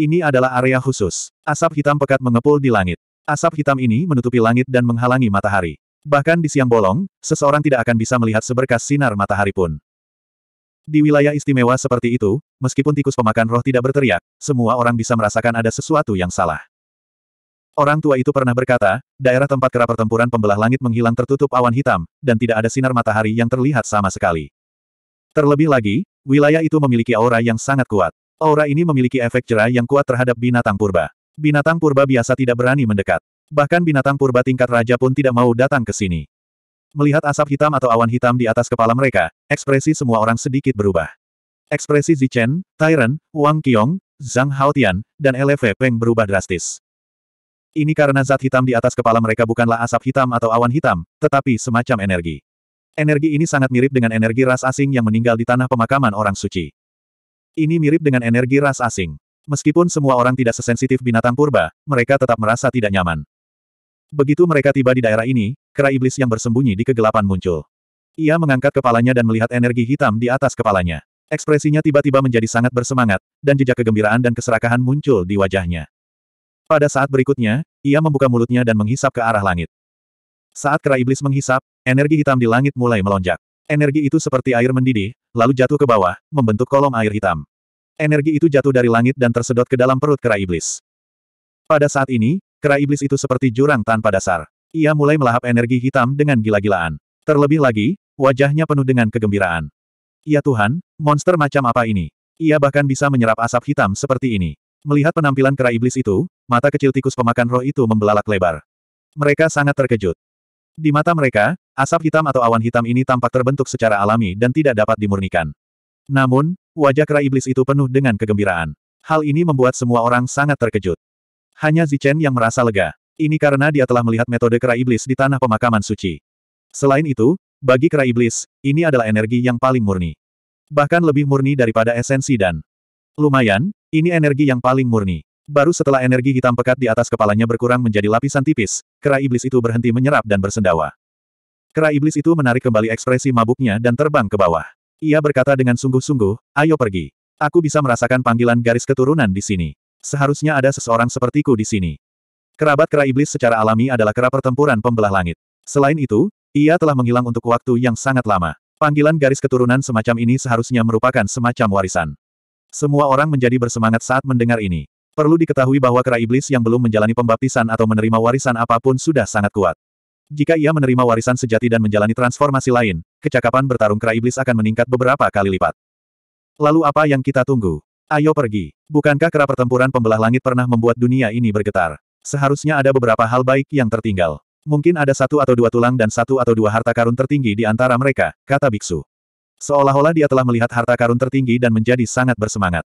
Ini adalah area khusus. Asap hitam pekat mengepul di langit. Asap hitam ini menutupi langit dan menghalangi matahari. Bahkan di siang bolong, seseorang tidak akan bisa melihat seberkas sinar matahari pun. Di wilayah istimewa seperti itu, meskipun tikus pemakan roh tidak berteriak, semua orang bisa merasakan ada sesuatu yang salah. Orang tua itu pernah berkata, daerah tempat kerap pertempuran pembelah langit menghilang tertutup awan hitam, dan tidak ada sinar matahari yang terlihat sama sekali. Terlebih lagi, wilayah itu memiliki aura yang sangat kuat. Aura ini memiliki efek jerah yang kuat terhadap binatang purba. Binatang purba biasa tidak berani mendekat. Bahkan binatang purba tingkat raja pun tidak mau datang ke sini. Melihat asap hitam atau awan hitam di atas kepala mereka, ekspresi semua orang sedikit berubah. Ekspresi Zichen, Tyron, Wang Qiong, Zhang Haotian, dan LV Peng berubah drastis. Ini karena zat hitam di atas kepala mereka bukanlah asap hitam atau awan hitam, tetapi semacam energi. Energi ini sangat mirip dengan energi ras asing yang meninggal di tanah pemakaman orang suci. Ini mirip dengan energi ras asing. Meskipun semua orang tidak sesensitif binatang purba, mereka tetap merasa tidak nyaman. Begitu mereka tiba di daerah ini, kera iblis yang bersembunyi di kegelapan muncul. Ia mengangkat kepalanya dan melihat energi hitam di atas kepalanya. Ekspresinya tiba-tiba menjadi sangat bersemangat, dan jejak kegembiraan dan keserakahan muncul di wajahnya. Pada saat berikutnya, ia membuka mulutnya dan menghisap ke arah langit. Saat kera iblis menghisap, energi hitam di langit mulai melonjak. Energi itu seperti air mendidih, lalu jatuh ke bawah, membentuk kolom air hitam. Energi itu jatuh dari langit dan tersedot ke dalam perut kera iblis. Pada saat ini, kera iblis itu seperti jurang tanpa dasar. Ia mulai melahap energi hitam dengan gila-gilaan. Terlebih lagi, wajahnya penuh dengan kegembiraan. Ya Tuhan, monster macam apa ini? Ia bahkan bisa menyerap asap hitam seperti ini. Melihat penampilan kera iblis itu, mata kecil tikus pemakan roh itu membelalak lebar. Mereka sangat terkejut. Di mata mereka, asap hitam atau awan hitam ini tampak terbentuk secara alami dan tidak dapat dimurnikan. Namun, wajah kera iblis itu penuh dengan kegembiraan. Hal ini membuat semua orang sangat terkejut. Hanya Zichen yang merasa lega. Ini karena dia telah melihat metode kera iblis di tanah pemakaman suci. Selain itu, bagi kera iblis, ini adalah energi yang paling murni. Bahkan lebih murni daripada esensi dan lumayan, ini energi yang paling murni. Baru setelah energi hitam pekat di atas kepalanya berkurang menjadi lapisan tipis, kera iblis itu berhenti menyerap dan bersendawa. Kera iblis itu menarik kembali ekspresi mabuknya dan terbang ke bawah. Ia berkata dengan sungguh-sungguh, ayo pergi. Aku bisa merasakan panggilan garis keturunan di sini. Seharusnya ada seseorang sepertiku di sini. Kerabat kera iblis secara alami adalah kera pertempuran pembelah langit. Selain itu, ia telah menghilang untuk waktu yang sangat lama. Panggilan garis keturunan semacam ini seharusnya merupakan semacam warisan. Semua orang menjadi bersemangat saat mendengar ini. Perlu diketahui bahwa kera iblis yang belum menjalani pembaptisan atau menerima warisan apapun sudah sangat kuat. Jika ia menerima warisan sejati dan menjalani transformasi lain, kecakapan bertarung kera iblis akan meningkat beberapa kali lipat. Lalu apa yang kita tunggu? Ayo pergi. Bukankah kera pertempuran pembelah langit pernah membuat dunia ini bergetar? Seharusnya ada beberapa hal baik yang tertinggal. Mungkin ada satu atau dua tulang dan satu atau dua harta karun tertinggi di antara mereka, kata Biksu. Seolah-olah dia telah melihat harta karun tertinggi dan menjadi sangat bersemangat.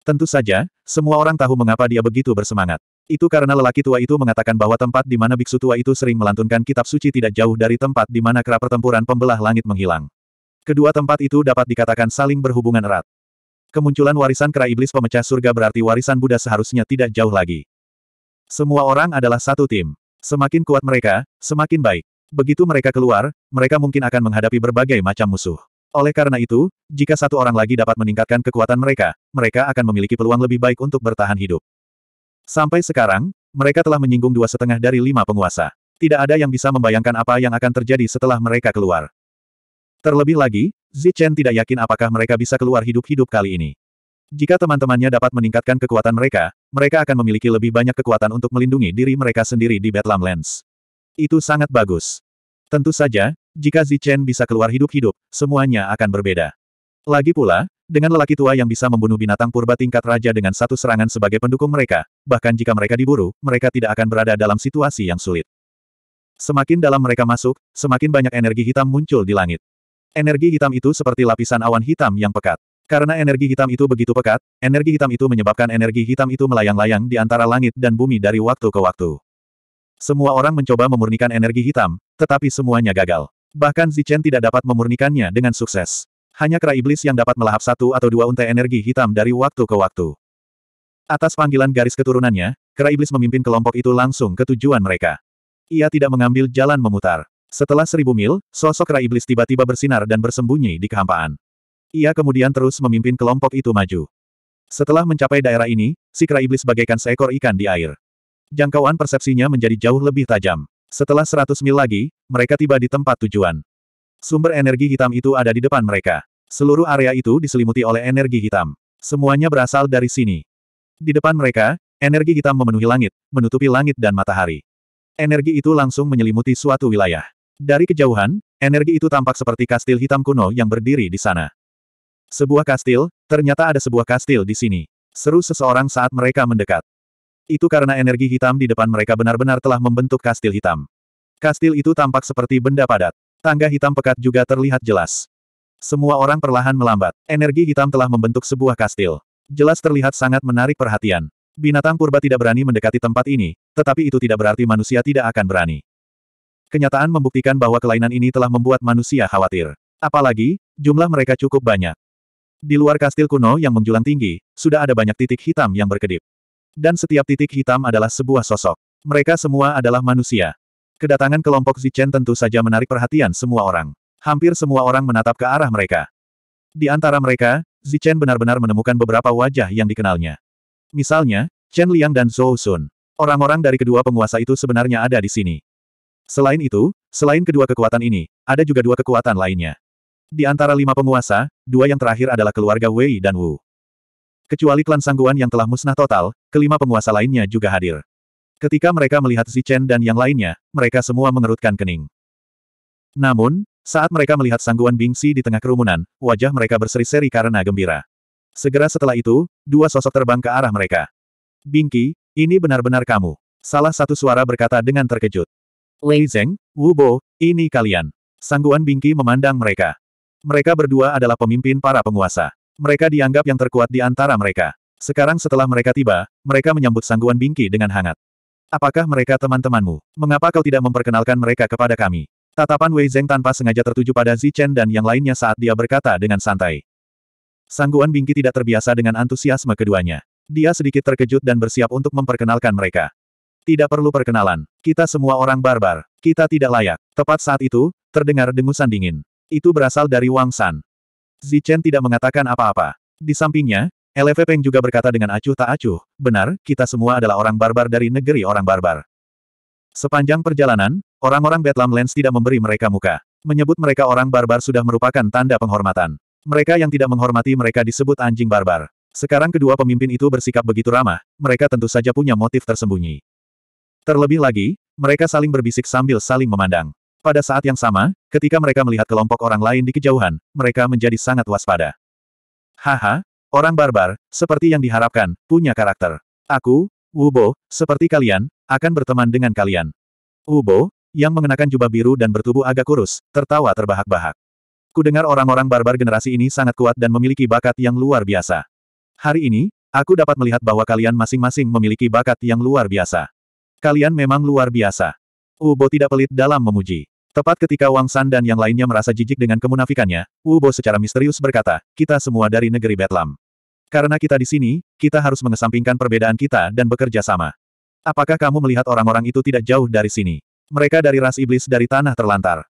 Tentu saja, semua orang tahu mengapa dia begitu bersemangat. Itu karena lelaki tua itu mengatakan bahwa tempat di mana biksu tua itu sering melantunkan kitab suci tidak jauh dari tempat di mana kera pertempuran pembelah langit menghilang. Kedua tempat itu dapat dikatakan saling berhubungan erat. Kemunculan warisan kera iblis pemecah surga berarti warisan Buddha seharusnya tidak jauh lagi. Semua orang adalah satu tim. Semakin kuat mereka, semakin baik. Begitu mereka keluar, mereka mungkin akan menghadapi berbagai macam musuh. Oleh karena itu, jika satu orang lagi dapat meningkatkan kekuatan mereka, mereka akan memiliki peluang lebih baik untuk bertahan hidup. Sampai sekarang, mereka telah menyinggung dua setengah dari lima penguasa. Tidak ada yang bisa membayangkan apa yang akan terjadi setelah mereka keluar. Terlebih lagi, Zichen tidak yakin apakah mereka bisa keluar hidup-hidup kali ini. Jika teman-temannya dapat meningkatkan kekuatan mereka, mereka akan memiliki lebih banyak kekuatan untuk melindungi diri mereka sendiri di Bedlam Lands. Itu sangat bagus. Tentu saja, jika Zichen bisa keluar hidup-hidup, semuanya akan berbeda. Lagi pula, dengan lelaki tua yang bisa membunuh binatang purba tingkat raja dengan satu serangan sebagai pendukung mereka, bahkan jika mereka diburu, mereka tidak akan berada dalam situasi yang sulit. Semakin dalam mereka masuk, semakin banyak energi hitam muncul di langit. Energi hitam itu seperti lapisan awan hitam yang pekat. Karena energi hitam itu begitu pekat, energi hitam itu menyebabkan energi hitam itu melayang-layang di antara langit dan bumi dari waktu ke waktu. Semua orang mencoba memurnikan energi hitam, tetapi semuanya gagal. Bahkan Zichen tidak dapat memurnikannya dengan sukses. Hanya kera iblis yang dapat melahap satu atau dua untai energi hitam dari waktu ke waktu. Atas panggilan garis keturunannya, kera iblis memimpin kelompok itu langsung ke tujuan mereka. Ia tidak mengambil jalan memutar. Setelah seribu mil, sosok kera iblis tiba-tiba bersinar dan bersembunyi di kehampaan. Ia kemudian terus memimpin kelompok itu maju. Setelah mencapai daerah ini, si kera iblis bagaikan seekor ikan di air. Jangkauan persepsinya menjadi jauh lebih tajam. Setelah 100 mil lagi, mereka tiba di tempat tujuan. Sumber energi hitam itu ada di depan mereka. Seluruh area itu diselimuti oleh energi hitam. Semuanya berasal dari sini. Di depan mereka, energi hitam memenuhi langit, menutupi langit dan matahari. Energi itu langsung menyelimuti suatu wilayah. Dari kejauhan, energi itu tampak seperti kastil hitam kuno yang berdiri di sana. Sebuah kastil, ternyata ada sebuah kastil di sini. Seru seseorang saat mereka mendekat. Itu karena energi hitam di depan mereka benar-benar telah membentuk kastil hitam. Kastil itu tampak seperti benda padat. Tangga hitam pekat juga terlihat jelas. Semua orang perlahan melambat. Energi hitam telah membentuk sebuah kastil. Jelas terlihat sangat menarik perhatian. Binatang purba tidak berani mendekati tempat ini, tetapi itu tidak berarti manusia tidak akan berani. Kenyataan membuktikan bahwa kelainan ini telah membuat manusia khawatir. Apalagi, jumlah mereka cukup banyak. Di luar kastil kuno yang menjulang tinggi, sudah ada banyak titik hitam yang berkedip. Dan setiap titik hitam adalah sebuah sosok. Mereka semua adalah manusia. Kedatangan kelompok Zichen tentu saja menarik perhatian semua orang. Hampir semua orang menatap ke arah mereka. Di antara mereka, Zichen benar-benar menemukan beberapa wajah yang dikenalnya. Misalnya, Chen Liang dan Zhou Sun. Orang-orang dari kedua penguasa itu sebenarnya ada di sini. Selain itu, selain kedua kekuatan ini, ada juga dua kekuatan lainnya. Di antara lima penguasa, dua yang terakhir adalah keluarga Wei dan Wu. Kecuali klan Sangguan yang telah musnah total, kelima penguasa lainnya juga hadir. Ketika mereka melihat Zichen dan yang lainnya, mereka semua mengerutkan kening. Namun, saat mereka melihat Sangguan Bingsi di tengah kerumunan, wajah mereka berseri-seri karena gembira. Segera setelah itu, dua sosok terbang ke arah mereka. Bingki, ini benar-benar kamu. Salah satu suara berkata dengan terkejut. Lei Zeng, Wu Bo, ini kalian. Sangguan Bingki memandang mereka. Mereka berdua adalah pemimpin para penguasa. Mereka dianggap yang terkuat di antara mereka. Sekarang setelah mereka tiba, mereka menyambut sangguan bingki dengan hangat. Apakah mereka teman-temanmu? Mengapa kau tidak memperkenalkan mereka kepada kami? Tatapan Wei Zeng tanpa sengaja tertuju pada Zichen dan yang lainnya saat dia berkata dengan santai. Sangguan bingki tidak terbiasa dengan antusiasme keduanya. Dia sedikit terkejut dan bersiap untuk memperkenalkan mereka. Tidak perlu perkenalan. Kita semua orang barbar. Kita tidak layak. Tepat saat itu, terdengar dengusan dingin. Itu berasal dari Wang San. Zichen tidak mengatakan apa-apa. Di sampingnya, LV Peng juga berkata dengan acuh tak acuh, benar, kita semua adalah orang barbar dari negeri orang barbar. Sepanjang perjalanan, orang-orang Bethlehem Lens tidak memberi mereka muka. Menyebut mereka orang barbar sudah merupakan tanda penghormatan. Mereka yang tidak menghormati mereka disebut anjing barbar. Sekarang kedua pemimpin itu bersikap begitu ramah, mereka tentu saja punya motif tersembunyi. Terlebih lagi, mereka saling berbisik sambil saling memandang. Pada saat yang sama, ketika mereka melihat kelompok orang lain di kejauhan, mereka menjadi sangat waspada. Haha, orang barbar, seperti yang diharapkan, punya karakter. Aku, Wubo, seperti kalian, akan berteman dengan kalian. Wubo, yang mengenakan jubah biru dan bertubuh agak kurus, tertawa terbahak-bahak. Kudengar orang-orang barbar generasi ini sangat kuat dan memiliki bakat yang luar biasa. Hari ini, aku dapat melihat bahwa kalian masing-masing memiliki bakat yang luar biasa. Kalian memang luar biasa. Ubo tidak pelit dalam memuji. Tepat ketika Wang San dan yang lainnya merasa jijik dengan kemunafikannya, Ubo secara misterius berkata, kita semua dari negeri Betlam. Karena kita di sini, kita harus mengesampingkan perbedaan kita dan bekerja sama. Apakah kamu melihat orang-orang itu tidak jauh dari sini? Mereka dari ras iblis dari tanah terlantar.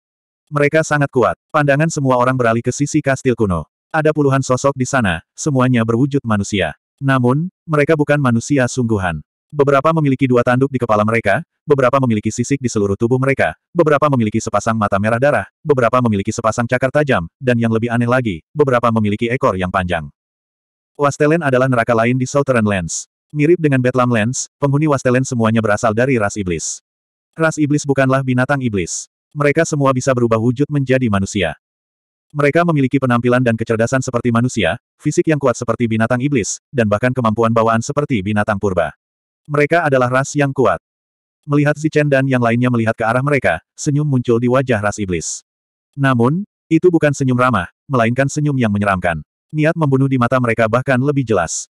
Mereka sangat kuat. Pandangan semua orang beralih ke sisi kastil kuno. Ada puluhan sosok di sana, semuanya berwujud manusia. Namun, mereka bukan manusia sungguhan. Beberapa memiliki dua tanduk di kepala mereka, beberapa memiliki sisik di seluruh tubuh mereka, beberapa memiliki sepasang mata merah darah, beberapa memiliki sepasang cakar tajam, dan yang lebih aneh lagi, beberapa memiliki ekor yang panjang. Wastelen adalah neraka lain di Southern Lands. Mirip dengan Bedlam Lands, penghuni Wastelen semuanya berasal dari ras iblis. Ras iblis bukanlah binatang iblis. Mereka semua bisa berubah wujud menjadi manusia. Mereka memiliki penampilan dan kecerdasan seperti manusia, fisik yang kuat seperti binatang iblis, dan bahkan kemampuan bawaan seperti binatang purba. Mereka adalah ras yang kuat. Melihat Zichen dan yang lainnya melihat ke arah mereka, senyum muncul di wajah ras iblis. Namun, itu bukan senyum ramah, melainkan senyum yang menyeramkan. Niat membunuh di mata mereka bahkan lebih jelas.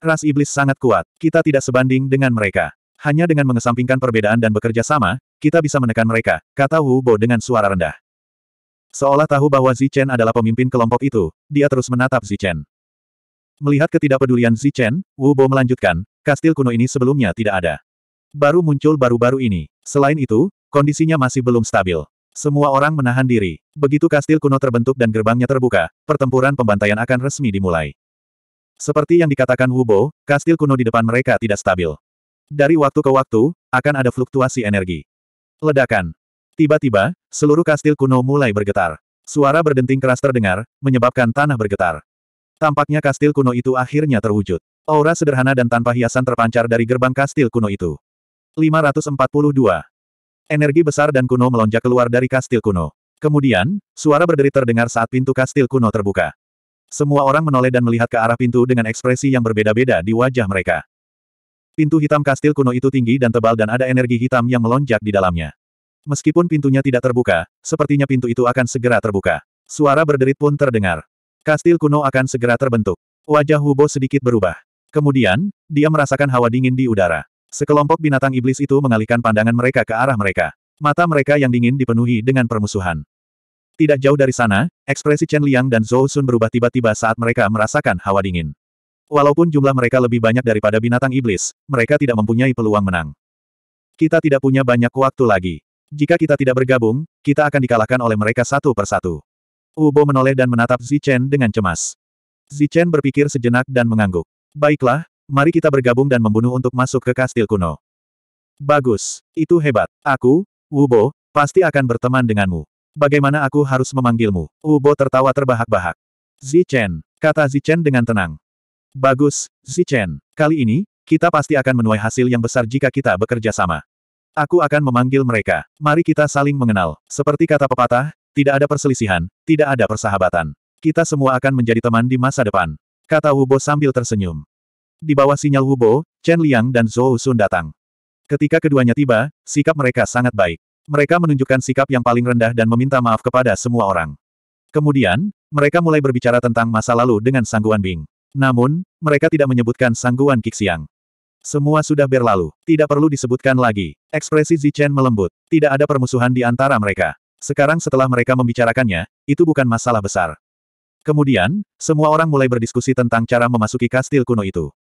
Ras iblis sangat kuat, kita tidak sebanding dengan mereka. Hanya dengan mengesampingkan perbedaan dan bekerja sama, kita bisa menekan mereka, kata Wu Bo dengan suara rendah. Seolah tahu bahwa Zichen adalah pemimpin kelompok itu, dia terus menatap Zichen. Melihat ketidakpedulian Zichen, Wu Bo melanjutkan, kastil kuno ini sebelumnya tidak ada. Baru muncul baru-baru ini. Selain itu, kondisinya masih belum stabil. Semua orang menahan diri. Begitu kastil kuno terbentuk dan gerbangnya terbuka, pertempuran pembantaian akan resmi dimulai. Seperti yang dikatakan Wubo, kastil kuno di depan mereka tidak stabil. Dari waktu ke waktu, akan ada fluktuasi energi. Ledakan. Tiba-tiba, seluruh kastil kuno mulai bergetar. Suara berdenting keras terdengar, menyebabkan tanah bergetar. Tampaknya kastil kuno itu akhirnya terwujud. Aura sederhana dan tanpa hiasan terpancar dari gerbang kastil kuno itu. 542. Energi besar dan kuno melonjak keluar dari kastil kuno. Kemudian, suara berderit terdengar saat pintu kastil kuno terbuka. Semua orang menoleh dan melihat ke arah pintu dengan ekspresi yang berbeda-beda di wajah mereka. Pintu hitam kastil kuno itu tinggi dan tebal dan ada energi hitam yang melonjak di dalamnya. Meskipun pintunya tidak terbuka, sepertinya pintu itu akan segera terbuka. Suara berderit pun terdengar. Kastil kuno akan segera terbentuk. Wajah Hubo sedikit berubah. Kemudian, dia merasakan hawa dingin di udara. Sekelompok binatang iblis itu mengalihkan pandangan mereka ke arah mereka. Mata mereka yang dingin dipenuhi dengan permusuhan. Tidak jauh dari sana, ekspresi Chen Liang dan Zhou Sun berubah tiba-tiba saat mereka merasakan hawa dingin. Walaupun jumlah mereka lebih banyak daripada binatang iblis, mereka tidak mempunyai peluang menang. Kita tidak punya banyak waktu lagi. Jika kita tidak bergabung, kita akan dikalahkan oleh mereka satu persatu. Ubo menoleh dan menatap Zichen dengan cemas. Zichen berpikir sejenak dan mengangguk. Baiklah, Mari kita bergabung dan membunuh untuk masuk ke kastil kuno. Bagus. Itu hebat. Aku, Wubo, pasti akan berteman denganmu. Bagaimana aku harus memanggilmu? Wubo tertawa terbahak-bahak. Zichen, kata Zichen dengan tenang. Bagus, Zichen. Kali ini, kita pasti akan menuai hasil yang besar jika kita bekerja sama. Aku akan memanggil mereka. Mari kita saling mengenal. Seperti kata pepatah, tidak ada perselisihan, tidak ada persahabatan. Kita semua akan menjadi teman di masa depan. Kata Wubo sambil tersenyum. Di bawah sinyal Hubo, Chen Liang dan Zhou Sun datang. Ketika keduanya tiba, sikap mereka sangat baik. Mereka menunjukkan sikap yang paling rendah dan meminta maaf kepada semua orang. Kemudian, mereka mulai berbicara tentang masa lalu dengan Sangguan Bing. Namun, mereka tidak menyebutkan Sangguan Qixiang. Semua sudah berlalu, tidak perlu disebutkan lagi. Ekspresi Zichen melembut, tidak ada permusuhan di antara mereka. Sekarang setelah mereka membicarakannya, itu bukan masalah besar. Kemudian, semua orang mulai berdiskusi tentang cara memasuki kastil kuno itu.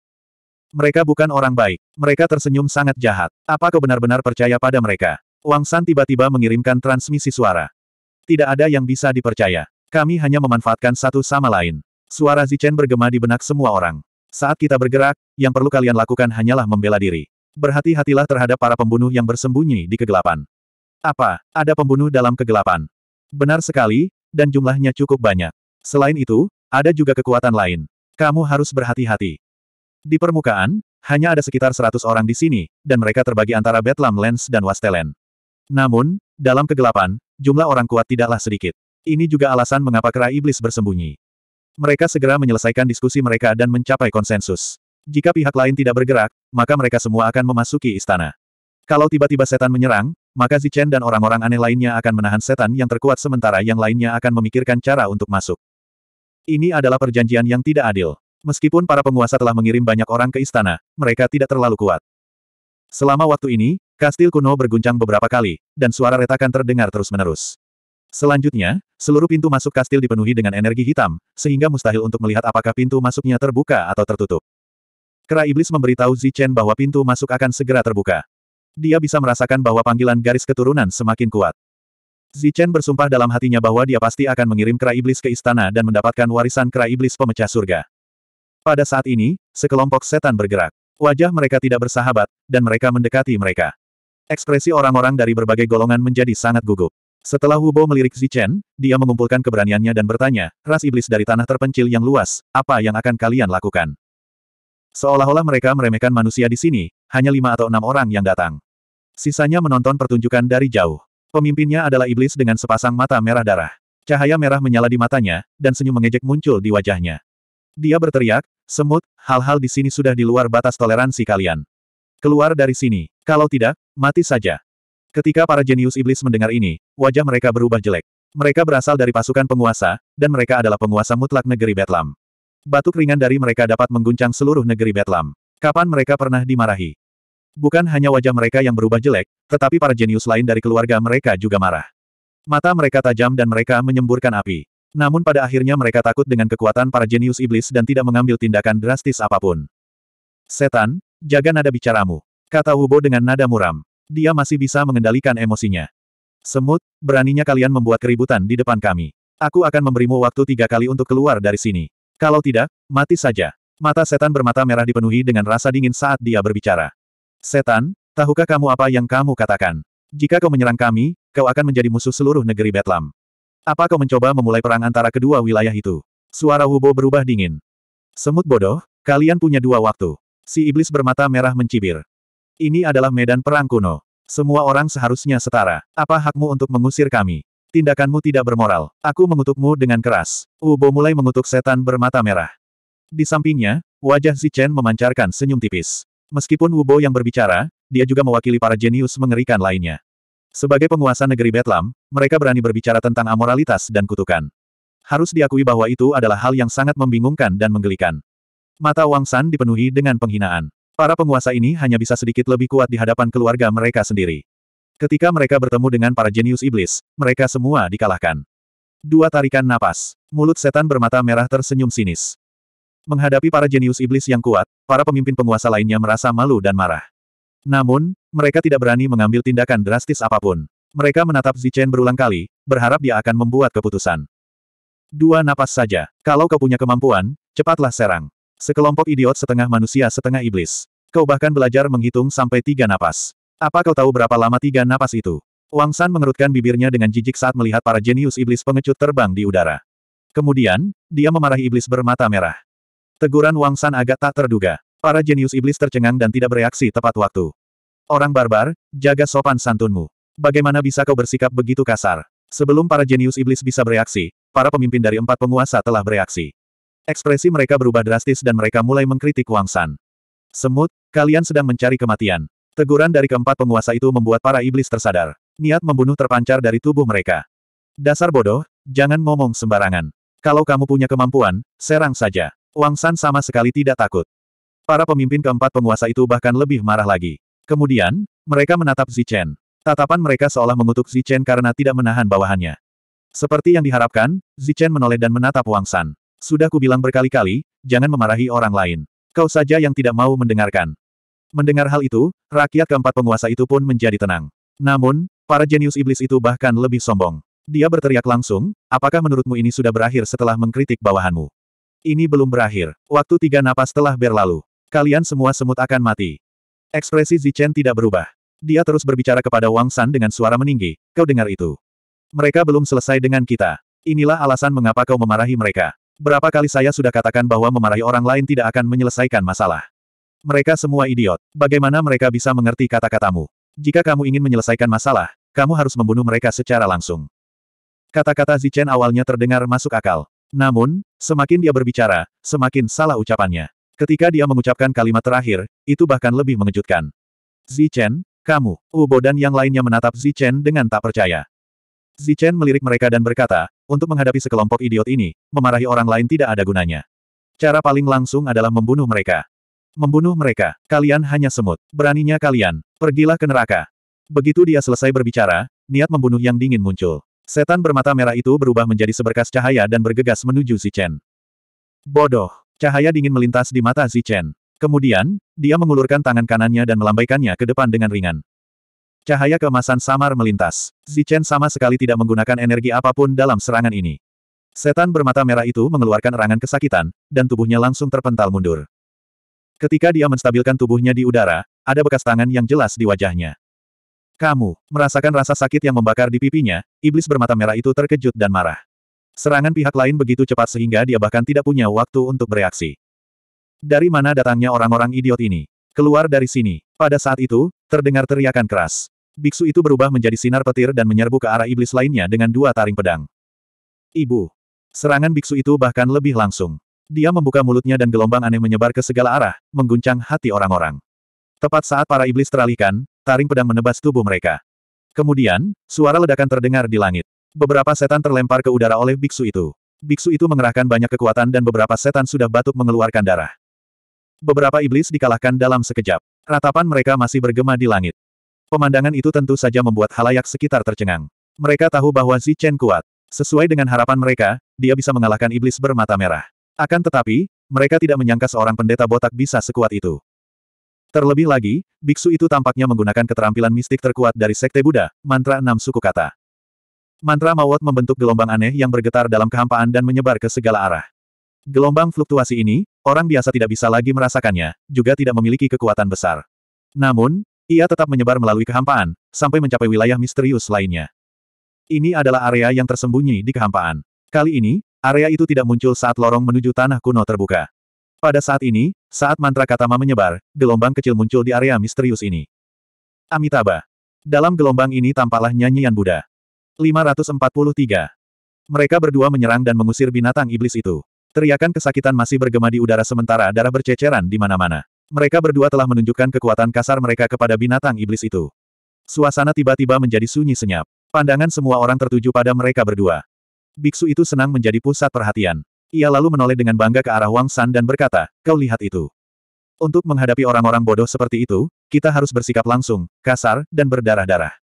Mereka bukan orang baik. Mereka tersenyum sangat jahat. Apa kau benar-benar percaya pada mereka? Wang San tiba-tiba mengirimkan transmisi suara. Tidak ada yang bisa dipercaya. Kami hanya memanfaatkan satu sama lain. Suara Zichen bergema di benak semua orang. Saat kita bergerak, yang perlu kalian lakukan hanyalah membela diri. Berhati-hatilah terhadap para pembunuh yang bersembunyi di kegelapan. Apa, ada pembunuh dalam kegelapan? Benar sekali, dan jumlahnya cukup banyak. Selain itu, ada juga kekuatan lain. Kamu harus berhati-hati. Di permukaan, hanya ada sekitar 100 orang di sini, dan mereka terbagi antara Bedlam Lens dan Wastelen. Namun, dalam kegelapan, jumlah orang kuat tidaklah sedikit. Ini juga alasan mengapa kera iblis bersembunyi. Mereka segera menyelesaikan diskusi mereka dan mencapai konsensus. Jika pihak lain tidak bergerak, maka mereka semua akan memasuki istana. Kalau tiba-tiba setan menyerang, maka Zichen dan orang-orang aneh lainnya akan menahan setan yang terkuat sementara yang lainnya akan memikirkan cara untuk masuk. Ini adalah perjanjian yang tidak adil. Meskipun para penguasa telah mengirim banyak orang ke istana, mereka tidak terlalu kuat. Selama waktu ini, kastil kuno berguncang beberapa kali, dan suara retakan terdengar terus-menerus. Selanjutnya, seluruh pintu masuk kastil dipenuhi dengan energi hitam, sehingga mustahil untuk melihat apakah pintu masuknya terbuka atau tertutup. Kera Iblis memberitahu Zichen bahwa pintu masuk akan segera terbuka. Dia bisa merasakan bahwa panggilan garis keturunan semakin kuat. Zichen bersumpah dalam hatinya bahwa dia pasti akan mengirim Kera Iblis ke istana dan mendapatkan warisan Kera Iblis pemecah surga. Pada saat ini, sekelompok setan bergerak. Wajah mereka tidak bersahabat, dan mereka mendekati mereka. Ekspresi orang-orang dari berbagai golongan menjadi sangat gugup. Setelah Hubo melirik Zichen, dia mengumpulkan keberaniannya dan bertanya, ras iblis dari tanah terpencil yang luas, apa yang akan kalian lakukan? Seolah-olah mereka meremehkan manusia di sini, hanya lima atau enam orang yang datang. Sisanya menonton pertunjukan dari jauh. Pemimpinnya adalah iblis dengan sepasang mata merah darah. Cahaya merah menyala di matanya, dan senyum mengejek muncul di wajahnya. Dia berteriak, Semut, hal-hal di sini sudah di luar batas toleransi kalian. Keluar dari sini. Kalau tidak, mati saja. Ketika para jenius iblis mendengar ini, wajah mereka berubah jelek. Mereka berasal dari pasukan penguasa, dan mereka adalah penguasa mutlak negeri Betlam. Batuk ringan dari mereka dapat mengguncang seluruh negeri Betlam. Kapan mereka pernah dimarahi? Bukan hanya wajah mereka yang berubah jelek, tetapi para jenius lain dari keluarga mereka juga marah. Mata mereka tajam dan mereka menyemburkan api. Namun pada akhirnya mereka takut dengan kekuatan para jenius iblis dan tidak mengambil tindakan drastis apapun. Setan, jaga nada bicaramu. Kata Hubo dengan nada muram. Dia masih bisa mengendalikan emosinya. Semut, beraninya kalian membuat keributan di depan kami. Aku akan memberimu waktu tiga kali untuk keluar dari sini. Kalau tidak, mati saja. Mata setan bermata merah dipenuhi dengan rasa dingin saat dia berbicara. Setan, tahukah kamu apa yang kamu katakan? Jika kau menyerang kami, kau akan menjadi musuh seluruh negeri Betlam. Apa kau mencoba memulai perang antara kedua wilayah itu? Suara Hubo berubah dingin. Semut bodoh, kalian punya dua waktu. Si iblis bermata merah mencibir. Ini adalah medan perang kuno. Semua orang seharusnya setara. Apa hakmu untuk mengusir kami? Tindakanmu tidak bermoral. Aku mengutukmu dengan keras. Ubo mulai mengutuk setan bermata merah. Di sampingnya, wajah Zichen memancarkan senyum tipis. Meskipun Ubo yang berbicara, dia juga mewakili para jenius mengerikan lainnya. Sebagai penguasa negeri Betlam, mereka berani berbicara tentang amoralitas dan kutukan. Harus diakui bahwa itu adalah hal yang sangat membingungkan dan menggelikan. Mata Wang San dipenuhi dengan penghinaan. Para penguasa ini hanya bisa sedikit lebih kuat di hadapan keluarga mereka sendiri. Ketika mereka bertemu dengan para jenius iblis, mereka semua dikalahkan. Dua tarikan napas. Mulut setan bermata merah tersenyum sinis. Menghadapi para jenius iblis yang kuat, para pemimpin penguasa lainnya merasa malu dan marah. Namun, mereka tidak berani mengambil tindakan drastis apapun. Mereka menatap Zichen berulang kali, berharap dia akan membuat keputusan. Dua napas saja. Kalau kau punya kemampuan, cepatlah serang. Sekelompok idiot setengah manusia setengah iblis. Kau bahkan belajar menghitung sampai tiga napas. Apa kau tahu berapa lama tiga napas itu? Wang San mengerutkan bibirnya dengan jijik saat melihat para jenius iblis pengecut terbang di udara. Kemudian, dia memarahi iblis bermata merah. Teguran Wang San agak tak terduga. Para jenius iblis tercengang dan tidak bereaksi tepat waktu. Orang barbar, jaga sopan santunmu. Bagaimana bisa kau bersikap begitu kasar? Sebelum para jenius iblis bisa bereaksi, para pemimpin dari empat penguasa telah bereaksi. Ekspresi mereka berubah drastis dan mereka mulai mengkritik Wang San. Semut, kalian sedang mencari kematian. Teguran dari keempat penguasa itu membuat para iblis tersadar. Niat membunuh terpancar dari tubuh mereka. Dasar bodoh, jangan ngomong sembarangan. Kalau kamu punya kemampuan, serang saja. Wang San sama sekali tidak takut. Para pemimpin keempat penguasa itu bahkan lebih marah lagi. Kemudian, mereka menatap Zichen. Tatapan mereka seolah mengutuk Zichen karena tidak menahan bawahannya. Seperti yang diharapkan, Zichen menoleh dan menatap Wang San. Sudah kubilang berkali-kali, jangan memarahi orang lain. Kau saja yang tidak mau mendengarkan. Mendengar hal itu, rakyat keempat penguasa itu pun menjadi tenang. Namun, para jenius iblis itu bahkan lebih sombong. Dia berteriak langsung, apakah menurutmu ini sudah berakhir setelah mengkritik bawahanmu? Ini belum berakhir. Waktu tiga napas telah berlalu. Kalian semua semut akan mati. Ekspresi Zichen tidak berubah. Dia terus berbicara kepada Wang San dengan suara meninggi, kau dengar itu. Mereka belum selesai dengan kita. Inilah alasan mengapa kau memarahi mereka. Berapa kali saya sudah katakan bahwa memarahi orang lain tidak akan menyelesaikan masalah. Mereka semua idiot. Bagaimana mereka bisa mengerti kata-katamu? Jika kamu ingin menyelesaikan masalah, kamu harus membunuh mereka secara langsung. Kata-kata Zichen awalnya terdengar masuk akal. Namun, semakin dia berbicara, semakin salah ucapannya. Ketika dia mengucapkan kalimat terakhir, itu bahkan lebih mengejutkan. Zichen, kamu, Ubo dan yang lainnya menatap Zichen dengan tak percaya. Zichen melirik mereka dan berkata, untuk menghadapi sekelompok idiot ini, memarahi orang lain tidak ada gunanya. Cara paling langsung adalah membunuh mereka. Membunuh mereka, kalian hanya semut. Beraninya kalian, pergilah ke neraka. Begitu dia selesai berbicara, niat membunuh yang dingin muncul. Setan bermata merah itu berubah menjadi seberkas cahaya dan bergegas menuju Zichen. Bodoh. Cahaya dingin melintas di mata Zichen. Kemudian, dia mengulurkan tangan kanannya dan melambaikannya ke depan dengan ringan. Cahaya kemasan samar melintas. Zichen sama sekali tidak menggunakan energi apapun dalam serangan ini. Setan bermata merah itu mengeluarkan erangan kesakitan, dan tubuhnya langsung terpental mundur. Ketika dia menstabilkan tubuhnya di udara, ada bekas tangan yang jelas di wajahnya. Kamu, merasakan rasa sakit yang membakar di pipinya, iblis bermata merah itu terkejut dan marah. Serangan pihak lain begitu cepat sehingga dia bahkan tidak punya waktu untuk bereaksi. Dari mana datangnya orang-orang idiot ini? Keluar dari sini. Pada saat itu, terdengar teriakan keras. Biksu itu berubah menjadi sinar petir dan menyerbu ke arah iblis lainnya dengan dua taring pedang. Ibu. Serangan biksu itu bahkan lebih langsung. Dia membuka mulutnya dan gelombang aneh menyebar ke segala arah, mengguncang hati orang-orang. Tepat saat para iblis teralihkan, taring pedang menebas tubuh mereka. Kemudian, suara ledakan terdengar di langit. Beberapa setan terlempar ke udara oleh biksu itu. Biksu itu mengerahkan banyak kekuatan dan beberapa setan sudah batuk mengeluarkan darah. Beberapa iblis dikalahkan dalam sekejap. Ratapan mereka masih bergema di langit. Pemandangan itu tentu saja membuat halayak sekitar tercengang. Mereka tahu bahwa Chen kuat. Sesuai dengan harapan mereka, dia bisa mengalahkan iblis bermata merah. Akan tetapi, mereka tidak menyangka seorang pendeta botak bisa sekuat itu. Terlebih lagi, biksu itu tampaknya menggunakan keterampilan mistik terkuat dari Sekte Buddha, mantra enam suku kata. Mantra Mawot membentuk gelombang aneh yang bergetar dalam kehampaan dan menyebar ke segala arah. Gelombang fluktuasi ini, orang biasa tidak bisa lagi merasakannya, juga tidak memiliki kekuatan besar. Namun, ia tetap menyebar melalui kehampaan, sampai mencapai wilayah misterius lainnya. Ini adalah area yang tersembunyi di kehampaan. Kali ini, area itu tidak muncul saat lorong menuju tanah kuno terbuka. Pada saat ini, saat mantra katama menyebar, gelombang kecil muncul di area misterius ini. Amitabha. Dalam gelombang ini tampaklah nyanyian Buddha. 543. Mereka berdua menyerang dan mengusir binatang iblis itu. Teriakan kesakitan masih bergema di udara sementara darah berceceran di mana-mana. Mereka berdua telah menunjukkan kekuatan kasar mereka kepada binatang iblis itu. Suasana tiba-tiba menjadi sunyi senyap. Pandangan semua orang tertuju pada mereka berdua. Biksu itu senang menjadi pusat perhatian. Ia lalu menoleh dengan bangga ke arah Wang San dan berkata, kau lihat itu. Untuk menghadapi orang-orang bodoh seperti itu, kita harus bersikap langsung, kasar, dan berdarah-darah.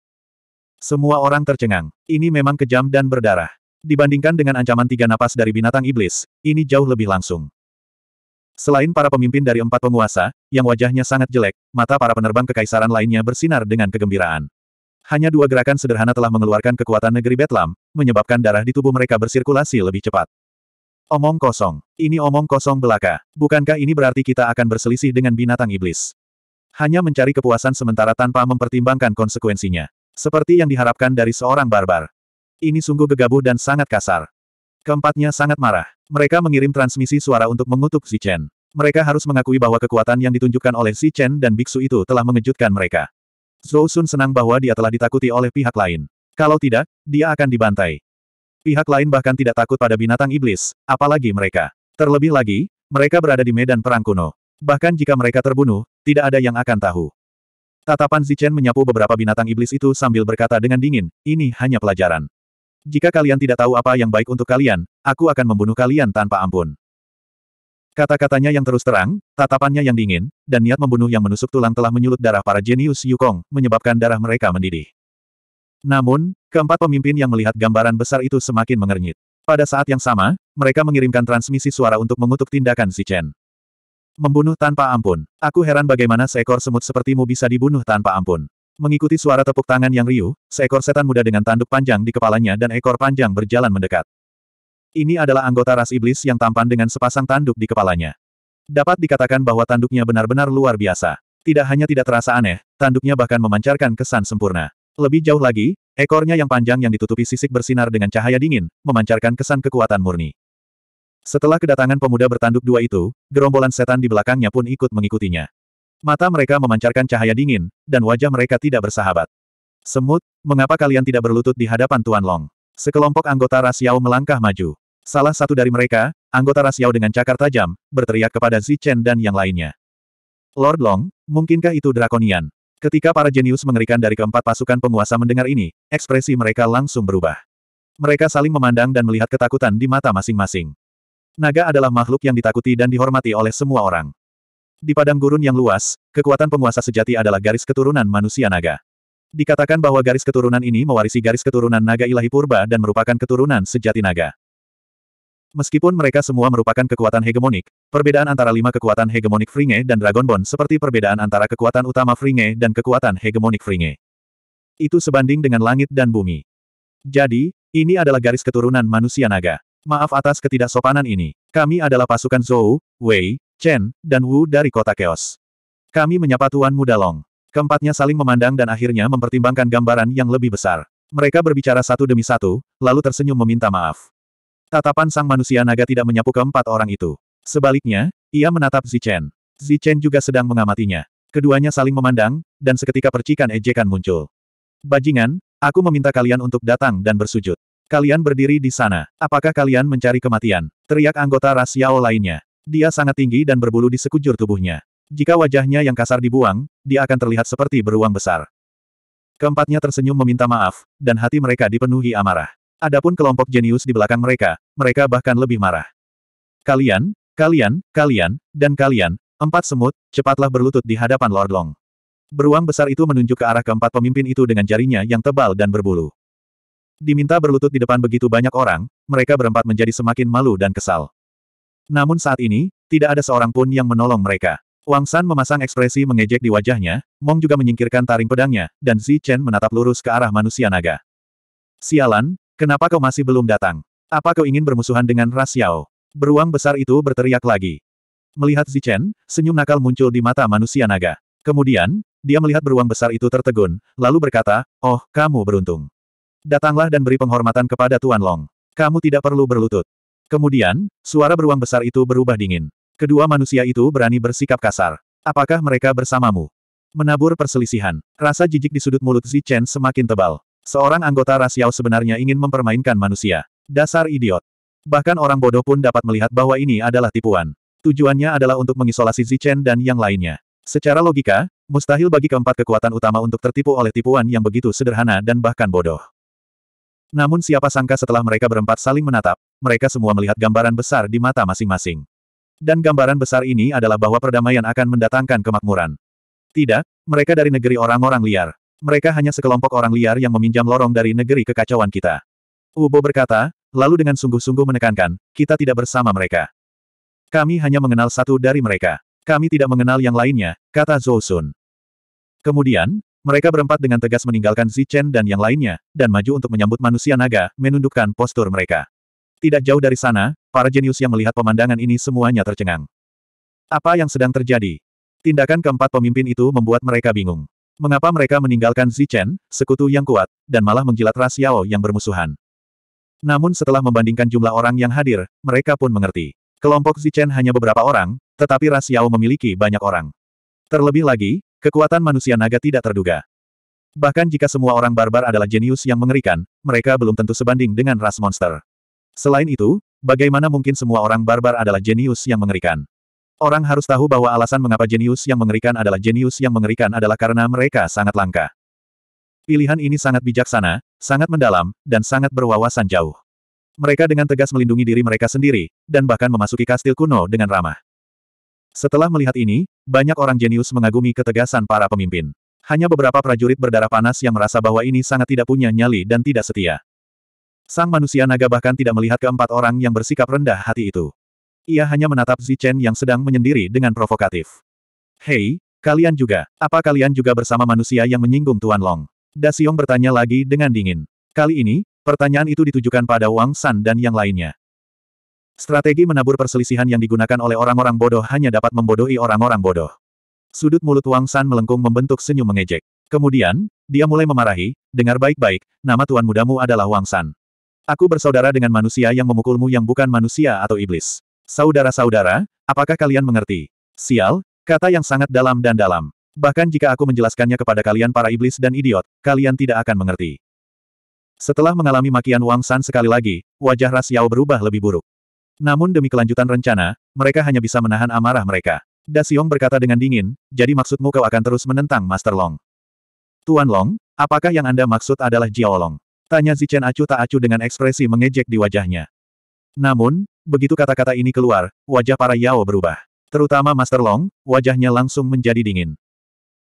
Semua orang tercengang. Ini memang kejam dan berdarah. Dibandingkan dengan ancaman tiga napas dari binatang iblis, ini jauh lebih langsung. Selain para pemimpin dari empat penguasa, yang wajahnya sangat jelek, mata para penerbang kekaisaran lainnya bersinar dengan kegembiraan. Hanya dua gerakan sederhana telah mengeluarkan kekuatan negeri Betlam, menyebabkan darah di tubuh mereka bersirkulasi lebih cepat. Omong kosong. Ini omong kosong belaka. Bukankah ini berarti kita akan berselisih dengan binatang iblis? Hanya mencari kepuasan sementara tanpa mempertimbangkan konsekuensinya. Seperti yang diharapkan dari seorang barbar. Ini sungguh gegabah dan sangat kasar. Keempatnya sangat marah. Mereka mengirim transmisi suara untuk mengutuk Chen. Mereka harus mengakui bahwa kekuatan yang ditunjukkan oleh Chen dan biksu itu telah mengejutkan mereka. Zhou Sun senang bahwa dia telah ditakuti oleh pihak lain. Kalau tidak, dia akan dibantai. Pihak lain bahkan tidak takut pada binatang iblis, apalagi mereka. Terlebih lagi, mereka berada di medan perang kuno. Bahkan jika mereka terbunuh, tidak ada yang akan tahu. Tatapan Zichen menyapu beberapa binatang iblis itu sambil berkata dengan dingin, ini hanya pelajaran. Jika kalian tidak tahu apa yang baik untuk kalian, aku akan membunuh kalian tanpa ampun. Kata-katanya yang terus terang, tatapannya yang dingin, dan niat membunuh yang menusuk tulang telah menyulut darah para jenius Yukong, menyebabkan darah mereka mendidih. Namun, keempat pemimpin yang melihat gambaran besar itu semakin mengernyit. Pada saat yang sama, mereka mengirimkan transmisi suara untuk mengutuk tindakan Zichen. Membunuh tanpa ampun. Aku heran bagaimana seekor semut sepertimu bisa dibunuh tanpa ampun. Mengikuti suara tepuk tangan yang riuh, seekor setan muda dengan tanduk panjang di kepalanya dan ekor panjang berjalan mendekat. Ini adalah anggota ras iblis yang tampan dengan sepasang tanduk di kepalanya. Dapat dikatakan bahwa tanduknya benar-benar luar biasa. Tidak hanya tidak terasa aneh, tanduknya bahkan memancarkan kesan sempurna. Lebih jauh lagi, ekornya yang panjang yang ditutupi sisik bersinar dengan cahaya dingin, memancarkan kesan kekuatan murni. Setelah kedatangan pemuda bertanduk dua itu, gerombolan setan di belakangnya pun ikut mengikutinya. Mata mereka memancarkan cahaya dingin, dan wajah mereka tidak bersahabat. Semut, mengapa kalian tidak berlutut di hadapan Tuan Long? Sekelompok anggota Rasiao melangkah maju. Salah satu dari mereka, anggota Rasiao dengan cakar tajam, berteriak kepada Zichen dan yang lainnya. Lord Long, mungkinkah itu drakonian? Ketika para jenius mengerikan dari keempat pasukan penguasa mendengar ini, ekspresi mereka langsung berubah. Mereka saling memandang dan melihat ketakutan di mata masing-masing. Naga adalah makhluk yang ditakuti dan dihormati oleh semua orang. Di padang gurun yang luas, kekuatan penguasa sejati adalah garis keturunan manusia naga. Dikatakan bahwa garis keturunan ini mewarisi garis keturunan naga ilahi purba dan merupakan keturunan sejati naga. Meskipun mereka semua merupakan kekuatan hegemonik, perbedaan antara lima kekuatan hegemonik Fringe dan Dragon seperti perbedaan antara kekuatan utama Fringe dan kekuatan hegemonik Fringe. Itu sebanding dengan langit dan bumi. Jadi, ini adalah garis keturunan manusia naga. Maaf atas ketidaksopanan ini. Kami adalah pasukan Zhou, Wei, Chen, dan Wu dari kota Chaos. Kami menyapa Tuan Muda Long. Keempatnya saling memandang dan akhirnya mempertimbangkan gambaran yang lebih besar. Mereka berbicara satu demi satu, lalu tersenyum meminta maaf. Tatapan sang manusia naga tidak menyapu keempat orang itu. Sebaliknya, ia menatap Zichen. Zichen juga sedang mengamatinya. Keduanya saling memandang, dan seketika percikan ejekan muncul. Bajingan, aku meminta kalian untuk datang dan bersujud. Kalian berdiri di sana. Apakah kalian mencari kematian? Teriak anggota ras Yao lainnya. Dia sangat tinggi dan berbulu di sekujur tubuhnya. Jika wajahnya yang kasar dibuang, dia akan terlihat seperti beruang besar. Keempatnya tersenyum meminta maaf, dan hati mereka dipenuhi amarah. Adapun kelompok jenius di belakang mereka, mereka bahkan lebih marah. Kalian, kalian, kalian, dan kalian, empat semut, cepatlah berlutut di hadapan Lord Long. Beruang besar itu menunjuk ke arah keempat pemimpin itu dengan jarinya yang tebal dan berbulu. Diminta berlutut di depan begitu banyak orang, mereka berempat menjadi semakin malu dan kesal. Namun saat ini, tidak ada seorang pun yang menolong mereka. Wang San memasang ekspresi mengejek di wajahnya, Mong juga menyingkirkan taring pedangnya, dan Zi Chen menatap lurus ke arah manusia naga. Sialan, kenapa kau masih belum datang? Apa kau ingin bermusuhan dengan Ras Yao? Beruang besar itu berteriak lagi. Melihat Zi Chen, senyum nakal muncul di mata manusia naga. Kemudian, dia melihat beruang besar itu tertegun, lalu berkata, Oh, kamu beruntung. Datanglah dan beri penghormatan kepada Tuan Long. Kamu tidak perlu berlutut. Kemudian, suara beruang besar itu berubah dingin. Kedua manusia itu berani bersikap kasar. Apakah mereka bersamamu? Menabur perselisihan. Rasa jijik di sudut mulut Zi Chen semakin tebal. Seorang anggota rasial sebenarnya ingin mempermainkan manusia. Dasar idiot. Bahkan orang bodoh pun dapat melihat bahwa ini adalah tipuan. Tujuannya adalah untuk mengisolasi Zichen dan yang lainnya. Secara logika, mustahil bagi keempat kekuatan utama untuk tertipu oleh tipuan yang begitu sederhana dan bahkan bodoh. Namun siapa sangka setelah mereka berempat saling menatap, mereka semua melihat gambaran besar di mata masing-masing. Dan gambaran besar ini adalah bahwa perdamaian akan mendatangkan kemakmuran. Tidak, mereka dari negeri orang-orang liar. Mereka hanya sekelompok orang liar yang meminjam lorong dari negeri kekacauan kita. Ubo berkata, lalu dengan sungguh-sungguh menekankan, kita tidak bersama mereka. Kami hanya mengenal satu dari mereka. Kami tidak mengenal yang lainnya, kata Zhou Sun. Kemudian, mereka berempat dengan tegas meninggalkan Zichen dan yang lainnya, dan maju untuk menyambut manusia naga, menundukkan postur mereka. Tidak jauh dari sana, para jenius yang melihat pemandangan ini semuanya tercengang. Apa yang sedang terjadi? Tindakan keempat pemimpin itu membuat mereka bingung. Mengapa mereka meninggalkan Zichen, sekutu yang kuat, dan malah menjilat ras Yao yang bermusuhan? Namun setelah membandingkan jumlah orang yang hadir, mereka pun mengerti. Kelompok Zichen hanya beberapa orang, tetapi ras Yao memiliki banyak orang. Terlebih lagi, Kekuatan manusia naga tidak terduga. Bahkan jika semua orang barbar adalah jenius yang mengerikan, mereka belum tentu sebanding dengan ras monster. Selain itu, bagaimana mungkin semua orang barbar adalah jenius yang mengerikan? Orang harus tahu bahwa alasan mengapa jenius yang mengerikan adalah jenius yang mengerikan adalah karena mereka sangat langka. Pilihan ini sangat bijaksana, sangat mendalam, dan sangat berwawasan jauh. Mereka dengan tegas melindungi diri mereka sendiri, dan bahkan memasuki kastil kuno dengan ramah. Setelah melihat ini, banyak orang jenius mengagumi ketegasan para pemimpin. Hanya beberapa prajurit berdarah panas yang merasa bahwa ini sangat tidak punya nyali dan tidak setia. Sang manusia naga bahkan tidak melihat keempat orang yang bersikap rendah hati itu. Ia hanya menatap Zichen yang sedang menyendiri dengan provokatif. Hei, kalian juga, apa kalian juga bersama manusia yang menyinggung Tuan Long? Dasiong bertanya lagi dengan dingin. Kali ini, pertanyaan itu ditujukan pada Wang San dan yang lainnya. Strategi menabur perselisihan yang digunakan oleh orang-orang bodoh hanya dapat membodohi orang-orang bodoh. Sudut mulut Wang San melengkung membentuk senyum mengejek. Kemudian, dia mulai memarahi, dengar baik-baik, nama tuan mudamu adalah Wang San. Aku bersaudara dengan manusia yang memukulmu yang bukan manusia atau iblis. Saudara-saudara, apakah kalian mengerti? Sial, kata yang sangat dalam dan dalam. Bahkan jika aku menjelaskannya kepada kalian para iblis dan idiot, kalian tidak akan mengerti. Setelah mengalami makian Wang San sekali lagi, wajah Ras Yao berubah lebih buruk. Namun demi kelanjutan rencana, mereka hanya bisa menahan amarah mereka. Dasiong berkata dengan dingin, jadi maksudmu kau akan terus menentang Master Long. Tuan Long, apakah yang Anda maksud adalah Long? Tanya Zichen acuh tak acuh dengan ekspresi mengejek di wajahnya. Namun, begitu kata-kata ini keluar, wajah para Yao berubah. Terutama Master Long, wajahnya langsung menjadi dingin.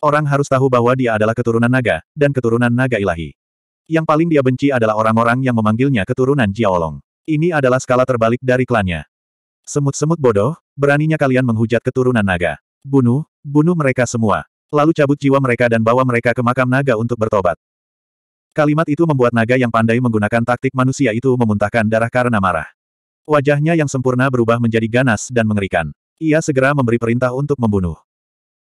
Orang harus tahu bahwa dia adalah keturunan naga, dan keturunan naga ilahi. Yang paling dia benci adalah orang-orang yang memanggilnya keturunan Long. Ini adalah skala terbalik dari klannya. Semut-semut bodoh, beraninya kalian menghujat keturunan naga. Bunuh, bunuh mereka semua. Lalu cabut jiwa mereka dan bawa mereka ke makam naga untuk bertobat. Kalimat itu membuat naga yang pandai menggunakan taktik manusia itu memuntahkan darah karena marah. Wajahnya yang sempurna berubah menjadi ganas dan mengerikan. Ia segera memberi perintah untuk membunuh.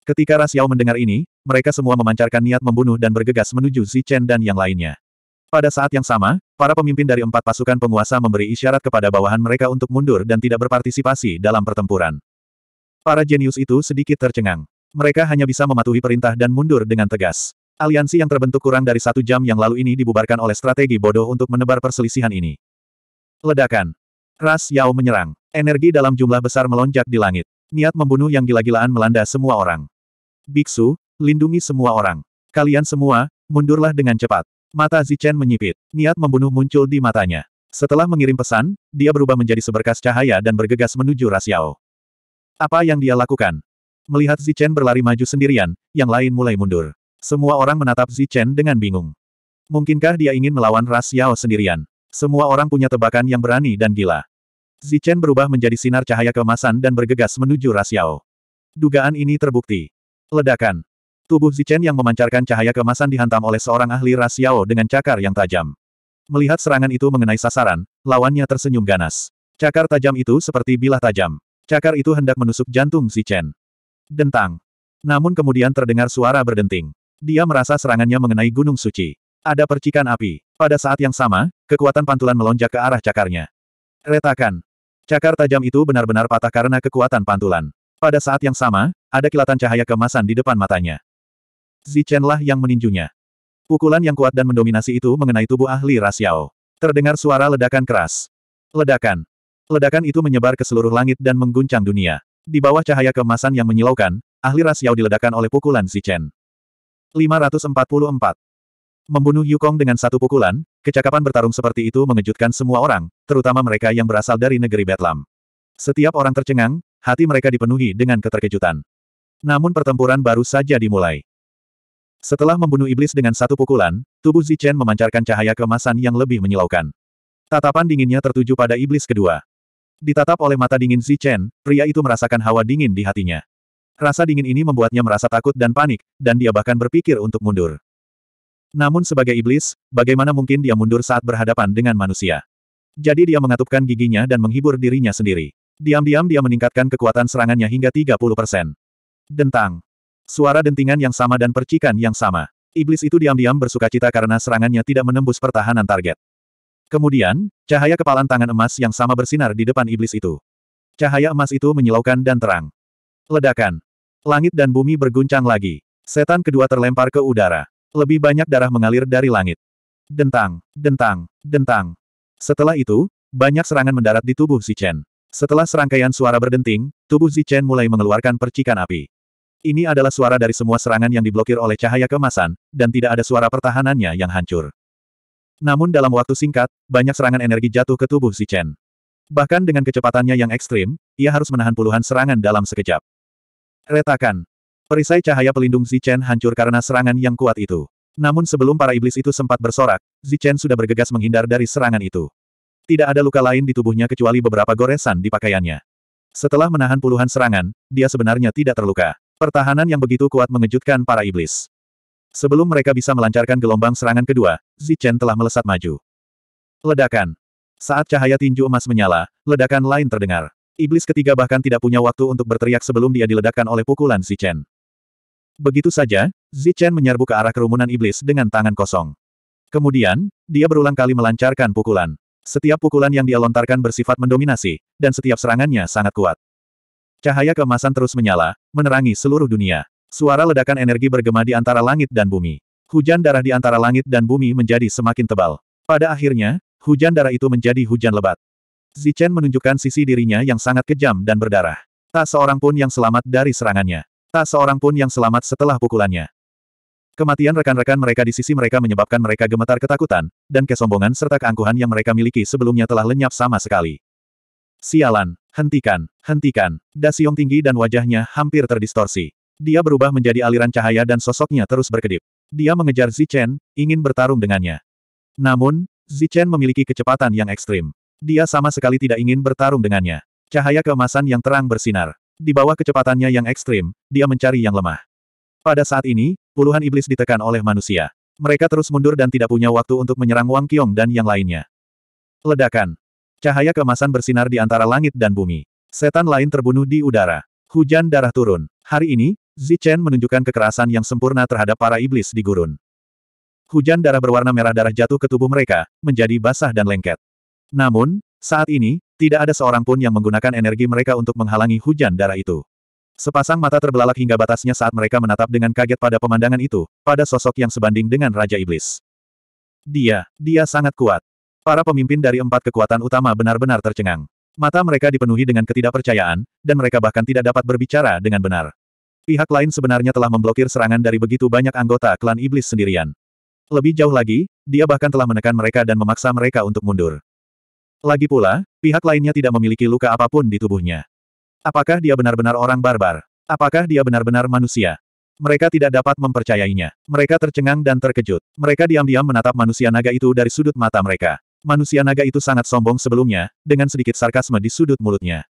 Ketika Ras mendengar ini, mereka semua memancarkan niat membunuh dan bergegas menuju Zichen dan yang lainnya. Pada saat yang sama, para pemimpin dari empat pasukan penguasa memberi isyarat kepada bawahan mereka untuk mundur dan tidak berpartisipasi dalam pertempuran. Para jenius itu sedikit tercengang. Mereka hanya bisa mematuhi perintah dan mundur dengan tegas. Aliansi yang terbentuk kurang dari satu jam yang lalu ini dibubarkan oleh strategi bodoh untuk menebar perselisihan ini. Ledakan. Ras Yao menyerang. Energi dalam jumlah besar melonjak di langit. Niat membunuh yang gila-gilaan melanda semua orang. Biksu, lindungi semua orang. Kalian semua, mundurlah dengan cepat. Mata Zichen menyipit. Niat membunuh muncul di matanya. Setelah mengirim pesan, dia berubah menjadi seberkas cahaya dan bergegas menuju Rasiao. Oh. Apa yang dia lakukan? Melihat Zichen berlari maju sendirian, yang lain mulai mundur. Semua orang menatap Zichen dengan bingung. Mungkinkah dia ingin melawan Rasiao oh sendirian? Semua orang punya tebakan yang berani dan gila. Zichen berubah menjadi sinar cahaya kemasan dan bergegas menuju Rasiao. Oh. Dugaan ini terbukti. Ledakan. Tubuh Zichen yang memancarkan cahaya kemasan dihantam oleh seorang ahli Yao dengan cakar yang tajam. Melihat serangan itu mengenai sasaran, lawannya tersenyum ganas. Cakar tajam itu seperti bilah tajam. Cakar itu hendak menusuk jantung Zichen. Dentang. Namun kemudian terdengar suara berdenting. Dia merasa serangannya mengenai gunung suci. Ada percikan api. Pada saat yang sama, kekuatan pantulan melonjak ke arah cakarnya. Retakan. Cakar tajam itu benar-benar patah karena kekuatan pantulan. Pada saat yang sama, ada kilatan cahaya kemasan di depan matanya. Zichen lah yang meninjunya. Pukulan yang kuat dan mendominasi itu mengenai tubuh ahli Yao. Terdengar suara ledakan keras. Ledakan. Ledakan itu menyebar ke seluruh langit dan mengguncang dunia. Di bawah cahaya kemasan yang menyilaukan, ahli Yao diledakan oleh pukulan Zichen. 544. Membunuh Yukong dengan satu pukulan, kecakapan bertarung seperti itu mengejutkan semua orang, terutama mereka yang berasal dari negeri Betlam. Setiap orang tercengang, hati mereka dipenuhi dengan keterkejutan. Namun pertempuran baru saja dimulai. Setelah membunuh iblis dengan satu pukulan, tubuh Zichen memancarkan cahaya kemasan yang lebih menyilaukan. Tatapan dinginnya tertuju pada iblis kedua. Ditatap oleh mata dingin Zichen, pria itu merasakan hawa dingin di hatinya. Rasa dingin ini membuatnya merasa takut dan panik, dan dia bahkan berpikir untuk mundur. Namun sebagai iblis, bagaimana mungkin dia mundur saat berhadapan dengan manusia? Jadi dia mengatupkan giginya dan menghibur dirinya sendiri. Diam-diam dia meningkatkan kekuatan serangannya hingga 30 Dentang. Suara dentingan yang sama dan percikan yang sama. Iblis itu diam-diam bersuka cita karena serangannya tidak menembus pertahanan target. Kemudian, cahaya kepalan tangan emas yang sama bersinar di depan iblis itu. Cahaya emas itu menyilaukan dan terang. Ledakan. Langit dan bumi berguncang lagi. Setan kedua terlempar ke udara. Lebih banyak darah mengalir dari langit. Dentang, dentang, dentang. Setelah itu, banyak serangan mendarat di tubuh Zichen. Setelah serangkaian suara berdenting, tubuh Zichen mulai mengeluarkan percikan api. Ini adalah suara dari semua serangan yang diblokir oleh cahaya kemasan, dan tidak ada suara pertahanannya yang hancur. Namun dalam waktu singkat, banyak serangan energi jatuh ke tubuh si Chen. Bahkan dengan kecepatannya yang ekstrim, ia harus menahan puluhan serangan dalam sekejap. Retakan. Perisai cahaya pelindung Zichen hancur karena serangan yang kuat itu. Namun sebelum para iblis itu sempat bersorak, Zichen sudah bergegas menghindar dari serangan itu. Tidak ada luka lain di tubuhnya kecuali beberapa goresan di pakaiannya. Setelah menahan puluhan serangan, dia sebenarnya tidak terluka. Pertahanan yang begitu kuat mengejutkan para iblis. Sebelum mereka bisa melancarkan gelombang serangan kedua, Zichen telah melesat maju. Ledakan. Saat cahaya tinju emas menyala, ledakan lain terdengar. Iblis ketiga bahkan tidak punya waktu untuk berteriak sebelum dia diledakkan oleh pukulan Zichen. Begitu saja, Zichen menyerbu ke arah kerumunan iblis dengan tangan kosong. Kemudian, dia berulang kali melancarkan pukulan. Setiap pukulan yang dia lontarkan bersifat mendominasi, dan setiap serangannya sangat kuat. Cahaya keemasan terus menyala, menerangi seluruh dunia. Suara ledakan energi bergema di antara langit dan bumi. Hujan darah di antara langit dan bumi menjadi semakin tebal. Pada akhirnya, hujan darah itu menjadi hujan lebat. Zichen menunjukkan sisi dirinya yang sangat kejam dan berdarah. Tak seorang pun yang selamat dari serangannya. Tak seorang pun yang selamat setelah pukulannya. Kematian rekan-rekan mereka di sisi mereka menyebabkan mereka gemetar ketakutan, dan kesombongan serta keangkuhan yang mereka miliki sebelumnya telah lenyap sama sekali. Sialan, Hentikan, hentikan. Dasiong tinggi dan wajahnya hampir terdistorsi. Dia berubah menjadi aliran cahaya dan sosoknya terus berkedip. Dia mengejar Zichen, ingin bertarung dengannya. Namun, Zichen memiliki kecepatan yang ekstrim. Dia sama sekali tidak ingin bertarung dengannya. Cahaya keemasan yang terang bersinar. Di bawah kecepatannya yang ekstrim, dia mencari yang lemah. Pada saat ini, puluhan iblis ditekan oleh manusia. Mereka terus mundur dan tidak punya waktu untuk menyerang Wang Qiong dan yang lainnya. Ledakan. Cahaya kemasan bersinar di antara langit dan bumi. Setan lain terbunuh di udara. Hujan darah turun. Hari ini, Zichen menunjukkan kekerasan yang sempurna terhadap para iblis di gurun. Hujan darah berwarna merah darah jatuh ke tubuh mereka, menjadi basah dan lengket. Namun, saat ini, tidak ada seorang pun yang menggunakan energi mereka untuk menghalangi hujan darah itu. Sepasang mata terbelalak hingga batasnya saat mereka menatap dengan kaget pada pemandangan itu, pada sosok yang sebanding dengan Raja Iblis. Dia, dia sangat kuat. Para pemimpin dari empat kekuatan utama benar-benar tercengang. Mata mereka dipenuhi dengan ketidakpercayaan, dan mereka bahkan tidak dapat berbicara dengan benar. Pihak lain sebenarnya telah memblokir serangan dari begitu banyak anggota klan iblis sendirian. Lebih jauh lagi, dia bahkan telah menekan mereka dan memaksa mereka untuk mundur. Lagi pula, pihak lainnya tidak memiliki luka apapun di tubuhnya. Apakah dia benar-benar orang barbar? Apakah dia benar-benar manusia? Mereka tidak dapat mempercayainya. Mereka tercengang dan terkejut. Mereka diam-diam menatap manusia naga itu dari sudut mata mereka. Manusia naga itu sangat sombong sebelumnya, dengan sedikit sarkasme di sudut mulutnya.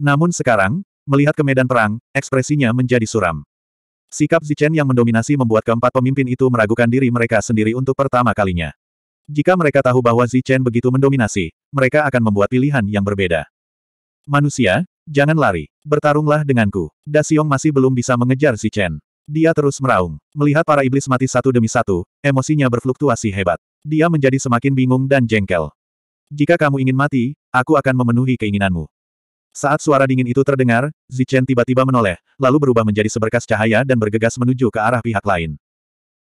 Namun sekarang, melihat ke medan perang, ekspresinya menjadi suram. Sikap Zichen yang mendominasi membuat keempat pemimpin itu meragukan diri mereka sendiri untuk pertama kalinya. Jika mereka tahu bahwa Zichen begitu mendominasi, mereka akan membuat pilihan yang berbeda. Manusia, jangan lari. Bertarunglah denganku. Dasiong masih belum bisa mengejar Zichen. Dia terus meraung. Melihat para iblis mati satu demi satu, emosinya berfluktuasi hebat. Dia menjadi semakin bingung dan jengkel. Jika kamu ingin mati, aku akan memenuhi keinginanmu. Saat suara dingin itu terdengar, Zichen tiba-tiba menoleh, lalu berubah menjadi seberkas cahaya dan bergegas menuju ke arah pihak lain.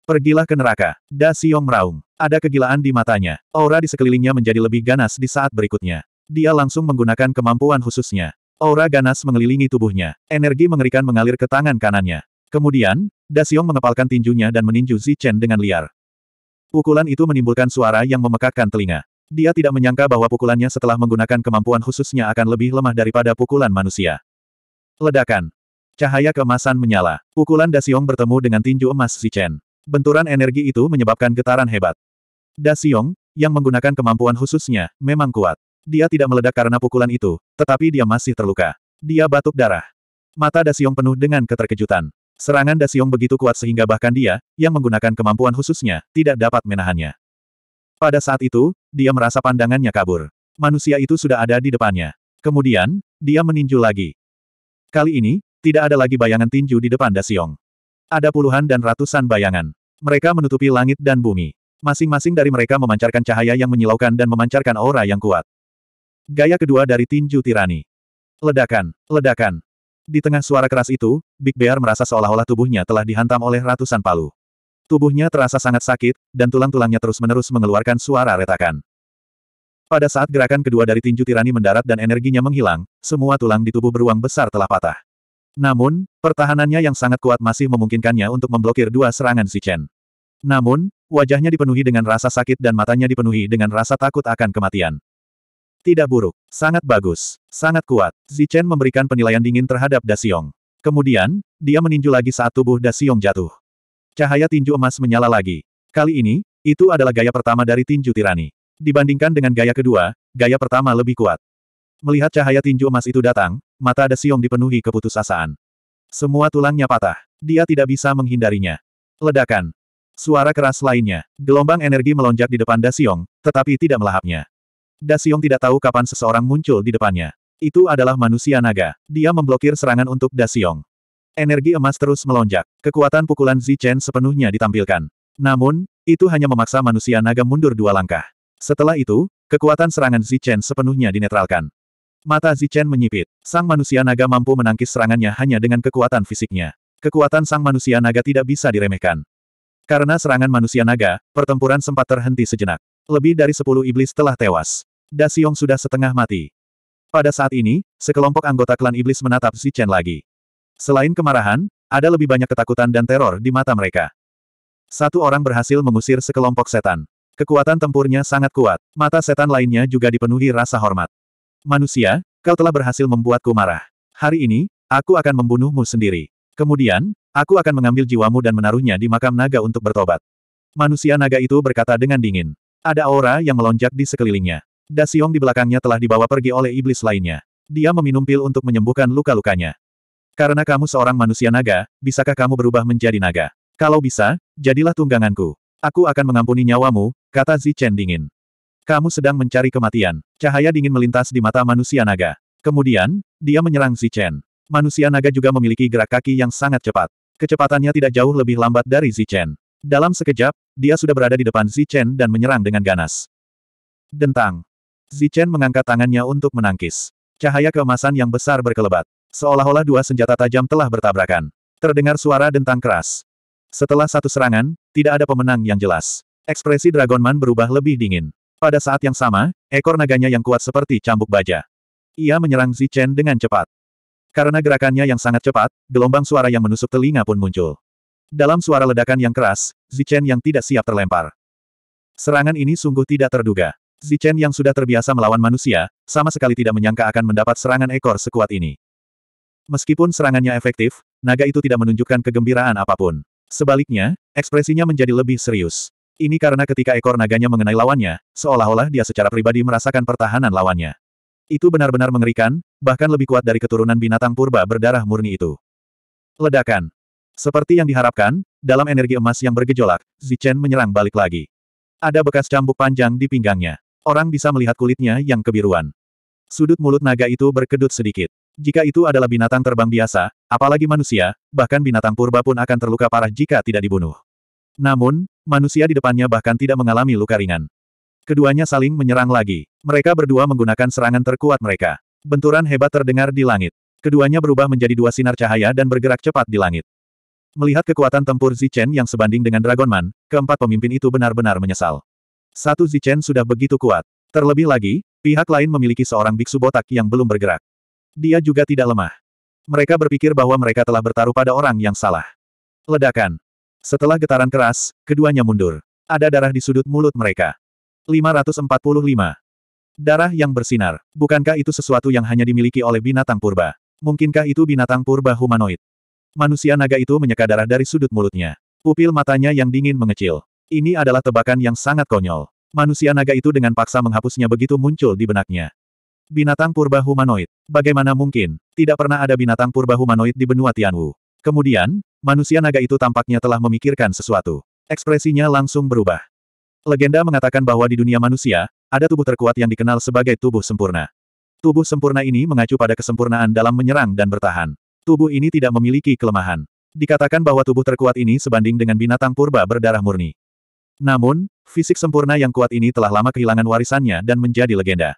Pergilah ke neraka. Da Xiong meraung. Ada kegilaan di matanya. Aura di sekelilingnya menjadi lebih ganas di saat berikutnya. Dia langsung menggunakan kemampuan khususnya. Aura ganas mengelilingi tubuhnya. Energi mengerikan mengalir ke tangan kanannya. Kemudian, Dasyong mengepalkan tinjunya dan meninju Zichen dengan liar. Pukulan itu menimbulkan suara yang memekakkan telinga. Dia tidak menyangka bahwa pukulannya setelah menggunakan kemampuan khususnya akan lebih lemah daripada pukulan manusia. Ledakan. Cahaya kemasan menyala. Pukulan Dasyong bertemu dengan tinju emas Zichen. Benturan energi itu menyebabkan getaran hebat. Dasyong, yang menggunakan kemampuan khususnya, memang kuat. Dia tidak meledak karena pukulan itu, tetapi dia masih terluka. Dia batuk darah. Mata Dasyong penuh dengan keterkejutan. Serangan Dasiong begitu kuat sehingga bahkan dia, yang menggunakan kemampuan khususnya, tidak dapat menahannya. Pada saat itu, dia merasa pandangannya kabur. Manusia itu sudah ada di depannya. Kemudian, dia meninju lagi. Kali ini, tidak ada lagi bayangan tinju di depan Dasiong. Ada puluhan dan ratusan bayangan. Mereka menutupi langit dan bumi. Masing-masing dari mereka memancarkan cahaya yang menyilaukan dan memancarkan aura yang kuat. Gaya kedua dari tinju tirani. Ledakan, ledakan, di tengah suara keras itu, Big Bear merasa seolah-olah tubuhnya telah dihantam oleh ratusan palu. Tubuhnya terasa sangat sakit, dan tulang-tulangnya terus-menerus mengeluarkan suara retakan. Pada saat gerakan kedua dari tinju tirani mendarat dan energinya menghilang, semua tulang di tubuh beruang besar telah patah. Namun, pertahanannya yang sangat kuat masih memungkinkannya untuk memblokir dua serangan si Chen. Namun, wajahnya dipenuhi dengan rasa sakit dan matanya dipenuhi dengan rasa takut akan kematian. Tidak buruk. Sangat bagus. Sangat kuat. Zichen memberikan penilaian dingin terhadap Dasyong. Kemudian, dia meninju lagi saat tubuh Dasyong jatuh. Cahaya tinju emas menyala lagi. Kali ini, itu adalah gaya pertama dari tinju tirani. Dibandingkan dengan gaya kedua, gaya pertama lebih kuat. Melihat cahaya tinju emas itu datang, mata Dasyong dipenuhi keputusasaan. Semua tulangnya patah. Dia tidak bisa menghindarinya. Ledakan. Suara keras lainnya. Gelombang energi melonjak di depan Dasyong, tetapi tidak melahapnya. Dasyong tidak tahu kapan seseorang muncul di depannya. Itu adalah manusia naga. Dia memblokir serangan untuk Dasyong. Energi emas terus melonjak. Kekuatan pukulan Zichen sepenuhnya ditampilkan. Namun, itu hanya memaksa manusia naga mundur dua langkah. Setelah itu, kekuatan serangan Zichen sepenuhnya dinetralkan. Mata Zichen menyipit. Sang manusia naga mampu menangkis serangannya hanya dengan kekuatan fisiknya. Kekuatan sang manusia naga tidak bisa diremehkan. Karena serangan manusia naga, pertempuran sempat terhenti sejenak. Lebih dari sepuluh iblis telah tewas. Dasiong sudah setengah mati. Pada saat ini, sekelompok anggota klan iblis menatap si Chen lagi. Selain kemarahan, ada lebih banyak ketakutan dan teror di mata mereka. Satu orang berhasil mengusir sekelompok setan. Kekuatan tempurnya sangat kuat, mata setan lainnya juga dipenuhi rasa hormat. Manusia, kau telah berhasil membuatku marah. Hari ini, aku akan membunuhmu sendiri. Kemudian, aku akan mengambil jiwamu dan menaruhnya di makam naga untuk bertobat. Manusia naga itu berkata dengan dingin. Ada aura yang melonjak di sekelilingnya. Dasiong di belakangnya telah dibawa pergi oleh iblis lainnya. Dia meminum pil untuk menyembuhkan luka-lukanya. Karena kamu seorang manusia naga, bisakah kamu berubah menjadi naga? Kalau bisa, jadilah tungganganku. Aku akan mengampuni nyawamu, kata Zi Chen dingin. Kamu sedang mencari kematian. Cahaya dingin melintas di mata manusia naga. Kemudian, dia menyerang Zi Chen. Manusia naga juga memiliki gerak kaki yang sangat cepat. Kecepatannya tidak jauh lebih lambat dari Zi Chen. Dalam sekejap, dia sudah berada di depan Zi Chen dan menyerang dengan ganas. Dentang. Zichen mengangkat tangannya untuk menangkis. Cahaya keemasan yang besar berkelebat. Seolah-olah dua senjata tajam telah bertabrakan. Terdengar suara dentang keras. Setelah satu serangan, tidak ada pemenang yang jelas. Ekspresi Dragon Man berubah lebih dingin. Pada saat yang sama, ekor naganya yang kuat seperti cambuk baja. Ia menyerang Zichen dengan cepat. Karena gerakannya yang sangat cepat, gelombang suara yang menusuk telinga pun muncul. Dalam suara ledakan yang keras, Zichen yang tidak siap terlempar. Serangan ini sungguh tidak terduga. Zichen yang sudah terbiasa melawan manusia, sama sekali tidak menyangka akan mendapat serangan ekor sekuat ini. Meskipun serangannya efektif, naga itu tidak menunjukkan kegembiraan apapun. Sebaliknya, ekspresinya menjadi lebih serius. Ini karena ketika ekor naganya mengenai lawannya, seolah-olah dia secara pribadi merasakan pertahanan lawannya. Itu benar-benar mengerikan, bahkan lebih kuat dari keturunan binatang purba berdarah murni itu. Ledakan. Seperti yang diharapkan, dalam energi emas yang bergejolak, Zichen menyerang balik lagi. Ada bekas cambuk panjang di pinggangnya. Orang bisa melihat kulitnya yang kebiruan. Sudut mulut naga itu berkedut sedikit. Jika itu adalah binatang terbang biasa, apalagi manusia, bahkan binatang purba pun akan terluka parah jika tidak dibunuh. Namun, manusia di depannya bahkan tidak mengalami luka ringan. Keduanya saling menyerang lagi. Mereka berdua menggunakan serangan terkuat mereka. Benturan hebat terdengar di langit. Keduanya berubah menjadi dua sinar cahaya dan bergerak cepat di langit. Melihat kekuatan tempur Zichen yang sebanding dengan Dragon Man, keempat pemimpin itu benar-benar menyesal. Satu Zichen sudah begitu kuat. Terlebih lagi, pihak lain memiliki seorang biksu botak yang belum bergerak. Dia juga tidak lemah. Mereka berpikir bahwa mereka telah bertaruh pada orang yang salah. Ledakan. Setelah getaran keras, keduanya mundur. Ada darah di sudut mulut mereka. 545. Darah yang bersinar. Bukankah itu sesuatu yang hanya dimiliki oleh binatang purba? Mungkinkah itu binatang purba humanoid? Manusia naga itu menyeka darah dari sudut mulutnya. Pupil matanya yang dingin mengecil. Ini adalah tebakan yang sangat konyol. Manusia naga itu dengan paksa menghapusnya begitu muncul di benaknya. Binatang purba humanoid. Bagaimana mungkin? Tidak pernah ada binatang purba humanoid di benua Tianwu. Kemudian, manusia naga itu tampaknya telah memikirkan sesuatu. Ekspresinya langsung berubah. Legenda mengatakan bahwa di dunia manusia, ada tubuh terkuat yang dikenal sebagai tubuh sempurna. Tubuh sempurna ini mengacu pada kesempurnaan dalam menyerang dan bertahan. Tubuh ini tidak memiliki kelemahan. Dikatakan bahwa tubuh terkuat ini sebanding dengan binatang purba berdarah murni. Namun, fisik sempurna yang kuat ini telah lama kehilangan warisannya dan menjadi legenda.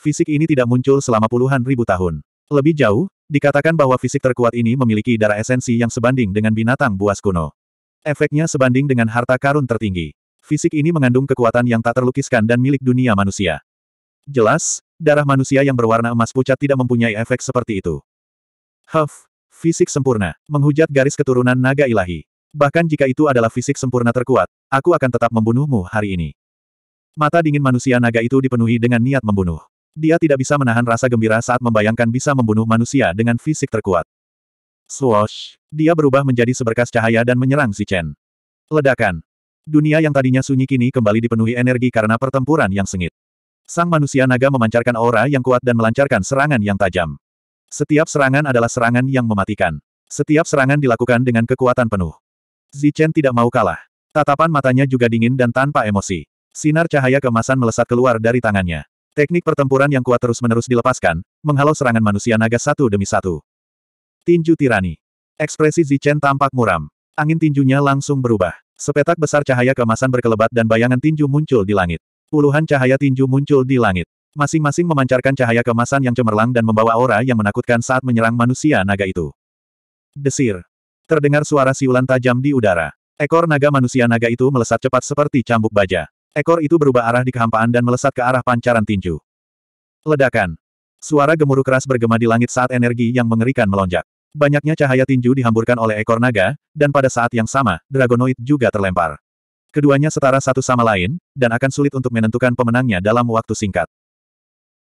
Fisik ini tidak muncul selama puluhan ribu tahun. Lebih jauh, dikatakan bahwa fisik terkuat ini memiliki darah esensi yang sebanding dengan binatang buas kuno. Efeknya sebanding dengan harta karun tertinggi. Fisik ini mengandung kekuatan yang tak terlukiskan dan milik dunia manusia. Jelas, darah manusia yang berwarna emas pucat tidak mempunyai efek seperti itu. Huff, fisik sempurna, menghujat garis keturunan naga ilahi. Bahkan jika itu adalah fisik sempurna terkuat, aku akan tetap membunuhmu hari ini. Mata dingin manusia naga itu dipenuhi dengan niat membunuh. Dia tidak bisa menahan rasa gembira saat membayangkan bisa membunuh manusia dengan fisik terkuat. Swoosh! Dia berubah menjadi seberkas cahaya dan menyerang si Chen. Ledakan! Dunia yang tadinya sunyi kini kembali dipenuhi energi karena pertempuran yang sengit. Sang manusia naga memancarkan aura yang kuat dan melancarkan serangan yang tajam. Setiap serangan adalah serangan yang mematikan. Setiap serangan dilakukan dengan kekuatan penuh. Zichen tidak mau kalah. Tatapan matanya juga dingin dan tanpa emosi. Sinar cahaya kemasan melesat keluar dari tangannya. Teknik pertempuran yang kuat terus-menerus dilepaskan, menghalau serangan manusia naga satu demi satu. Tinju tirani. Ekspresi Zichen tampak muram. Angin tinjunya langsung berubah. Sepetak besar cahaya kemasan berkelebat dan bayangan tinju muncul di langit. Puluhan cahaya tinju muncul di langit. Masing-masing memancarkan cahaya kemasan yang cemerlang dan membawa aura yang menakutkan saat menyerang manusia naga itu. Desir. Terdengar suara siulan tajam di udara. Ekor naga manusia naga itu melesat cepat seperti cambuk baja. Ekor itu berubah arah di kehampaan dan melesat ke arah pancaran tinju. Ledakan. Suara gemuruh keras bergema di langit saat energi yang mengerikan melonjak. Banyaknya cahaya tinju dihamburkan oleh ekor naga, dan pada saat yang sama, Dragonoid juga terlempar. Keduanya setara satu sama lain, dan akan sulit untuk menentukan pemenangnya dalam waktu singkat.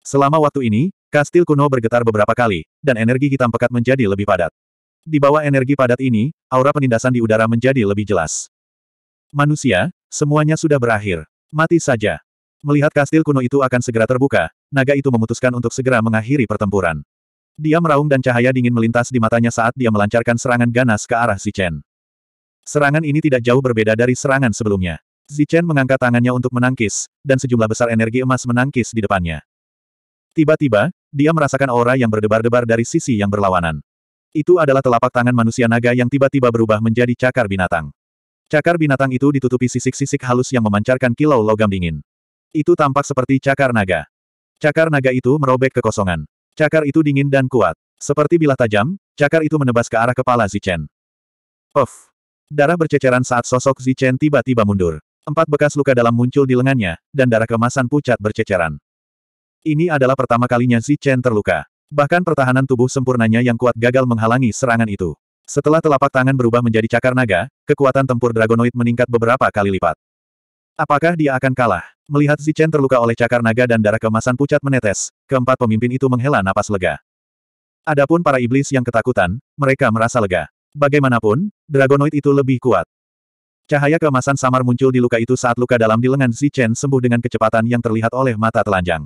Selama waktu ini, kastil kuno bergetar beberapa kali, dan energi hitam pekat menjadi lebih padat. Di bawah energi padat ini, aura penindasan di udara menjadi lebih jelas. Manusia, semuanya sudah berakhir. Mati saja. Melihat kastil kuno itu akan segera terbuka, naga itu memutuskan untuk segera mengakhiri pertempuran. Dia meraung dan cahaya dingin melintas di matanya saat dia melancarkan serangan ganas ke arah Zichen. Serangan ini tidak jauh berbeda dari serangan sebelumnya. Zichen mengangkat tangannya untuk menangkis, dan sejumlah besar energi emas menangkis di depannya. Tiba-tiba, dia merasakan aura yang berdebar-debar dari sisi yang berlawanan. Itu adalah telapak tangan manusia naga yang tiba-tiba berubah menjadi cakar binatang. Cakar binatang itu ditutupi sisik-sisik halus yang memancarkan kilau logam dingin. Itu tampak seperti cakar naga. Cakar naga itu merobek kekosongan. Cakar itu dingin dan kuat. Seperti bilah tajam, cakar itu menebas ke arah kepala Zichen. Of! Darah berceceran saat sosok Zichen tiba-tiba mundur. Empat bekas luka dalam muncul di lengannya, dan darah kemasan pucat berceceran. Ini adalah pertama kalinya Zichen terluka. Bahkan pertahanan tubuh sempurnanya yang kuat gagal menghalangi serangan itu. Setelah telapak tangan berubah menjadi cakar naga, kekuatan tempur Dragonoid meningkat beberapa kali lipat. Apakah dia akan kalah? Melihat Zichen terluka oleh cakar naga dan darah kemasan pucat menetes, keempat pemimpin itu menghela napas lega. Adapun para iblis yang ketakutan, mereka merasa lega. Bagaimanapun, Dragonoid itu lebih kuat. Cahaya kemasan samar muncul di luka itu saat luka dalam di lengan Zichen sembuh dengan kecepatan yang terlihat oleh mata telanjang.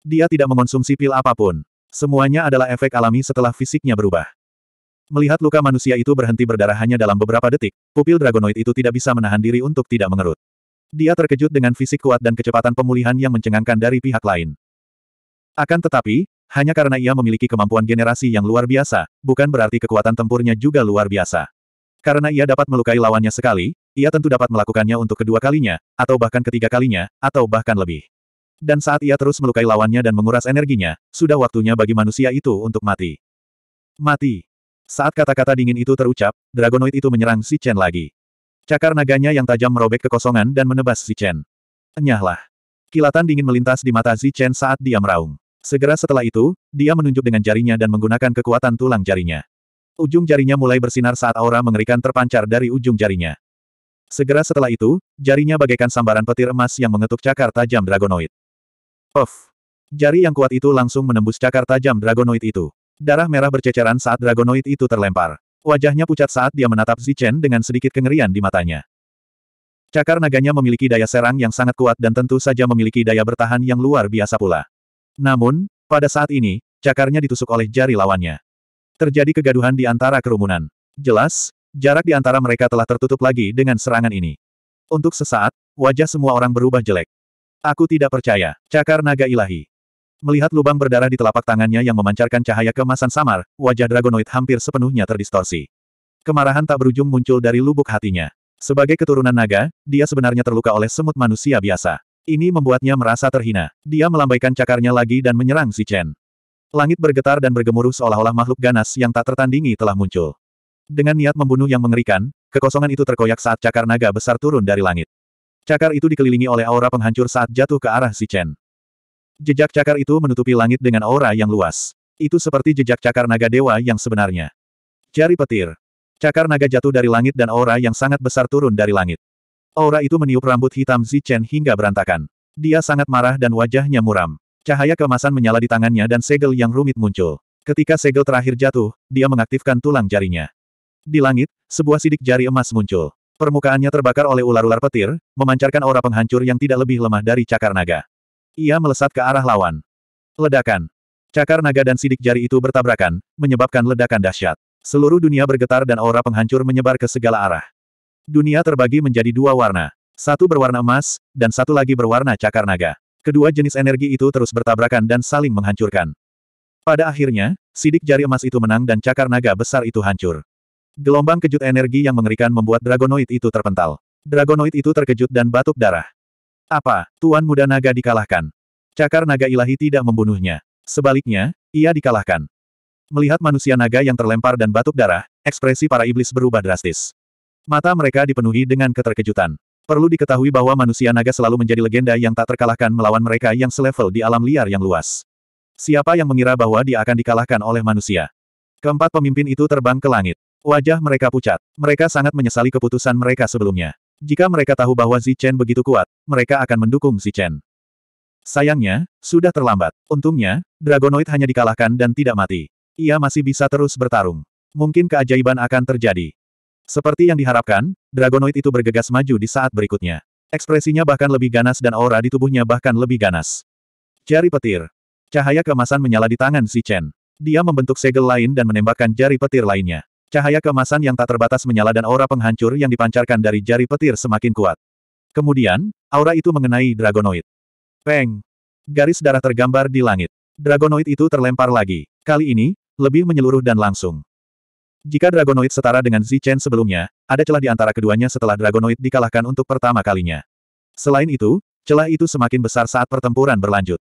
Dia tidak mengonsumsi pil apapun. Semuanya adalah efek alami setelah fisiknya berubah. Melihat luka manusia itu berhenti berdarah hanya dalam beberapa detik, pupil dragonoid itu tidak bisa menahan diri untuk tidak mengerut. Dia terkejut dengan fisik kuat dan kecepatan pemulihan yang mencengangkan dari pihak lain. Akan tetapi, hanya karena ia memiliki kemampuan generasi yang luar biasa, bukan berarti kekuatan tempurnya juga luar biasa. Karena ia dapat melukai lawannya sekali, ia tentu dapat melakukannya untuk kedua kalinya, atau bahkan ketiga kalinya, atau bahkan lebih. Dan saat ia terus melukai lawannya dan menguras energinya, sudah waktunya bagi manusia itu untuk mati. Mati. Saat kata-kata dingin itu terucap, Dragonoid itu menyerang si Chen lagi. Cakar naganya yang tajam merobek kekosongan dan menebas si Chen. Enyahlah. Kilatan dingin melintas di mata si Chen saat dia meraung. Segera setelah itu, dia menunjuk dengan jarinya dan menggunakan kekuatan tulang jarinya. Ujung jarinya mulai bersinar saat aura mengerikan terpancar dari ujung jarinya. Segera setelah itu, jarinya bagaikan sambaran petir emas yang mengetuk cakar tajam Dragonoid. Of! Jari yang kuat itu langsung menembus cakar tajam dragonoid itu. Darah merah berceceran saat dragonoid itu terlempar. Wajahnya pucat saat dia menatap Zichen dengan sedikit kengerian di matanya. Cakar naganya memiliki daya serang yang sangat kuat dan tentu saja memiliki daya bertahan yang luar biasa pula. Namun, pada saat ini, cakarnya ditusuk oleh jari lawannya. Terjadi kegaduhan di antara kerumunan. Jelas, jarak di antara mereka telah tertutup lagi dengan serangan ini. Untuk sesaat, wajah semua orang berubah jelek. Aku tidak percaya. Cakar naga ilahi. Melihat lubang berdarah di telapak tangannya yang memancarkan cahaya kemasan samar, wajah Dragonoid hampir sepenuhnya terdistorsi. Kemarahan tak berujung muncul dari lubuk hatinya. Sebagai keturunan naga, dia sebenarnya terluka oleh semut manusia biasa. Ini membuatnya merasa terhina. Dia melambaikan cakarnya lagi dan menyerang si Chen. Langit bergetar dan bergemuruh seolah-olah makhluk ganas yang tak tertandingi telah muncul. Dengan niat membunuh yang mengerikan, kekosongan itu terkoyak saat cakar naga besar turun dari langit. Cakar itu dikelilingi oleh aura penghancur saat jatuh ke arah Zichen. Jejak cakar itu menutupi langit dengan aura yang luas. Itu seperti jejak cakar naga dewa yang sebenarnya. Jari petir. Cakar naga jatuh dari langit dan aura yang sangat besar turun dari langit. Aura itu meniup rambut hitam Zichen hingga berantakan. Dia sangat marah dan wajahnya muram. Cahaya kemasan menyala di tangannya dan segel yang rumit muncul. Ketika segel terakhir jatuh, dia mengaktifkan tulang jarinya. Di langit, sebuah sidik jari emas muncul. Permukaannya terbakar oleh ular-ular petir, memancarkan aura penghancur yang tidak lebih lemah dari cakar naga. Ia melesat ke arah lawan. Ledakan. Cakar naga dan sidik jari itu bertabrakan, menyebabkan ledakan dahsyat. Seluruh dunia bergetar dan aura penghancur menyebar ke segala arah. Dunia terbagi menjadi dua warna. Satu berwarna emas, dan satu lagi berwarna cakar naga. Kedua jenis energi itu terus bertabrakan dan saling menghancurkan. Pada akhirnya, sidik jari emas itu menang dan cakar naga besar itu hancur. Gelombang kejut energi yang mengerikan membuat Dragonoid itu terpental. Dragonoid itu terkejut dan batuk darah. Apa, Tuan Muda Naga dikalahkan? Cakar Naga Ilahi tidak membunuhnya. Sebaliknya, ia dikalahkan. Melihat manusia naga yang terlempar dan batuk darah, ekspresi para iblis berubah drastis. Mata mereka dipenuhi dengan keterkejutan. Perlu diketahui bahwa manusia naga selalu menjadi legenda yang tak terkalahkan melawan mereka yang selevel di alam liar yang luas. Siapa yang mengira bahwa dia akan dikalahkan oleh manusia? Keempat pemimpin itu terbang ke langit. Wajah mereka pucat. Mereka sangat menyesali keputusan mereka sebelumnya. Jika mereka tahu bahwa Zichen begitu kuat, mereka akan mendukung Zichen. Sayangnya, sudah terlambat. Untungnya, Dragonoid hanya dikalahkan dan tidak mati. Ia masih bisa terus bertarung. Mungkin keajaiban akan terjadi. Seperti yang diharapkan, Dragonoid itu bergegas maju di saat berikutnya. Ekspresinya bahkan lebih ganas dan aura di tubuhnya bahkan lebih ganas. Jari petir. Cahaya kemasan menyala di tangan Zichen. Dia membentuk segel lain dan menembakkan jari petir lainnya. Cahaya kemasan yang tak terbatas menyala dan aura penghancur yang dipancarkan dari jari petir semakin kuat. Kemudian, aura itu mengenai Dragonoid. Peng! Garis darah tergambar di langit. Dragonoid itu terlempar lagi. Kali ini, lebih menyeluruh dan langsung. Jika Dragonoid setara dengan Zichen sebelumnya, ada celah di antara keduanya setelah Dragonoid dikalahkan untuk pertama kalinya. Selain itu, celah itu semakin besar saat pertempuran berlanjut.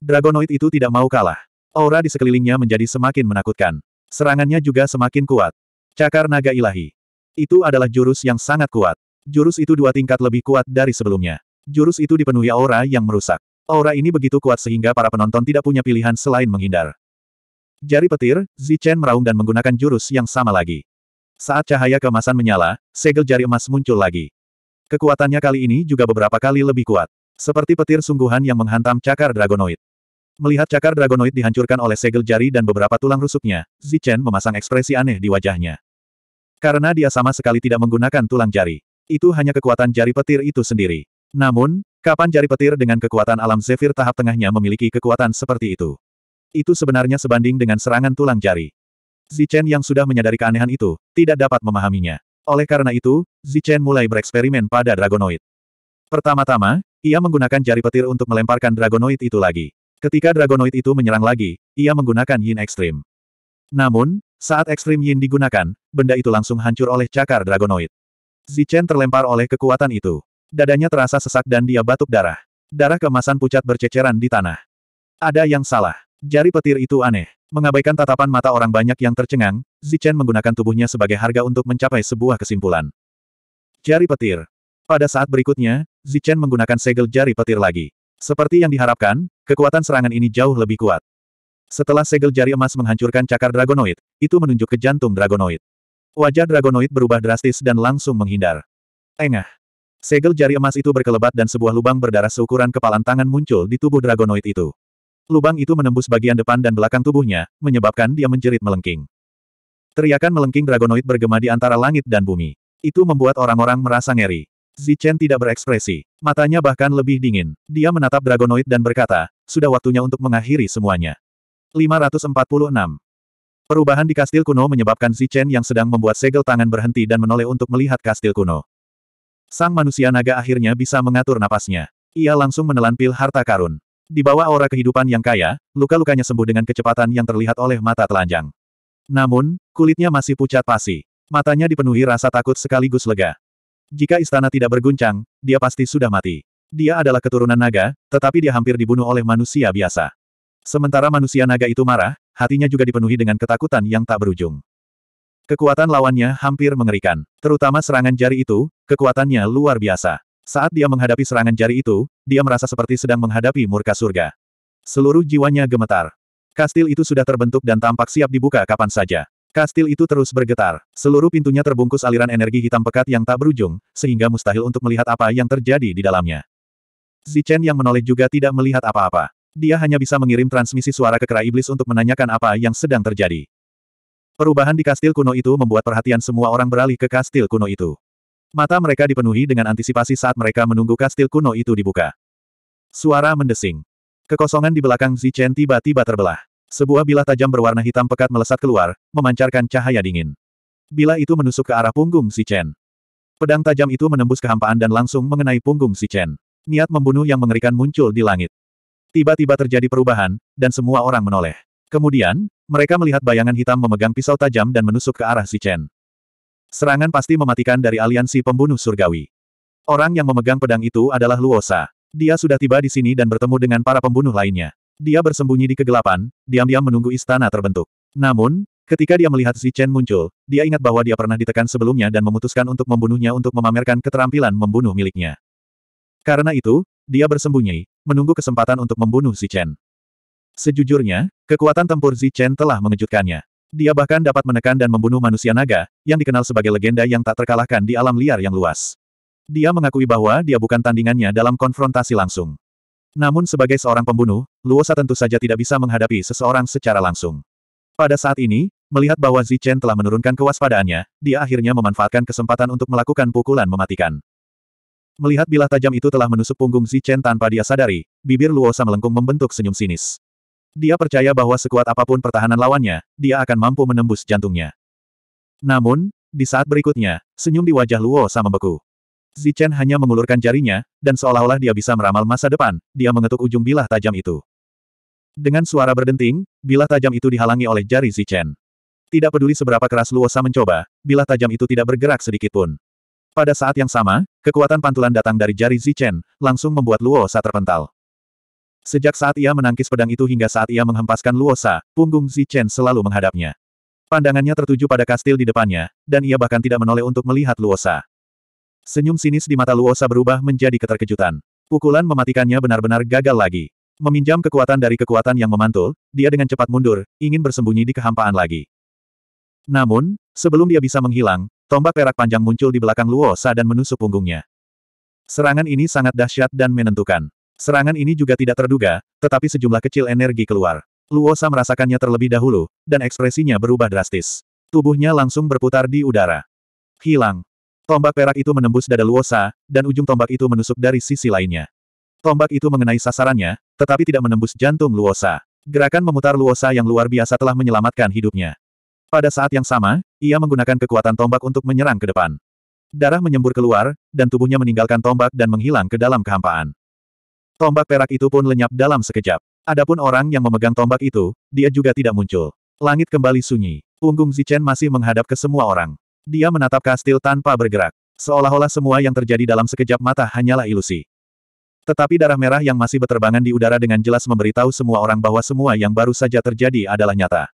Dragonoid itu tidak mau kalah. Aura di sekelilingnya menjadi semakin menakutkan. Serangannya juga semakin kuat. Cakar naga ilahi. Itu adalah jurus yang sangat kuat. Jurus itu dua tingkat lebih kuat dari sebelumnya. Jurus itu dipenuhi aura yang merusak. Aura ini begitu kuat sehingga para penonton tidak punya pilihan selain menghindar. Jari petir, Zichen meraung dan menggunakan jurus yang sama lagi. Saat cahaya kemasan menyala, segel jari emas muncul lagi. Kekuatannya kali ini juga beberapa kali lebih kuat. Seperti petir sungguhan yang menghantam cakar dragonoid. Melihat cakar dragonoid dihancurkan oleh segel jari dan beberapa tulang rusuknya, Zichen memasang ekspresi aneh di wajahnya. Karena dia sama sekali tidak menggunakan tulang jari. Itu hanya kekuatan jari petir itu sendiri. Namun, kapan jari petir dengan kekuatan alam zefir tahap tengahnya memiliki kekuatan seperti itu? Itu sebenarnya sebanding dengan serangan tulang jari. Zichen yang sudah menyadari keanehan itu, tidak dapat memahaminya. Oleh karena itu, Zichen mulai bereksperimen pada Dragonoid. Pertama-tama, ia menggunakan jari petir untuk melemparkan Dragonoid itu lagi. Ketika Dragonoid itu menyerang lagi, ia menggunakan Yin Extreme. Namun, saat ekstrim yin digunakan, benda itu langsung hancur oleh cakar dragonoid. Zichen terlempar oleh kekuatan itu. Dadanya terasa sesak dan dia batuk darah. Darah kemasan pucat berceceran di tanah. Ada yang salah. Jari petir itu aneh. Mengabaikan tatapan mata orang banyak yang tercengang, Zichen menggunakan tubuhnya sebagai harga untuk mencapai sebuah kesimpulan. Jari petir. Pada saat berikutnya, Zichen menggunakan segel jari petir lagi. Seperti yang diharapkan, kekuatan serangan ini jauh lebih kuat. Setelah segel jari emas menghancurkan cakar dragonoid, itu menunjuk ke jantung dragonoid. Wajah dragonoid berubah drastis dan langsung menghindar. Engah. Segel jari emas itu berkelebat dan sebuah lubang berdarah seukuran kepalan tangan muncul di tubuh dragonoid itu. Lubang itu menembus bagian depan dan belakang tubuhnya, menyebabkan dia menjerit melengking. Teriakan melengking dragonoid bergema di antara langit dan bumi. Itu membuat orang-orang merasa ngeri. Zichen tidak berekspresi. Matanya bahkan lebih dingin. Dia menatap Dragonoid dan berkata, sudah waktunya untuk mengakhiri semuanya. 546. Perubahan di kastil kuno menyebabkan Chen yang sedang membuat segel tangan berhenti dan menoleh untuk melihat kastil kuno. Sang manusia naga akhirnya bisa mengatur napasnya. Ia langsung menelan pil harta karun. Di bawah aura kehidupan yang kaya, luka-lukanya sembuh dengan kecepatan yang terlihat oleh mata telanjang. Namun, kulitnya masih pucat pasi. Matanya dipenuhi rasa takut sekaligus lega. Jika istana tidak berguncang, dia pasti sudah mati. Dia adalah keturunan naga, tetapi dia hampir dibunuh oleh manusia biasa. Sementara manusia naga itu marah, hatinya juga dipenuhi dengan ketakutan yang tak berujung. Kekuatan lawannya hampir mengerikan. Terutama serangan jari itu, kekuatannya luar biasa. Saat dia menghadapi serangan jari itu, dia merasa seperti sedang menghadapi murka surga. Seluruh jiwanya gemetar. Kastil itu sudah terbentuk dan tampak siap dibuka kapan saja. Kastil itu terus bergetar. Seluruh pintunya terbungkus aliran energi hitam pekat yang tak berujung, sehingga mustahil untuk melihat apa yang terjadi di dalamnya. Zichen yang menoleh juga tidak melihat apa-apa dia hanya bisa mengirim transmisi suara ke kera iblis untuk menanyakan apa yang sedang terjadi. Perubahan di kastil kuno itu membuat perhatian semua orang beralih ke kastil kuno itu. Mata mereka dipenuhi dengan antisipasi saat mereka menunggu kastil kuno itu dibuka. Suara mendesing. Kekosongan di belakang Zichen tiba-tiba terbelah. Sebuah bilah tajam berwarna hitam pekat melesat keluar, memancarkan cahaya dingin. Bilah itu menusuk ke arah punggung Zichen. Pedang tajam itu menembus kehampaan dan langsung mengenai punggung Zichen. Niat membunuh yang mengerikan muncul di langit. Tiba-tiba terjadi perubahan, dan semua orang menoleh. Kemudian, mereka melihat bayangan hitam memegang pisau tajam dan menusuk ke arah si Chen. Serangan pasti mematikan dari aliansi pembunuh surgawi. Orang yang memegang pedang itu adalah Luosa. Dia sudah tiba di sini dan bertemu dengan para pembunuh lainnya. Dia bersembunyi di kegelapan, diam-diam menunggu istana terbentuk. Namun, ketika dia melihat si Chen muncul, dia ingat bahwa dia pernah ditekan sebelumnya dan memutuskan untuk membunuhnya untuk memamerkan keterampilan membunuh miliknya. Karena itu, dia bersembunyi, menunggu kesempatan untuk membunuh Zichen. Sejujurnya, kekuatan tempur Zichen telah mengejutkannya. Dia bahkan dapat menekan dan membunuh manusia naga, yang dikenal sebagai legenda yang tak terkalahkan di alam liar yang luas. Dia mengakui bahwa dia bukan tandingannya dalam konfrontasi langsung. Namun sebagai seorang pembunuh, Luosa tentu saja tidak bisa menghadapi seseorang secara langsung. Pada saat ini, melihat bahwa Zichen telah menurunkan kewaspadaannya, dia akhirnya memanfaatkan kesempatan untuk melakukan pukulan mematikan. Melihat bilah tajam itu telah menusuk punggung Zichen tanpa dia sadari, bibir Luosa melengkung membentuk senyum sinis. Dia percaya bahwa sekuat apapun pertahanan lawannya, dia akan mampu menembus jantungnya. Namun, di saat berikutnya, senyum di wajah Luosa membeku. Zichen hanya mengulurkan jarinya, dan seolah-olah dia bisa meramal masa depan, dia mengetuk ujung bilah tajam itu. Dengan suara berdenting, bilah tajam itu dihalangi oleh jari Zichen. Tidak peduli seberapa keras Luosa mencoba, bilah tajam itu tidak bergerak sedikit pun. Pada saat yang sama, kekuatan pantulan datang dari jari Zichen, langsung membuat Luo Luosa terpental. Sejak saat ia menangkis pedang itu hingga saat ia menghempaskan Luosa, punggung Zichen selalu menghadapnya. Pandangannya tertuju pada kastil di depannya, dan ia bahkan tidak menoleh untuk melihat Luosa. Senyum sinis di mata Luo Luosa berubah menjadi keterkejutan. Pukulan mematikannya benar-benar gagal lagi. Meminjam kekuatan dari kekuatan yang memantul, dia dengan cepat mundur, ingin bersembunyi di kehampaan lagi. Namun, sebelum dia bisa menghilang, Tombak perak panjang muncul di belakang Luo Sa dan menusuk punggungnya. Serangan ini sangat dahsyat dan menentukan. Serangan ini juga tidak terduga, tetapi sejumlah kecil energi keluar. Luo Sa merasakannya terlebih dahulu, dan ekspresinya berubah drastis. Tubuhnya langsung berputar di udara. Hilang. Tombak perak itu menembus dada Luo Sa, dan ujung tombak itu menusuk dari sisi lainnya. Tombak itu mengenai sasarannya, tetapi tidak menembus jantung Luo Sa. Gerakan memutar Luo Sa yang luar biasa telah menyelamatkan hidupnya. Pada saat yang sama, ia menggunakan kekuatan tombak untuk menyerang ke depan. Darah menyembur keluar, dan tubuhnya meninggalkan tombak dan menghilang ke dalam kehampaan. Tombak perak itu pun lenyap dalam sekejap. Adapun orang yang memegang tombak itu, dia juga tidak muncul. Langit kembali sunyi. Punggung Zichen masih menghadap ke semua orang. Dia menatap kastil tanpa bergerak. Seolah-olah semua yang terjadi dalam sekejap mata hanyalah ilusi. Tetapi darah merah yang masih berterbangan di udara dengan jelas memberitahu semua orang bahwa semua yang baru saja terjadi adalah nyata.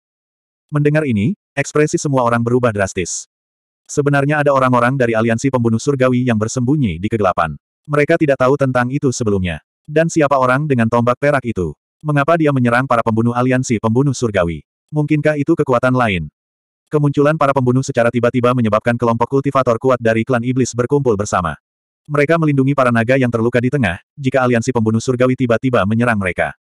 Mendengar ini, Ekspresi semua orang berubah drastis. Sebenarnya ada orang-orang dari aliansi pembunuh surgawi yang bersembunyi di kegelapan. Mereka tidak tahu tentang itu sebelumnya. Dan siapa orang dengan tombak perak itu? Mengapa dia menyerang para pembunuh aliansi pembunuh surgawi? Mungkinkah itu kekuatan lain? Kemunculan para pembunuh secara tiba-tiba menyebabkan kelompok kultivator kuat dari klan iblis berkumpul bersama. Mereka melindungi para naga yang terluka di tengah, jika aliansi pembunuh surgawi tiba-tiba menyerang mereka.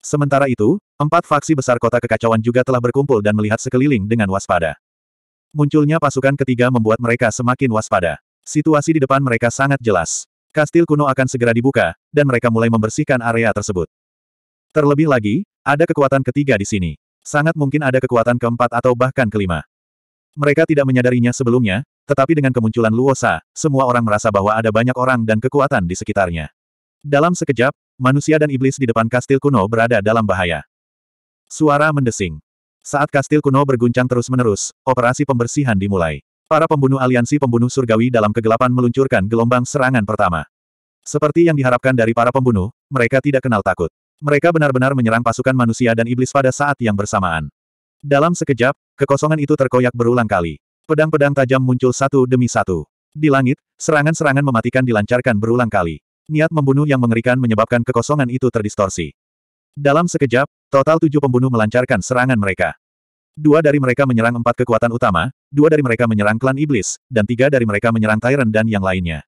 Sementara itu, empat faksi besar kota kekacauan juga telah berkumpul dan melihat sekeliling dengan waspada. Munculnya pasukan ketiga membuat mereka semakin waspada. Situasi di depan mereka sangat jelas. Kastil kuno akan segera dibuka, dan mereka mulai membersihkan area tersebut. Terlebih lagi, ada kekuatan ketiga di sini. Sangat mungkin ada kekuatan keempat atau bahkan kelima. Mereka tidak menyadarinya sebelumnya, tetapi dengan kemunculan Luosa, semua orang merasa bahwa ada banyak orang dan kekuatan di sekitarnya. Dalam sekejap, manusia dan iblis di depan kastil kuno berada dalam bahaya. Suara mendesing. Saat kastil kuno berguncang terus-menerus, operasi pembersihan dimulai. Para pembunuh aliansi pembunuh surgawi dalam kegelapan meluncurkan gelombang serangan pertama. Seperti yang diharapkan dari para pembunuh, mereka tidak kenal takut. Mereka benar-benar menyerang pasukan manusia dan iblis pada saat yang bersamaan. Dalam sekejap, kekosongan itu terkoyak berulang kali. Pedang-pedang tajam muncul satu demi satu. Di langit, serangan-serangan mematikan dilancarkan berulang kali niat membunuh yang mengerikan menyebabkan kekosongan itu terdistorsi. Dalam sekejap, total tujuh pembunuh melancarkan serangan mereka. Dua dari mereka menyerang empat kekuatan utama, dua dari mereka menyerang klan iblis, dan tiga dari mereka menyerang Tyrant dan yang lainnya.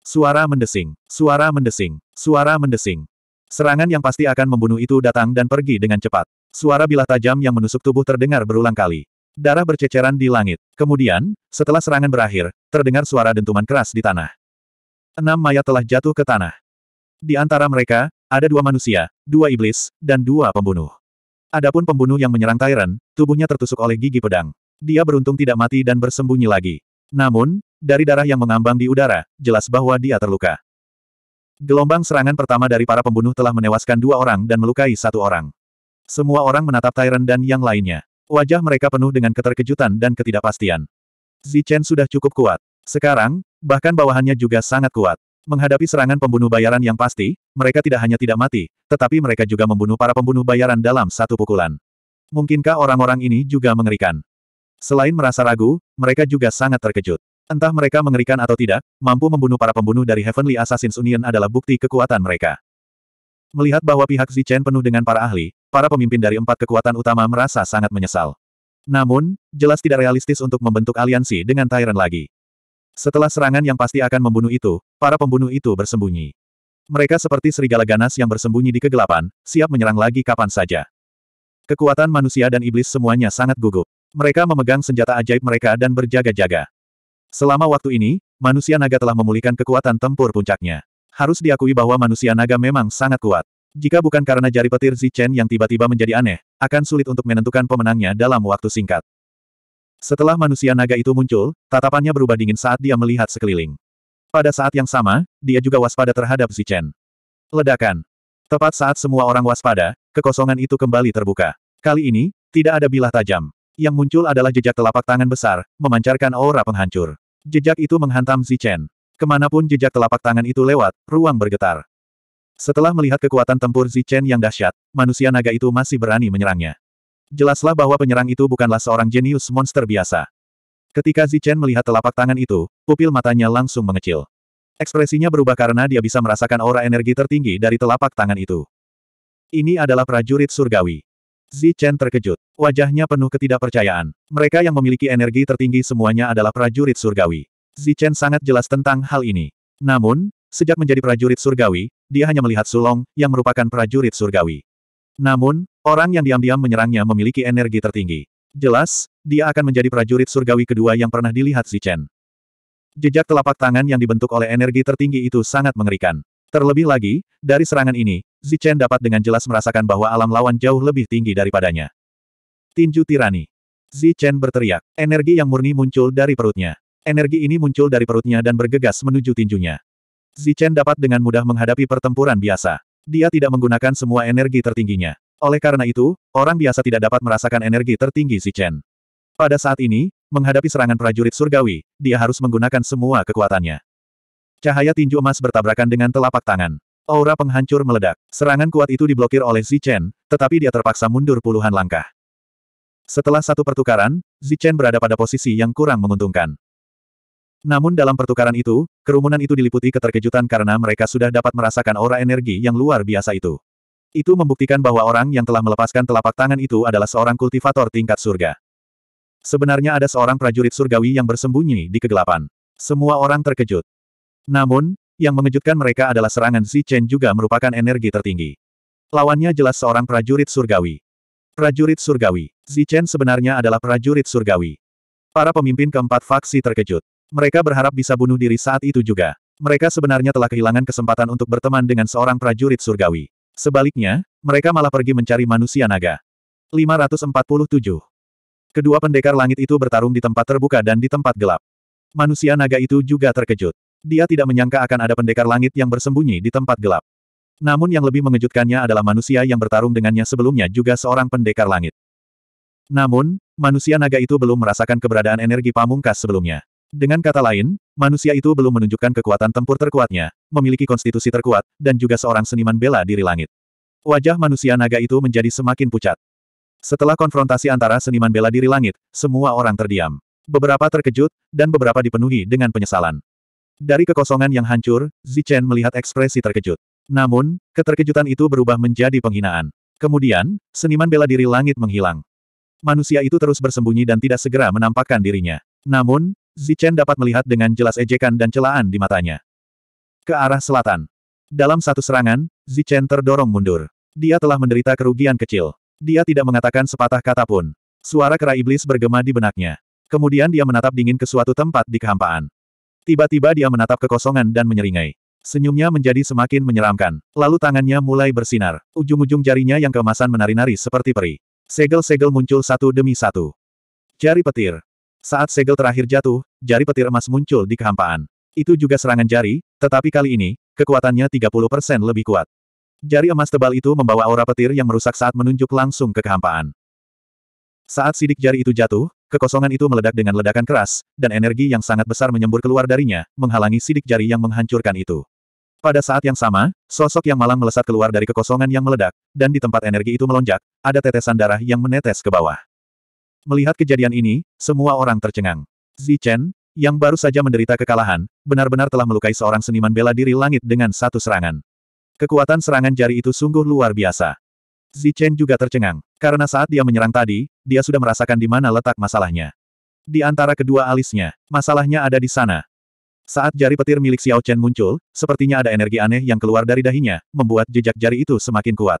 Suara mendesing, suara mendesing, suara mendesing. Serangan yang pasti akan membunuh itu datang dan pergi dengan cepat. Suara bilah tajam yang menusuk tubuh terdengar berulang kali. Darah berceceran di langit. Kemudian, setelah serangan berakhir, terdengar suara dentuman keras di tanah. Enam mayat telah jatuh ke tanah. Di antara mereka, ada dua manusia, dua iblis, dan dua pembunuh. Adapun pembunuh yang menyerang Tyrant, tubuhnya tertusuk oleh gigi pedang. Dia beruntung tidak mati dan bersembunyi lagi. Namun, dari darah yang mengambang di udara, jelas bahwa dia terluka. Gelombang serangan pertama dari para pembunuh telah menewaskan dua orang dan melukai satu orang. Semua orang menatap Tyrant dan yang lainnya. Wajah mereka penuh dengan keterkejutan dan ketidakpastian. Zichen sudah cukup kuat. Sekarang, Bahkan bawahannya juga sangat kuat. Menghadapi serangan pembunuh bayaran yang pasti, mereka tidak hanya tidak mati, tetapi mereka juga membunuh para pembunuh bayaran dalam satu pukulan. Mungkinkah orang-orang ini juga mengerikan? Selain merasa ragu, mereka juga sangat terkejut. Entah mereka mengerikan atau tidak, mampu membunuh para pembunuh dari Heavenly Assassins Union adalah bukti kekuatan mereka. Melihat bahwa pihak Zichen penuh dengan para ahli, para pemimpin dari empat kekuatan utama merasa sangat menyesal. Namun, jelas tidak realistis untuk membentuk aliansi dengan Tyrant lagi. Setelah serangan yang pasti akan membunuh itu, para pembunuh itu bersembunyi. Mereka seperti serigala ganas yang bersembunyi di kegelapan, siap menyerang lagi kapan saja. Kekuatan manusia dan iblis semuanya sangat gugup. Mereka memegang senjata ajaib mereka dan berjaga-jaga. Selama waktu ini, manusia naga telah memulihkan kekuatan tempur puncaknya. Harus diakui bahwa manusia naga memang sangat kuat. Jika bukan karena jari petir Zichen yang tiba-tiba menjadi aneh, akan sulit untuk menentukan pemenangnya dalam waktu singkat. Setelah manusia naga itu muncul, tatapannya berubah dingin saat dia melihat sekeliling. Pada saat yang sama, dia juga waspada terhadap Zichen. Ledakan. Tepat saat semua orang waspada, kekosongan itu kembali terbuka. Kali ini, tidak ada bilah tajam. Yang muncul adalah jejak telapak tangan besar, memancarkan aura penghancur. Jejak itu menghantam Zichen. Kemanapun jejak telapak tangan itu lewat, ruang bergetar. Setelah melihat kekuatan tempur Zichen yang dahsyat, manusia naga itu masih berani menyerangnya. Jelaslah bahwa penyerang itu bukanlah seorang jenius monster biasa. Ketika Zichen melihat telapak tangan itu, pupil matanya langsung mengecil. Ekspresinya berubah karena dia bisa merasakan aura energi tertinggi dari telapak tangan itu. Ini adalah prajurit surgawi. Zichen terkejut. Wajahnya penuh ketidakpercayaan. Mereka yang memiliki energi tertinggi semuanya adalah prajurit surgawi. Zichen sangat jelas tentang hal ini. Namun, sejak menjadi prajurit surgawi, dia hanya melihat Sulong, yang merupakan prajurit surgawi. Namun, Orang yang diam-diam menyerangnya memiliki energi tertinggi. Jelas, dia akan menjadi prajurit surgawi kedua yang pernah dilihat Zichen. Jejak telapak tangan yang dibentuk oleh energi tertinggi itu sangat mengerikan. Terlebih lagi, dari serangan ini, Zichen dapat dengan jelas merasakan bahwa alam lawan jauh lebih tinggi daripadanya. Tinju tirani. Zichen berteriak. Energi yang murni muncul dari perutnya. Energi ini muncul dari perutnya dan bergegas menuju tinjunya. Zichen dapat dengan mudah menghadapi pertempuran biasa. Dia tidak menggunakan semua energi tertingginya. Oleh karena itu, orang biasa tidak dapat merasakan energi tertinggi Zichen. Pada saat ini, menghadapi serangan prajurit surgawi, dia harus menggunakan semua kekuatannya. Cahaya tinju emas bertabrakan dengan telapak tangan. Aura penghancur meledak. Serangan kuat itu diblokir oleh Zichen, tetapi dia terpaksa mundur puluhan langkah. Setelah satu pertukaran, Zichen berada pada posisi yang kurang menguntungkan. Namun dalam pertukaran itu, kerumunan itu diliputi keterkejutan karena mereka sudah dapat merasakan aura energi yang luar biasa itu. Itu membuktikan bahwa orang yang telah melepaskan telapak tangan itu adalah seorang kultivator tingkat surga. Sebenarnya ada seorang prajurit surgawi yang bersembunyi di kegelapan. Semua orang terkejut. Namun, yang mengejutkan mereka adalah serangan Xi Chen juga merupakan energi tertinggi. Lawannya jelas seorang prajurit surgawi. Prajurit surgawi. Xi Chen sebenarnya adalah prajurit surgawi. Para pemimpin keempat faksi terkejut. Mereka berharap bisa bunuh diri saat itu juga. Mereka sebenarnya telah kehilangan kesempatan untuk berteman dengan seorang prajurit surgawi. Sebaliknya, mereka malah pergi mencari manusia naga. 547. Kedua pendekar langit itu bertarung di tempat terbuka dan di tempat gelap. Manusia naga itu juga terkejut. Dia tidak menyangka akan ada pendekar langit yang bersembunyi di tempat gelap. Namun yang lebih mengejutkannya adalah manusia yang bertarung dengannya sebelumnya juga seorang pendekar langit. Namun, manusia naga itu belum merasakan keberadaan energi pamungkas sebelumnya. Dengan kata lain, manusia itu belum menunjukkan kekuatan tempur terkuatnya, memiliki konstitusi terkuat, dan juga seorang seniman bela diri langit. Wajah manusia naga itu menjadi semakin pucat. Setelah konfrontasi antara seniman bela diri langit, semua orang terdiam. Beberapa terkejut, dan beberapa dipenuhi dengan penyesalan. Dari kekosongan yang hancur, Zichen melihat ekspresi terkejut. Namun, keterkejutan itu berubah menjadi penghinaan. Kemudian, seniman bela diri langit menghilang. Manusia itu terus bersembunyi dan tidak segera menampakkan dirinya. Namun, Zichen dapat melihat dengan jelas ejekan dan celaan di matanya. Ke arah selatan. Dalam satu serangan, Zichen terdorong mundur. Dia telah menderita kerugian kecil. Dia tidak mengatakan sepatah kata pun. Suara kera iblis bergema di benaknya. Kemudian dia menatap dingin ke suatu tempat di kehampaan. Tiba-tiba dia menatap kekosongan dan menyeringai. Senyumnya menjadi semakin menyeramkan. Lalu tangannya mulai bersinar. Ujung-ujung jarinya yang kemasan menari-nari seperti peri. Segel-segel muncul satu demi satu. Jari petir. Saat segel terakhir jatuh, jari petir emas muncul di kehampaan. Itu juga serangan jari, tetapi kali ini, kekuatannya 30% lebih kuat. Jari emas tebal itu membawa aura petir yang merusak saat menunjuk langsung ke kehampaan. Saat sidik jari itu jatuh, kekosongan itu meledak dengan ledakan keras, dan energi yang sangat besar menyembur keluar darinya, menghalangi sidik jari yang menghancurkan itu. Pada saat yang sama, sosok yang malang melesat keluar dari kekosongan yang meledak, dan di tempat energi itu melonjak, ada tetesan darah yang menetes ke bawah. Melihat kejadian ini, semua orang tercengang. Zichen, yang baru saja menderita kekalahan, benar-benar telah melukai seorang seniman bela diri langit dengan satu serangan. Kekuatan serangan jari itu sungguh luar biasa. Zichen juga tercengang, karena saat dia menyerang tadi, dia sudah merasakan di mana letak masalahnya. Di antara kedua alisnya, masalahnya ada di sana. Saat jari petir milik Xiao Chen muncul, sepertinya ada energi aneh yang keluar dari dahinya, membuat jejak jari itu semakin kuat.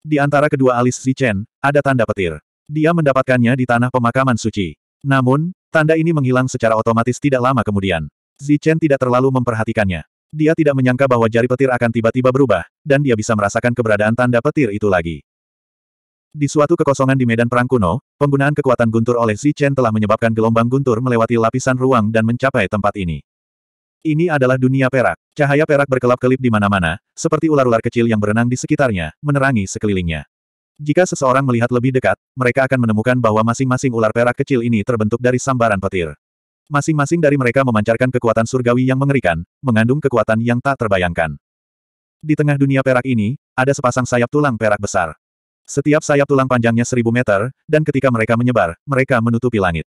Di antara kedua alis Zichen, ada tanda petir. Dia mendapatkannya di tanah pemakaman suci. Namun, tanda ini menghilang secara otomatis tidak lama kemudian. Zichen tidak terlalu memperhatikannya. Dia tidak menyangka bahwa jari petir akan tiba-tiba berubah, dan dia bisa merasakan keberadaan tanda petir itu lagi. Di suatu kekosongan di medan perang kuno, penggunaan kekuatan guntur oleh Zichen telah menyebabkan gelombang guntur melewati lapisan ruang dan mencapai tempat ini. Ini adalah dunia perak. Cahaya perak berkelap-kelip di mana-mana, seperti ular-ular kecil yang berenang di sekitarnya, menerangi sekelilingnya. Jika seseorang melihat lebih dekat, mereka akan menemukan bahwa masing-masing ular perak kecil ini terbentuk dari sambaran petir. Masing-masing dari mereka memancarkan kekuatan surgawi yang mengerikan, mengandung kekuatan yang tak terbayangkan. Di tengah dunia perak ini, ada sepasang sayap tulang perak besar. Setiap sayap tulang panjangnya seribu meter, dan ketika mereka menyebar, mereka menutupi langit.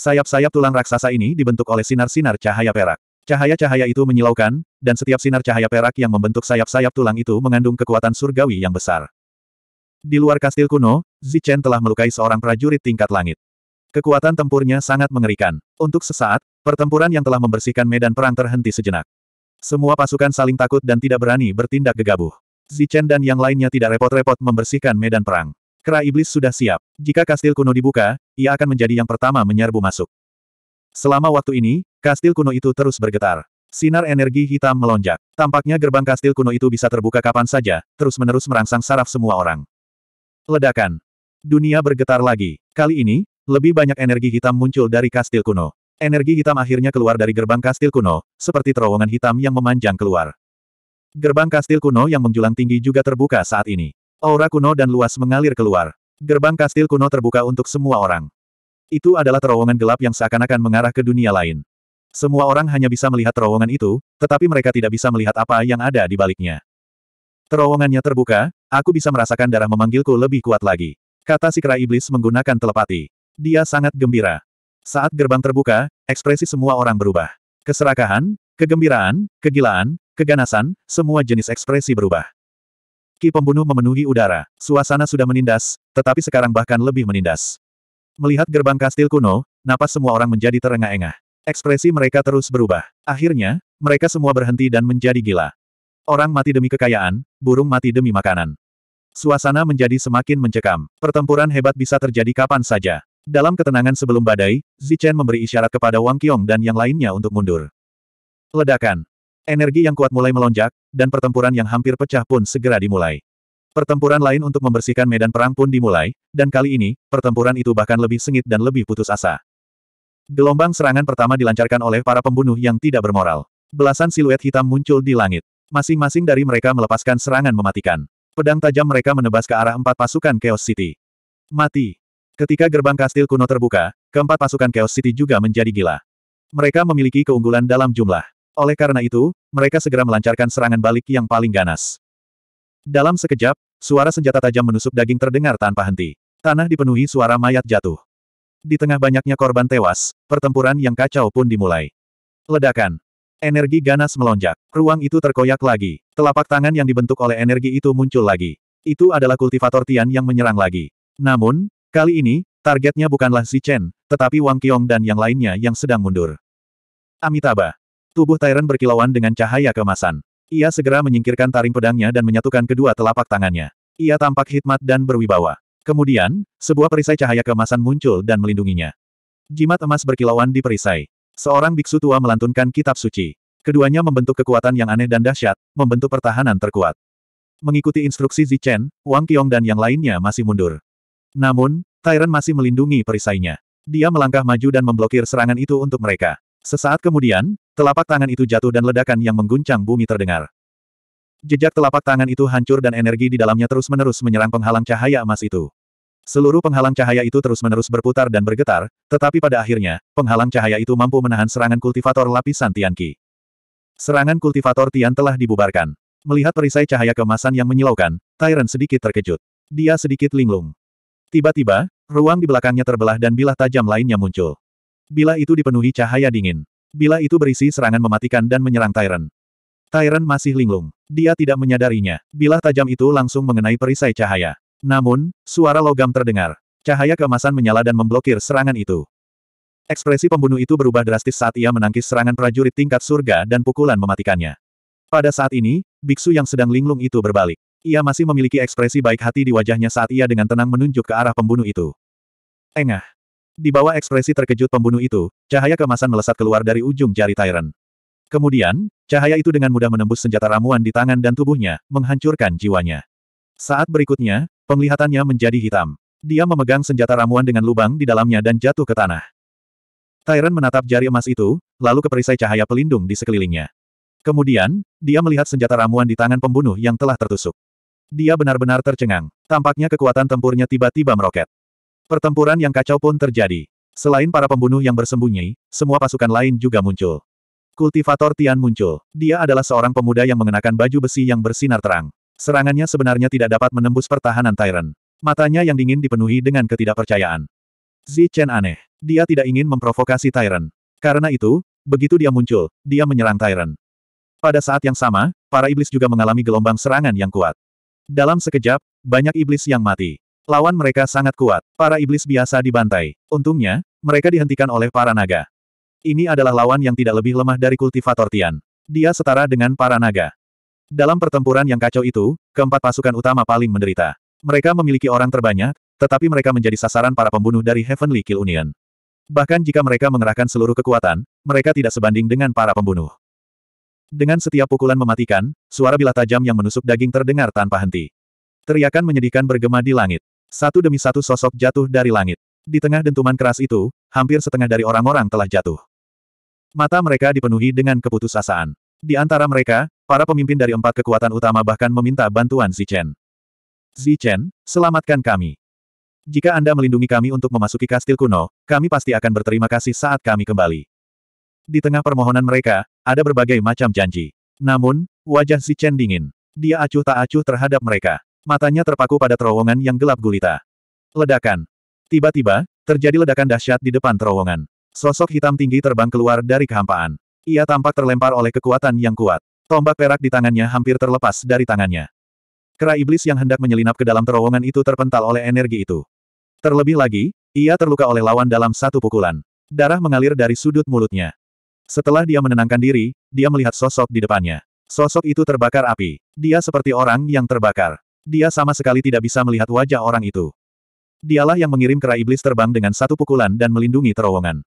Sayap-sayap tulang raksasa ini dibentuk oleh sinar-sinar cahaya perak. Cahaya-cahaya itu menyilaukan, dan setiap sinar cahaya perak yang membentuk sayap-sayap tulang itu mengandung kekuatan surgawi yang besar. Di luar kastil kuno, Zichen telah melukai seorang prajurit tingkat langit. Kekuatan tempurnya sangat mengerikan. Untuk sesaat, pertempuran yang telah membersihkan medan perang terhenti sejenak. Semua pasukan saling takut dan tidak berani bertindak gegabah. Zichen dan yang lainnya tidak repot-repot membersihkan medan perang. Kera iblis sudah siap. Jika kastil kuno dibuka, ia akan menjadi yang pertama menyerbu masuk. Selama waktu ini, kastil kuno itu terus bergetar. Sinar energi hitam melonjak. Tampaknya gerbang kastil kuno itu bisa terbuka kapan saja, terus-menerus merangsang saraf semua orang. Ledakan. Dunia bergetar lagi. Kali ini, lebih banyak energi hitam muncul dari kastil kuno. Energi hitam akhirnya keluar dari gerbang kastil kuno, seperti terowongan hitam yang memanjang keluar. Gerbang kastil kuno yang menjulang tinggi juga terbuka saat ini. Aura kuno dan luas mengalir keluar. Gerbang kastil kuno terbuka untuk semua orang. Itu adalah terowongan gelap yang seakan-akan mengarah ke dunia lain. Semua orang hanya bisa melihat terowongan itu, tetapi mereka tidak bisa melihat apa yang ada di baliknya. Terowongannya terbuka, aku bisa merasakan darah memanggilku lebih kuat lagi. Kata si kera iblis menggunakan telepati. Dia sangat gembira. Saat gerbang terbuka, ekspresi semua orang berubah. Keserakahan, kegembiraan, kegilaan, keganasan, semua jenis ekspresi berubah. Ki pembunuh memenuhi udara. Suasana sudah menindas, tetapi sekarang bahkan lebih menindas. Melihat gerbang kastil kuno, napas semua orang menjadi terengah-engah. Ekspresi mereka terus berubah. Akhirnya, mereka semua berhenti dan menjadi gila. Orang mati demi kekayaan, burung mati demi makanan. Suasana menjadi semakin mencekam. Pertempuran hebat bisa terjadi kapan saja. Dalam ketenangan sebelum badai, Zichen memberi isyarat kepada Wang Qiong dan yang lainnya untuk mundur. Ledakan. Energi yang kuat mulai melonjak, dan pertempuran yang hampir pecah pun segera dimulai. Pertempuran lain untuk membersihkan medan perang pun dimulai, dan kali ini, pertempuran itu bahkan lebih sengit dan lebih putus asa. Gelombang serangan pertama dilancarkan oleh para pembunuh yang tidak bermoral. Belasan siluet hitam muncul di langit. Masing-masing dari mereka melepaskan serangan mematikan. Pedang tajam mereka menebas ke arah empat pasukan Chaos City. Mati. Ketika gerbang kastil kuno terbuka, keempat pasukan Chaos City juga menjadi gila. Mereka memiliki keunggulan dalam jumlah. Oleh karena itu, mereka segera melancarkan serangan balik yang paling ganas. Dalam sekejap, suara senjata tajam menusuk daging terdengar tanpa henti. Tanah dipenuhi suara mayat jatuh. Di tengah banyaknya korban tewas, pertempuran yang kacau pun dimulai. Ledakan. Energi ganas melonjak. Ruang itu terkoyak lagi. Telapak tangan yang dibentuk oleh energi itu muncul lagi. Itu adalah kultivator Tian yang menyerang lagi. Namun, kali ini, targetnya bukanlah Si Chen, tetapi Wang Qiong dan yang lainnya yang sedang mundur. Amitabha. Tubuh Tyrant berkilauan dengan cahaya kemasan. Ia segera menyingkirkan taring pedangnya dan menyatukan kedua telapak tangannya. Ia tampak hikmat dan berwibawa. Kemudian, sebuah perisai cahaya kemasan muncul dan melindunginya. Jimat emas berkilauan di perisai. Seorang biksu tua melantunkan kitab suci. Keduanya membentuk kekuatan yang aneh dan dahsyat, membentuk pertahanan terkuat. Mengikuti instruksi Zichen, Wang Qiong dan yang lainnya masih mundur. Namun, Tyrant masih melindungi perisainya. Dia melangkah maju dan memblokir serangan itu untuk mereka. Sesaat kemudian, telapak tangan itu jatuh dan ledakan yang mengguncang bumi terdengar. Jejak telapak tangan itu hancur dan energi di dalamnya terus-menerus menyerang penghalang cahaya emas itu. Seluruh penghalang cahaya itu terus-menerus berputar dan bergetar, tetapi pada akhirnya, penghalang cahaya itu mampu menahan serangan kultivator lapisan Tianqi. Serangan kultivator Tian telah dibubarkan. Melihat perisai cahaya kemasan yang menyilaukan, Tyrant sedikit terkejut. Dia sedikit linglung. Tiba-tiba, ruang di belakangnya terbelah dan bilah tajam lainnya muncul. Bilah itu dipenuhi cahaya dingin. Bilah itu berisi serangan mematikan dan menyerang Tyrant. Tyrant masih linglung. Dia tidak menyadarinya. Bilah tajam itu langsung mengenai perisai cahaya. Namun, suara logam terdengar. Cahaya kemasan menyala dan memblokir serangan itu. Ekspresi pembunuh itu berubah drastis saat ia menangkis serangan prajurit tingkat surga dan pukulan mematikannya. Pada saat ini, biksu yang sedang linglung itu berbalik. Ia masih memiliki ekspresi baik hati di wajahnya saat ia dengan tenang menunjuk ke arah pembunuh itu. Engah. Di bawah ekspresi terkejut pembunuh itu, cahaya kemasan melesat keluar dari ujung jari Tyron. Kemudian, cahaya itu dengan mudah menembus senjata ramuan di tangan dan tubuhnya, menghancurkan jiwanya. Saat berikutnya, penglihatannya menjadi hitam. Dia memegang senjata ramuan dengan lubang di dalamnya dan jatuh ke tanah. Tyron menatap jari emas itu, lalu ke perisai cahaya pelindung di sekelilingnya. Kemudian, dia melihat senjata ramuan di tangan pembunuh yang telah tertusuk. Dia benar-benar tercengang. Tampaknya kekuatan tempurnya tiba-tiba meroket. Pertempuran yang kacau pun terjadi. Selain para pembunuh yang bersembunyi, semua pasukan lain juga muncul. Kultivator Tian muncul. Dia adalah seorang pemuda yang mengenakan baju besi yang bersinar terang. Serangannya sebenarnya tidak dapat menembus pertahanan Tyrant. Matanya yang dingin dipenuhi dengan ketidakpercayaan. Zi Chen aneh. Dia tidak ingin memprovokasi Tyrant. Karena itu, begitu dia muncul, dia menyerang Tyrant. Pada saat yang sama, para iblis juga mengalami gelombang serangan yang kuat. Dalam sekejap, banyak iblis yang mati. Lawan mereka sangat kuat. Para iblis biasa dibantai. Untungnya, mereka dihentikan oleh para naga. Ini adalah lawan yang tidak lebih lemah dari kultivator Tian. Dia setara dengan para naga. Dalam pertempuran yang kacau itu, keempat pasukan utama paling menderita. Mereka memiliki orang terbanyak, tetapi mereka menjadi sasaran para pembunuh dari Heavenly Kill Union. Bahkan jika mereka mengerahkan seluruh kekuatan, mereka tidak sebanding dengan para pembunuh. Dengan setiap pukulan mematikan, suara bilah tajam yang menusuk daging terdengar tanpa henti. Teriakan menyedihkan bergema di langit. Satu demi satu sosok jatuh dari langit. Di tengah dentuman keras itu, hampir setengah dari orang-orang telah jatuh. Mata mereka dipenuhi dengan keputusasaan. Di antara mereka, para pemimpin dari empat kekuatan utama bahkan meminta bantuan Zichen. Zichen, selamatkan kami. Jika Anda melindungi kami untuk memasuki kastil kuno, kami pasti akan berterima kasih saat kami kembali. Di tengah permohonan mereka, ada berbagai macam janji. Namun, wajah Zichen dingin. Dia acuh tak acuh terhadap mereka. Matanya terpaku pada terowongan yang gelap gulita. Ledakan. Tiba-tiba, terjadi ledakan dahsyat di depan terowongan. Sosok hitam tinggi terbang keluar dari kehampaan. Ia tampak terlempar oleh kekuatan yang kuat. Tombak perak di tangannya hampir terlepas dari tangannya. Kera iblis yang hendak menyelinap ke dalam terowongan itu terpental oleh energi itu. Terlebih lagi, ia terluka oleh lawan dalam satu pukulan. Darah mengalir dari sudut mulutnya. Setelah dia menenangkan diri, dia melihat sosok di depannya. Sosok itu terbakar api. Dia seperti orang yang terbakar. Dia sama sekali tidak bisa melihat wajah orang itu. Dialah yang mengirim kera iblis terbang dengan satu pukulan dan melindungi terowongan.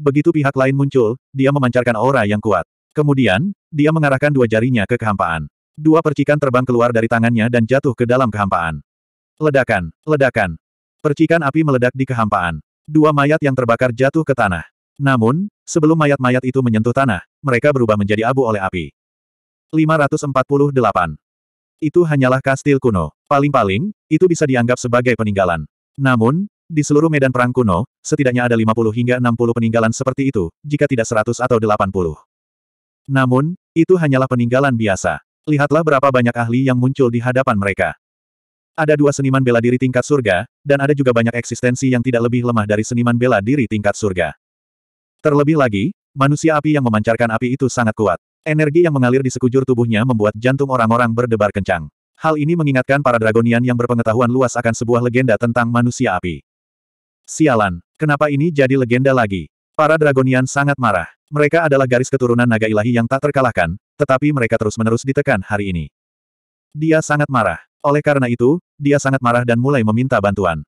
Begitu pihak lain muncul, dia memancarkan aura yang kuat. Kemudian, dia mengarahkan dua jarinya ke kehampaan. Dua percikan terbang keluar dari tangannya dan jatuh ke dalam kehampaan. Ledakan, ledakan. Percikan api meledak di kehampaan. Dua mayat yang terbakar jatuh ke tanah. Namun, sebelum mayat-mayat itu menyentuh tanah, mereka berubah menjadi abu oleh api. 548. Itu hanyalah kastil kuno. Paling-paling, itu bisa dianggap sebagai peninggalan. Namun, di seluruh medan perang kuno, setidaknya ada 50 hingga 60 peninggalan seperti itu, jika tidak 100 atau 80. Namun, itu hanyalah peninggalan biasa. Lihatlah berapa banyak ahli yang muncul di hadapan mereka. Ada dua seniman bela diri tingkat surga, dan ada juga banyak eksistensi yang tidak lebih lemah dari seniman bela diri tingkat surga. Terlebih lagi, manusia api yang memancarkan api itu sangat kuat. Energi yang mengalir di sekujur tubuhnya membuat jantung orang-orang berdebar kencang. Hal ini mengingatkan para Dragonian yang berpengetahuan luas akan sebuah legenda tentang manusia api. Sialan, kenapa ini jadi legenda lagi? Para Dragonian sangat marah. Mereka adalah garis keturunan naga ilahi yang tak terkalahkan, tetapi mereka terus-menerus ditekan hari ini. Dia sangat marah. Oleh karena itu, dia sangat marah dan mulai meminta bantuan.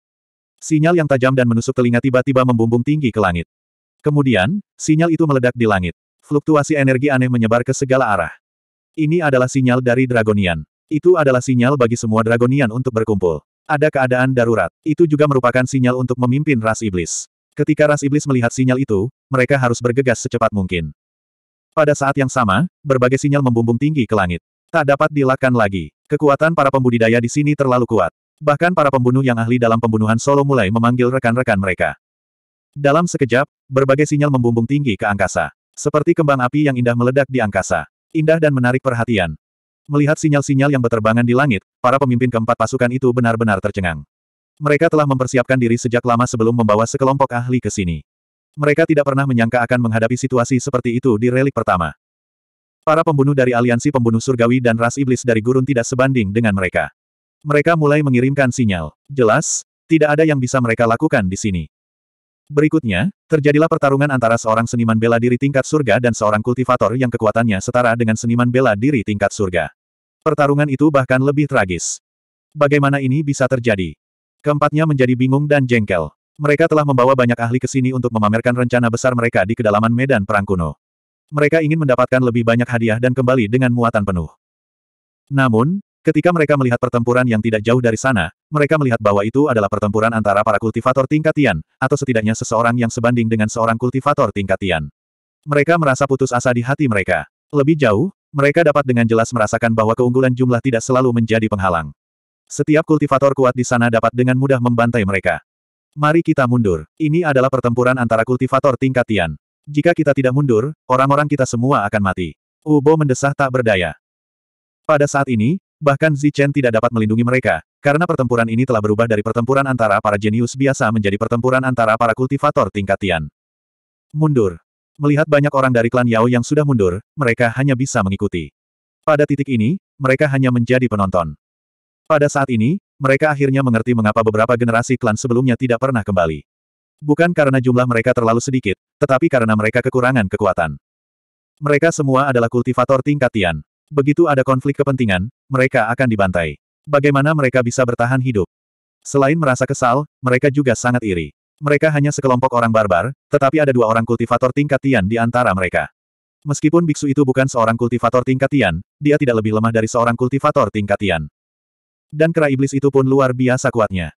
Sinyal yang tajam dan menusuk telinga tiba-tiba membumbung tinggi ke langit. Kemudian, sinyal itu meledak di langit. Fluktuasi energi aneh menyebar ke segala arah. Ini adalah sinyal dari Dragonian. Itu adalah sinyal bagi semua Dragonian untuk berkumpul. Ada keadaan darurat. Itu juga merupakan sinyal untuk memimpin ras iblis. Ketika ras iblis melihat sinyal itu, mereka harus bergegas secepat mungkin. Pada saat yang sama, berbagai sinyal membumbung tinggi ke langit. Tak dapat dilakukan lagi. Kekuatan para pembudidaya di sini terlalu kuat. Bahkan para pembunuh yang ahli dalam pembunuhan solo mulai memanggil rekan-rekan mereka. Dalam sekejap, berbagai sinyal membumbung tinggi ke angkasa. Seperti kembang api yang indah meledak di angkasa. Indah dan menarik perhatian. Melihat sinyal-sinyal yang berterbangan di langit, para pemimpin keempat pasukan itu benar-benar tercengang. Mereka telah mempersiapkan diri sejak lama sebelum membawa sekelompok ahli ke sini. Mereka tidak pernah menyangka akan menghadapi situasi seperti itu di relik pertama. Para pembunuh dari aliansi pembunuh surgawi dan ras iblis dari gurun tidak sebanding dengan mereka. Mereka mulai mengirimkan sinyal. Jelas, tidak ada yang bisa mereka lakukan di sini. Berikutnya, terjadilah pertarungan antara seorang seniman bela diri tingkat surga dan seorang kultivator yang kekuatannya setara dengan seniman bela diri tingkat surga. Pertarungan itu bahkan lebih tragis. Bagaimana ini bisa terjadi? Keempatnya menjadi bingung dan jengkel. Mereka telah membawa banyak ahli ke sini untuk memamerkan rencana besar mereka di kedalaman medan perang kuno. Mereka ingin mendapatkan lebih banyak hadiah dan kembali dengan muatan penuh. Namun, ketika mereka melihat pertempuran yang tidak jauh dari sana, mereka melihat bahwa itu adalah pertempuran antara para kultivator tingkatian, atau setidaknya seseorang yang sebanding dengan seorang kultivator tingkatian. Mereka merasa putus asa di hati mereka. Lebih jauh, mereka dapat dengan jelas merasakan bahwa keunggulan jumlah tidak selalu menjadi penghalang. Setiap kultivator kuat di sana dapat dengan mudah membantai mereka. Mari kita mundur. Ini adalah pertempuran antara kultivator tingkat Tian. Jika kita tidak mundur, orang-orang kita semua akan mati. Ubo mendesah tak berdaya. Pada saat ini, bahkan Zichen tidak dapat melindungi mereka, karena pertempuran ini telah berubah dari pertempuran antara para jenius biasa menjadi pertempuran antara para kultivator tingkat Tian. Mundur. Melihat banyak orang dari klan Yao yang sudah mundur, mereka hanya bisa mengikuti. Pada titik ini, mereka hanya menjadi penonton. Pada saat ini, mereka akhirnya mengerti mengapa beberapa generasi klan sebelumnya tidak pernah kembali. Bukan karena jumlah mereka terlalu sedikit, tetapi karena mereka kekurangan kekuatan. Mereka semua adalah kultivator tingkat Tian. Begitu ada konflik kepentingan, mereka akan dibantai. Bagaimana mereka bisa bertahan hidup? Selain merasa kesal, mereka juga sangat iri. Mereka hanya sekelompok orang barbar, tetapi ada dua orang kultivator tingkat Tian di antara mereka. Meskipun biksu itu bukan seorang kultivator tingkat Tian, dia tidak lebih lemah dari seorang kultivator tingkat Tian. Dan kera iblis itu pun luar biasa kuatnya.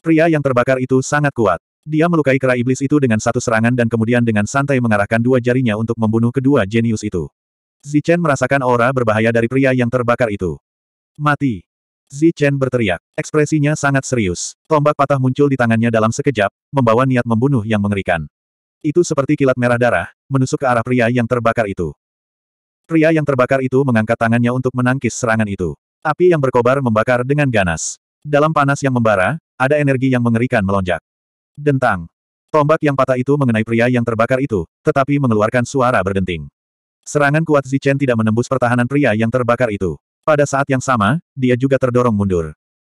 Pria yang terbakar itu sangat kuat. Dia melukai kera iblis itu dengan satu serangan dan kemudian dengan santai mengarahkan dua jarinya untuk membunuh kedua jenius itu. Zichen merasakan aura berbahaya dari pria yang terbakar itu. Mati. Zichen berteriak. Ekspresinya sangat serius. Tombak patah muncul di tangannya dalam sekejap, membawa niat membunuh yang mengerikan. Itu seperti kilat merah darah, menusuk ke arah pria yang terbakar itu. Pria yang terbakar itu mengangkat tangannya untuk menangkis serangan itu. Api yang berkobar membakar dengan ganas. Dalam panas yang membara, ada energi yang mengerikan melonjak. Dentang. Tombak yang patah itu mengenai pria yang terbakar itu, tetapi mengeluarkan suara berdenting. Serangan kuat Zichen tidak menembus pertahanan pria yang terbakar itu. Pada saat yang sama, dia juga terdorong mundur.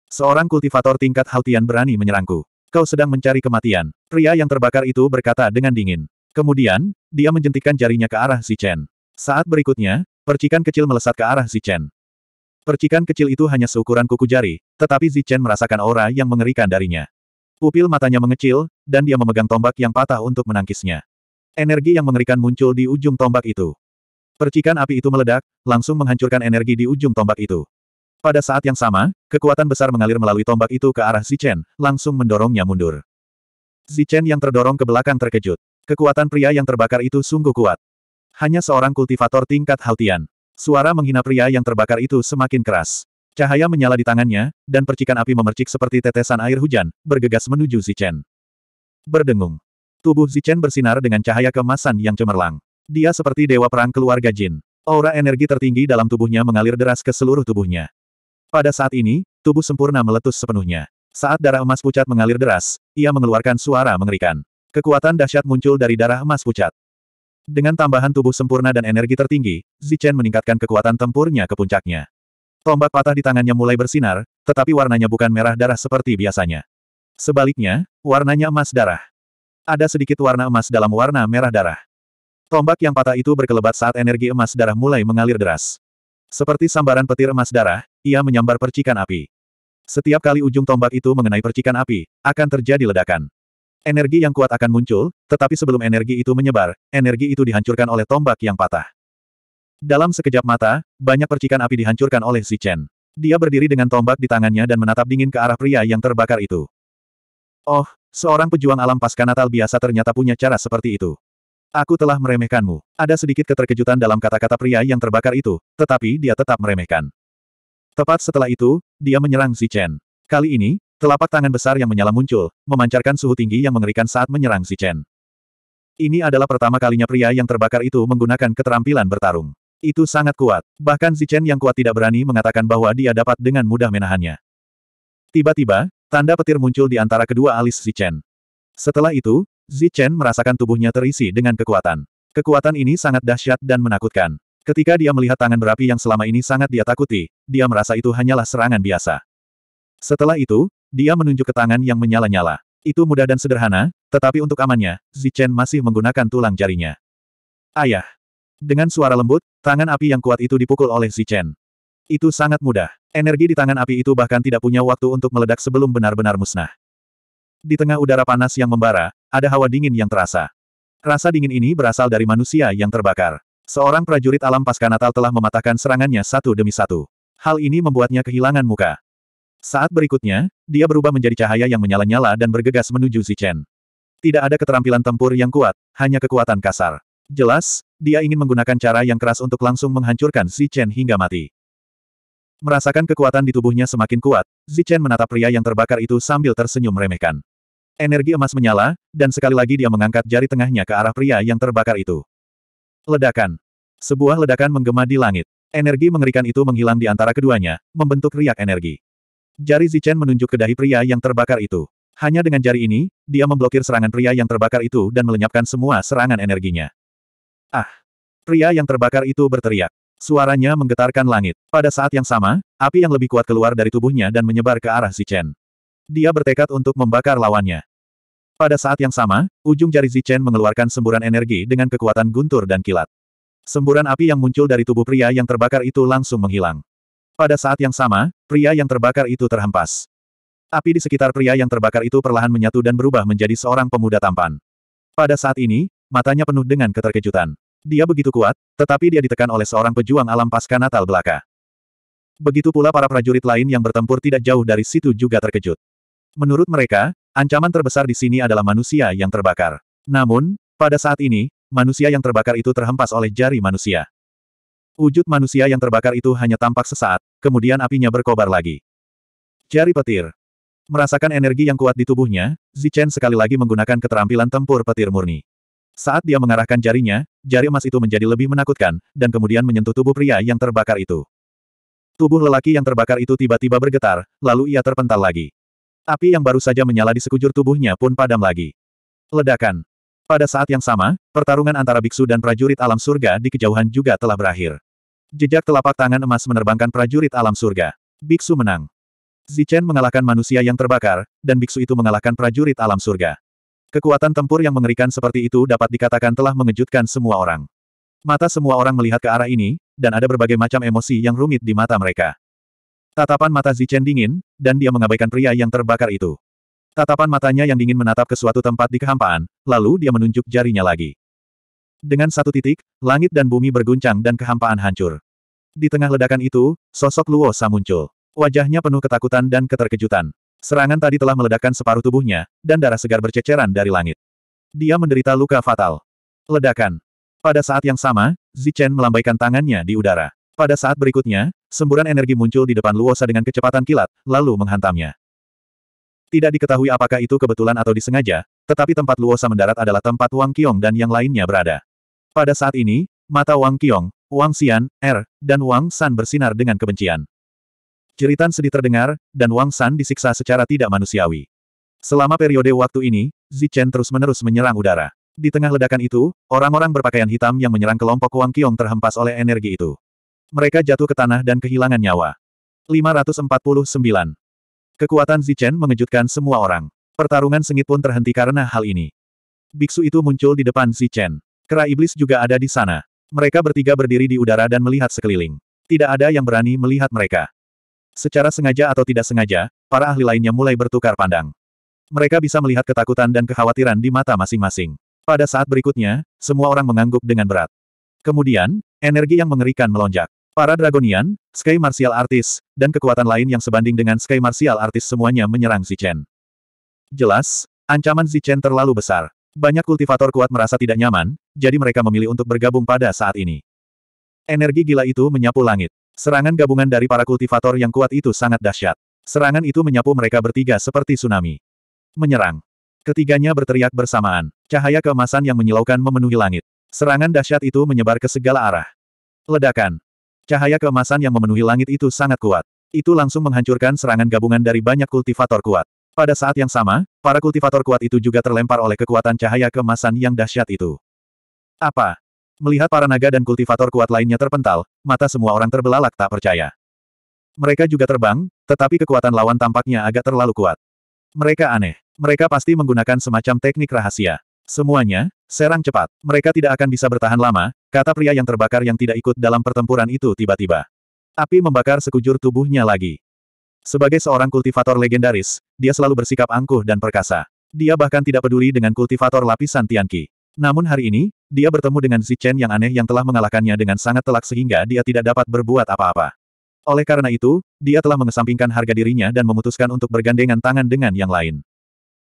Seorang kultivator tingkat Haltian berani menyerangku. Kau sedang mencari kematian. Pria yang terbakar itu berkata dengan dingin. Kemudian, dia menjentikkan jarinya ke arah Zichen. Saat berikutnya, percikan kecil melesat ke arah Zichen. Percikan kecil itu hanya seukuran kuku jari, tetapi Zichen merasakan aura yang mengerikan darinya. Pupil matanya mengecil, dan dia memegang tombak yang patah untuk menangkisnya. Energi yang mengerikan muncul di ujung tombak itu. Percikan api itu meledak, langsung menghancurkan energi di ujung tombak itu. Pada saat yang sama, kekuatan besar mengalir melalui tombak itu ke arah Zichen, langsung mendorongnya mundur. Zichen yang terdorong ke belakang terkejut. Kekuatan pria yang terbakar itu sungguh kuat. Hanya seorang kultivator tingkat Haltian. Suara menghina pria yang terbakar itu semakin keras. Cahaya menyala di tangannya, dan percikan api memercik seperti tetesan air hujan, bergegas menuju Zichen. Berdengung. Tubuh Zichen bersinar dengan cahaya kemasan yang cemerlang. Dia seperti dewa perang keluarga Jin. Aura energi tertinggi dalam tubuhnya mengalir deras ke seluruh tubuhnya. Pada saat ini, tubuh sempurna meletus sepenuhnya. Saat darah emas pucat mengalir deras, ia mengeluarkan suara mengerikan. Kekuatan dahsyat muncul dari darah emas pucat. Dengan tambahan tubuh sempurna dan energi tertinggi, Zichen meningkatkan kekuatan tempurnya ke puncaknya. Tombak patah di tangannya mulai bersinar, tetapi warnanya bukan merah darah seperti biasanya. Sebaliknya, warnanya emas darah. Ada sedikit warna emas dalam warna merah darah. Tombak yang patah itu berkelebat saat energi emas darah mulai mengalir deras. Seperti sambaran petir emas darah, ia menyambar percikan api. Setiap kali ujung tombak itu mengenai percikan api, akan terjadi ledakan. Energi yang kuat akan muncul, tetapi sebelum energi itu menyebar, energi itu dihancurkan oleh tombak yang patah. Dalam sekejap mata, banyak percikan api dihancurkan oleh Si Chen. Dia berdiri dengan tombak di tangannya dan menatap dingin ke arah pria yang terbakar itu. Oh, seorang pejuang alam pasca Natal biasa ternyata punya cara seperti itu. Aku telah meremehkanmu. Ada sedikit keterkejutan dalam kata-kata pria yang terbakar itu, tetapi dia tetap meremehkan. Tepat setelah itu, dia menyerang Si Chen. Kali ini, telapak tangan besar yang menyala muncul, memancarkan suhu tinggi yang mengerikan saat menyerang Si Chen. Ini adalah pertama kalinya pria yang terbakar itu menggunakan keterampilan bertarung. Itu sangat kuat. Bahkan Si Chen yang kuat tidak berani mengatakan bahwa dia dapat dengan mudah menahannya. Tiba-tiba, tanda petir muncul di antara kedua alis Si Chen. Setelah itu, Zichen merasakan tubuhnya terisi dengan kekuatan. Kekuatan ini sangat dahsyat dan menakutkan. Ketika dia melihat tangan berapi yang selama ini sangat dia takuti, dia merasa itu hanyalah serangan biasa. Setelah itu, dia menunjuk ke tangan yang menyala-nyala. Itu mudah dan sederhana, tetapi untuk amannya, Zichen masih menggunakan tulang jarinya. Ayah! Dengan suara lembut, tangan api yang kuat itu dipukul oleh Zichen. Itu sangat mudah. Energi di tangan api itu bahkan tidak punya waktu untuk meledak sebelum benar-benar musnah. Di tengah udara panas yang membara, ada hawa dingin yang terasa. Rasa dingin ini berasal dari manusia yang terbakar. Seorang prajurit alam pasca Natal telah mematahkan serangannya satu demi satu. Hal ini membuatnya kehilangan muka. Saat berikutnya, dia berubah menjadi cahaya yang menyala-nyala dan bergegas menuju Zichen. Tidak ada keterampilan tempur yang kuat, hanya kekuatan kasar. Jelas, dia ingin menggunakan cara yang keras untuk langsung menghancurkan Zichen hingga mati. Merasakan kekuatan di tubuhnya semakin kuat, Zichen menatap pria yang terbakar itu sambil tersenyum remehkan. Energi emas menyala, dan sekali lagi dia mengangkat jari tengahnya ke arah pria yang terbakar itu. Ledakan. Sebuah ledakan menggema di langit. Energi mengerikan itu menghilang di antara keduanya, membentuk riak energi. Jari Zichen menunjuk ke dahi pria yang terbakar itu. Hanya dengan jari ini, dia memblokir serangan pria yang terbakar itu dan melenyapkan semua serangan energinya. Ah! Pria yang terbakar itu berteriak. Suaranya menggetarkan langit. Pada saat yang sama, api yang lebih kuat keluar dari tubuhnya dan menyebar ke arah Zichen. Dia bertekad untuk membakar lawannya. Pada saat yang sama, ujung jari Zichen mengeluarkan semburan energi dengan kekuatan guntur dan kilat. Semburan api yang muncul dari tubuh pria yang terbakar itu langsung menghilang. Pada saat yang sama, pria yang terbakar itu terhempas. Api di sekitar pria yang terbakar itu perlahan menyatu dan berubah menjadi seorang pemuda tampan. Pada saat ini, matanya penuh dengan keterkejutan. Dia begitu kuat, tetapi dia ditekan oleh seorang pejuang alam pasca Natal belaka. Begitu pula para prajurit lain yang bertempur tidak jauh dari situ juga terkejut. Menurut mereka, Ancaman terbesar di sini adalah manusia yang terbakar. Namun, pada saat ini, manusia yang terbakar itu terhempas oleh jari manusia. Wujud manusia yang terbakar itu hanya tampak sesaat, kemudian apinya berkobar lagi. Jari petir. Merasakan energi yang kuat di tubuhnya, Zichen sekali lagi menggunakan keterampilan tempur petir murni. Saat dia mengarahkan jarinya, jari emas itu menjadi lebih menakutkan, dan kemudian menyentuh tubuh pria yang terbakar itu. Tubuh lelaki yang terbakar itu tiba-tiba bergetar, lalu ia terpental lagi. Api yang baru saja menyala di sekujur tubuhnya pun padam lagi. Ledakan. Pada saat yang sama, pertarungan antara biksu dan prajurit alam surga di kejauhan juga telah berakhir. Jejak telapak tangan emas menerbangkan prajurit alam surga. Biksu menang. Zichen mengalahkan manusia yang terbakar, dan biksu itu mengalahkan prajurit alam surga. Kekuatan tempur yang mengerikan seperti itu dapat dikatakan telah mengejutkan semua orang. Mata semua orang melihat ke arah ini, dan ada berbagai macam emosi yang rumit di mata mereka. Tatapan mata Zichen dingin, dan dia mengabaikan pria yang terbakar itu. Tatapan matanya yang dingin menatap ke suatu tempat di kehampaan, lalu dia menunjuk jarinya lagi. Dengan satu titik, langit dan bumi berguncang dan kehampaan hancur. Di tengah ledakan itu, sosok Luo Sa muncul. Wajahnya penuh ketakutan dan keterkejutan. Serangan tadi telah meledakkan separuh tubuhnya, dan darah segar berceceran dari langit. Dia menderita luka fatal. Ledakan. Pada saat yang sama, Zichen melambaikan tangannya di udara. Pada saat berikutnya, semburan energi muncul di depan Luosa dengan kecepatan kilat, lalu menghantamnya. Tidak diketahui apakah itu kebetulan atau disengaja, tetapi tempat Luosa mendarat adalah tempat Wang Qiong dan yang lainnya berada. Pada saat ini, mata Wang Qiong, Wang Xian, Er, dan Wang San bersinar dengan kebencian. Jeritan sedih terdengar, dan Wang San disiksa secara tidak manusiawi. Selama periode waktu ini, Zichen terus-menerus menyerang udara. Di tengah ledakan itu, orang-orang berpakaian hitam yang menyerang kelompok Wang Qiong terhempas oleh energi itu. Mereka jatuh ke tanah dan kehilangan nyawa. 549. Kekuatan Zichen mengejutkan semua orang. Pertarungan sengit pun terhenti karena hal ini. Biksu itu muncul di depan Zichen. Kera iblis juga ada di sana. Mereka bertiga berdiri di udara dan melihat sekeliling. Tidak ada yang berani melihat mereka. Secara sengaja atau tidak sengaja, para ahli lainnya mulai bertukar pandang. Mereka bisa melihat ketakutan dan kekhawatiran di mata masing-masing. Pada saat berikutnya, semua orang mengangguk dengan berat. Kemudian, energi yang mengerikan melonjak. Para Dragonian, Sky Martial Artist, dan kekuatan lain yang sebanding dengan Sky Martial Artist semuanya menyerang Zichen. Jelas, ancaman Zichen terlalu besar. Banyak kultivator kuat merasa tidak nyaman, jadi mereka memilih untuk bergabung pada saat ini. Energi gila itu menyapu langit. Serangan gabungan dari para kultivator yang kuat itu sangat dahsyat. Serangan itu menyapu mereka bertiga seperti tsunami. Menyerang. Ketiganya berteriak bersamaan. Cahaya keemasan yang menyilaukan memenuhi langit. Serangan dahsyat itu menyebar ke segala arah. Ledakan. Cahaya keemasan yang memenuhi langit itu sangat kuat. Itu langsung menghancurkan serangan gabungan dari banyak kultivator kuat. Pada saat yang sama, para kultivator kuat itu juga terlempar oleh kekuatan cahaya kemasan yang dahsyat itu. Apa? Melihat para naga dan kultivator kuat lainnya terpental, mata semua orang terbelalak tak percaya. Mereka juga terbang, tetapi kekuatan lawan tampaknya agak terlalu kuat. Mereka aneh. Mereka pasti menggunakan semacam teknik rahasia. Semuanya, serang cepat. Mereka tidak akan bisa bertahan lama, Kata pria yang terbakar yang tidak ikut dalam pertempuran itu tiba-tiba. Api membakar sekujur tubuhnya lagi. Sebagai seorang kultivator legendaris, dia selalu bersikap angkuh dan perkasa. Dia bahkan tidak peduli dengan kultivator lapisan Tianqi. Namun hari ini, dia bertemu dengan Zichen yang aneh yang telah mengalahkannya dengan sangat telak sehingga dia tidak dapat berbuat apa-apa. Oleh karena itu, dia telah mengesampingkan harga dirinya dan memutuskan untuk bergandengan tangan dengan yang lain.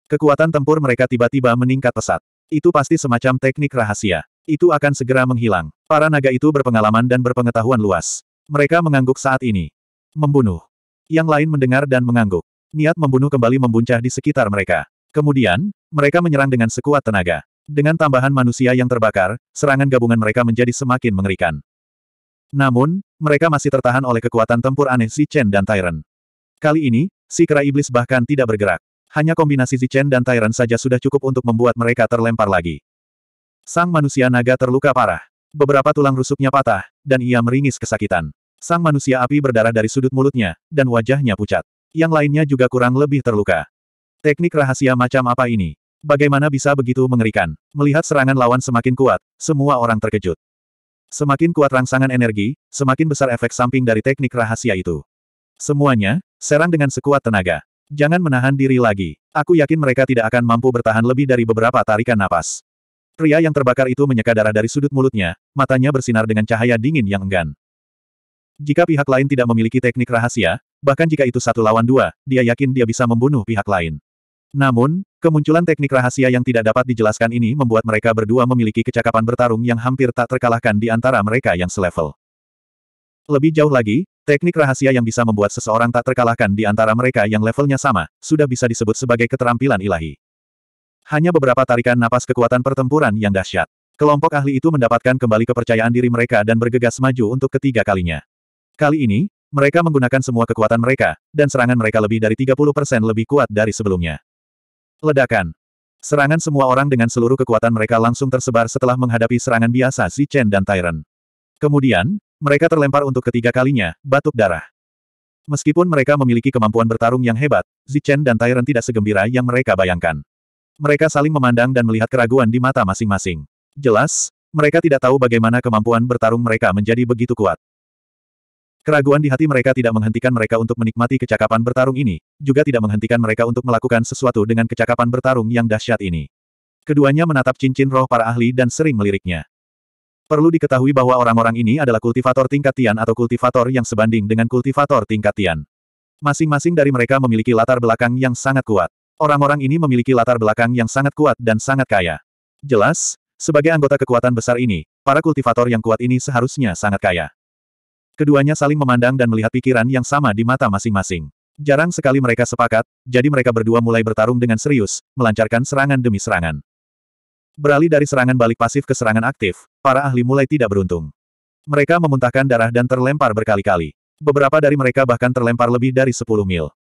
Kekuatan tempur mereka tiba-tiba meningkat pesat. Itu pasti semacam teknik rahasia itu akan segera menghilang. Para naga itu berpengalaman dan berpengetahuan luas. Mereka mengangguk saat ini. Membunuh. Yang lain mendengar dan mengangguk. Niat membunuh kembali membuncah di sekitar mereka. Kemudian, mereka menyerang dengan sekuat tenaga. Dengan tambahan manusia yang terbakar, serangan gabungan mereka menjadi semakin mengerikan. Namun, mereka masih tertahan oleh kekuatan tempur aneh Si Chen dan Tyrant. Kali ini, si kera iblis bahkan tidak bergerak. Hanya kombinasi Si Chen dan Tyrant saja sudah cukup untuk membuat mereka terlempar lagi. Sang manusia naga terluka parah. Beberapa tulang rusuknya patah, dan ia meringis kesakitan. Sang manusia api berdarah dari sudut mulutnya, dan wajahnya pucat. Yang lainnya juga kurang lebih terluka. Teknik rahasia macam apa ini? Bagaimana bisa begitu mengerikan? Melihat serangan lawan semakin kuat, semua orang terkejut. Semakin kuat rangsangan energi, semakin besar efek samping dari teknik rahasia itu. Semuanya, serang dengan sekuat tenaga. Jangan menahan diri lagi. Aku yakin mereka tidak akan mampu bertahan lebih dari beberapa tarikan napas. Pria yang terbakar itu menyeka darah dari sudut mulutnya, matanya bersinar dengan cahaya dingin yang enggan. Jika pihak lain tidak memiliki teknik rahasia, bahkan jika itu satu lawan dua, dia yakin dia bisa membunuh pihak lain. Namun, kemunculan teknik rahasia yang tidak dapat dijelaskan ini membuat mereka berdua memiliki kecakapan bertarung yang hampir tak terkalahkan di antara mereka yang selevel. Lebih jauh lagi, teknik rahasia yang bisa membuat seseorang tak terkalahkan di antara mereka yang levelnya sama, sudah bisa disebut sebagai keterampilan ilahi. Hanya beberapa tarikan napas kekuatan pertempuran yang dahsyat. Kelompok ahli itu mendapatkan kembali kepercayaan diri mereka dan bergegas maju untuk ketiga kalinya. Kali ini, mereka menggunakan semua kekuatan mereka, dan serangan mereka lebih dari 30% lebih kuat dari sebelumnya. Ledakan. Serangan semua orang dengan seluruh kekuatan mereka langsung tersebar setelah menghadapi serangan biasa Zichen dan Tyron. Kemudian, mereka terlempar untuk ketiga kalinya, batuk darah. Meskipun mereka memiliki kemampuan bertarung yang hebat, Zichen dan Tyron tidak segembira yang mereka bayangkan. Mereka saling memandang dan melihat keraguan di mata masing-masing. Jelas, mereka tidak tahu bagaimana kemampuan bertarung mereka menjadi begitu kuat. Keraguan di hati mereka tidak menghentikan mereka untuk menikmati kecakapan bertarung ini, juga tidak menghentikan mereka untuk melakukan sesuatu dengan kecakapan bertarung yang dahsyat ini. Keduanya menatap cincin roh para ahli dan sering meliriknya. Perlu diketahui bahwa orang-orang ini adalah kultivator tingkat Tian atau kultivator yang sebanding dengan kultivator tingkat Tian. Masing-masing dari mereka memiliki latar belakang yang sangat kuat. Orang-orang ini memiliki latar belakang yang sangat kuat dan sangat kaya. Jelas, sebagai anggota kekuatan besar ini, para kultivator yang kuat ini seharusnya sangat kaya. Keduanya saling memandang dan melihat pikiran yang sama di mata masing-masing. Jarang sekali mereka sepakat, jadi mereka berdua mulai bertarung dengan serius, melancarkan serangan demi serangan. Beralih dari serangan balik pasif ke serangan aktif, para ahli mulai tidak beruntung. Mereka memuntahkan darah dan terlempar berkali-kali. Beberapa dari mereka bahkan terlempar lebih dari 10 mil.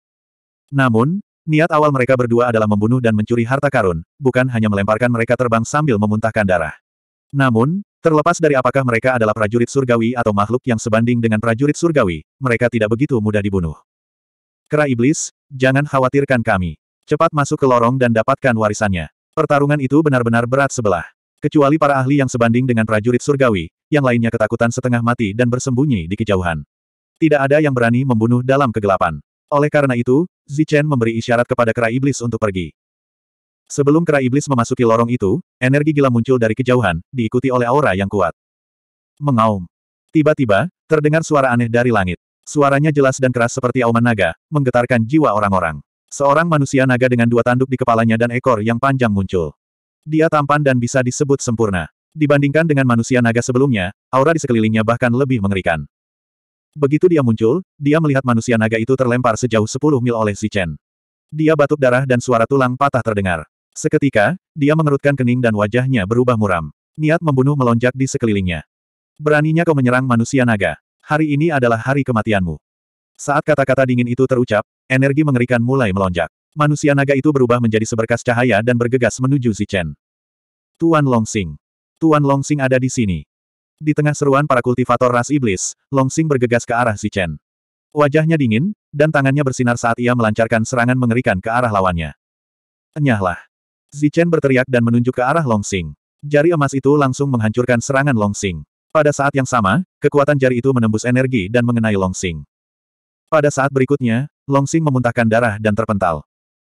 Namun, Niat awal mereka berdua adalah membunuh dan mencuri harta karun, bukan hanya melemparkan mereka terbang sambil memuntahkan darah. Namun, terlepas dari apakah mereka adalah prajurit surgawi atau makhluk yang sebanding dengan prajurit surgawi, mereka tidak begitu mudah dibunuh. Kera Iblis, jangan khawatirkan kami. Cepat masuk ke lorong dan dapatkan warisannya. Pertarungan itu benar-benar berat sebelah. Kecuali para ahli yang sebanding dengan prajurit surgawi, yang lainnya ketakutan setengah mati dan bersembunyi di kejauhan. Tidak ada yang berani membunuh dalam kegelapan. Oleh karena itu, Zichen memberi isyarat kepada kera iblis untuk pergi. Sebelum kera iblis memasuki lorong itu, energi gila muncul dari kejauhan, diikuti oleh aura yang kuat. Mengaum. Tiba-tiba, terdengar suara aneh dari langit. Suaranya jelas dan keras seperti auman naga, menggetarkan jiwa orang-orang. Seorang manusia naga dengan dua tanduk di kepalanya dan ekor yang panjang muncul. Dia tampan dan bisa disebut sempurna. Dibandingkan dengan manusia naga sebelumnya, aura di sekelilingnya bahkan lebih mengerikan. Begitu dia muncul, dia melihat manusia naga itu terlempar sejauh 10 mil oleh Si Chen. Dia batuk darah dan suara tulang patah terdengar. Seketika, dia mengerutkan kening dan wajahnya berubah muram. Niat membunuh melonjak di sekelilingnya. Beraninya kau menyerang manusia naga. Hari ini adalah hari kematianmu. Saat kata-kata dingin itu terucap, energi mengerikan mulai melonjak. Manusia naga itu berubah menjadi seberkas cahaya dan bergegas menuju Si Chen. Tuan Longsing. Tuan Longsing ada di sini. Di tengah seruan para kultivator ras iblis, Longsing bergegas ke arah Zichen. Wajahnya dingin, dan tangannya bersinar saat ia melancarkan serangan mengerikan ke arah lawannya. Enyahlah. Zichen berteriak dan menunjuk ke arah Longsing. Jari emas itu langsung menghancurkan serangan Longsing. Pada saat yang sama, kekuatan jari itu menembus energi dan mengenai Longsing. Pada saat berikutnya, Longsing memuntahkan darah dan terpental.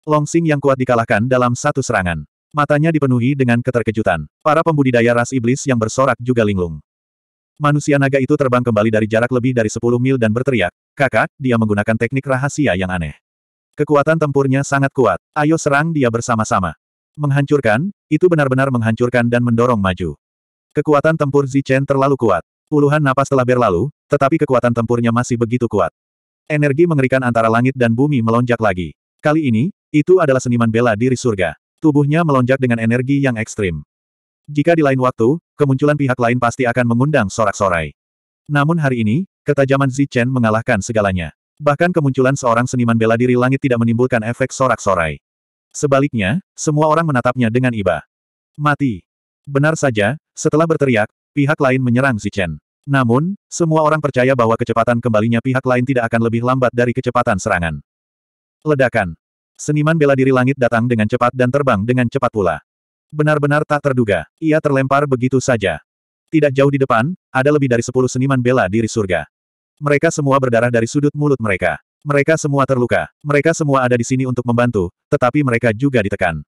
Longsing yang kuat dikalahkan dalam satu serangan. Matanya dipenuhi dengan keterkejutan. Para pembudidaya ras iblis yang bersorak juga linglung. Manusia naga itu terbang kembali dari jarak lebih dari 10 mil dan berteriak, kakak, dia menggunakan teknik rahasia yang aneh. Kekuatan tempurnya sangat kuat, ayo serang dia bersama-sama. Menghancurkan, itu benar-benar menghancurkan dan mendorong maju. Kekuatan tempur Zichen terlalu kuat. Puluhan napas telah berlalu, tetapi kekuatan tempurnya masih begitu kuat. Energi mengerikan antara langit dan bumi melonjak lagi. Kali ini, itu adalah seniman bela diri surga. Tubuhnya melonjak dengan energi yang ekstrim. Jika di lain waktu, kemunculan pihak lain pasti akan mengundang sorak-sorai. Namun hari ini, ketajaman Zichen mengalahkan segalanya. Bahkan kemunculan seorang seniman bela diri langit tidak menimbulkan efek sorak-sorai. Sebaliknya, semua orang menatapnya dengan iba. Mati. Benar saja, setelah berteriak, pihak lain menyerang Zichen. Namun, semua orang percaya bahwa kecepatan kembalinya pihak lain tidak akan lebih lambat dari kecepatan serangan. Ledakan. Seniman bela diri langit datang dengan cepat dan terbang dengan cepat pula. Benar-benar tak terduga, ia terlempar begitu saja. Tidak jauh di depan, ada lebih dari sepuluh seniman bela diri surga. Mereka semua berdarah dari sudut mulut mereka. Mereka semua terluka. Mereka semua ada di sini untuk membantu, tetapi mereka juga ditekan.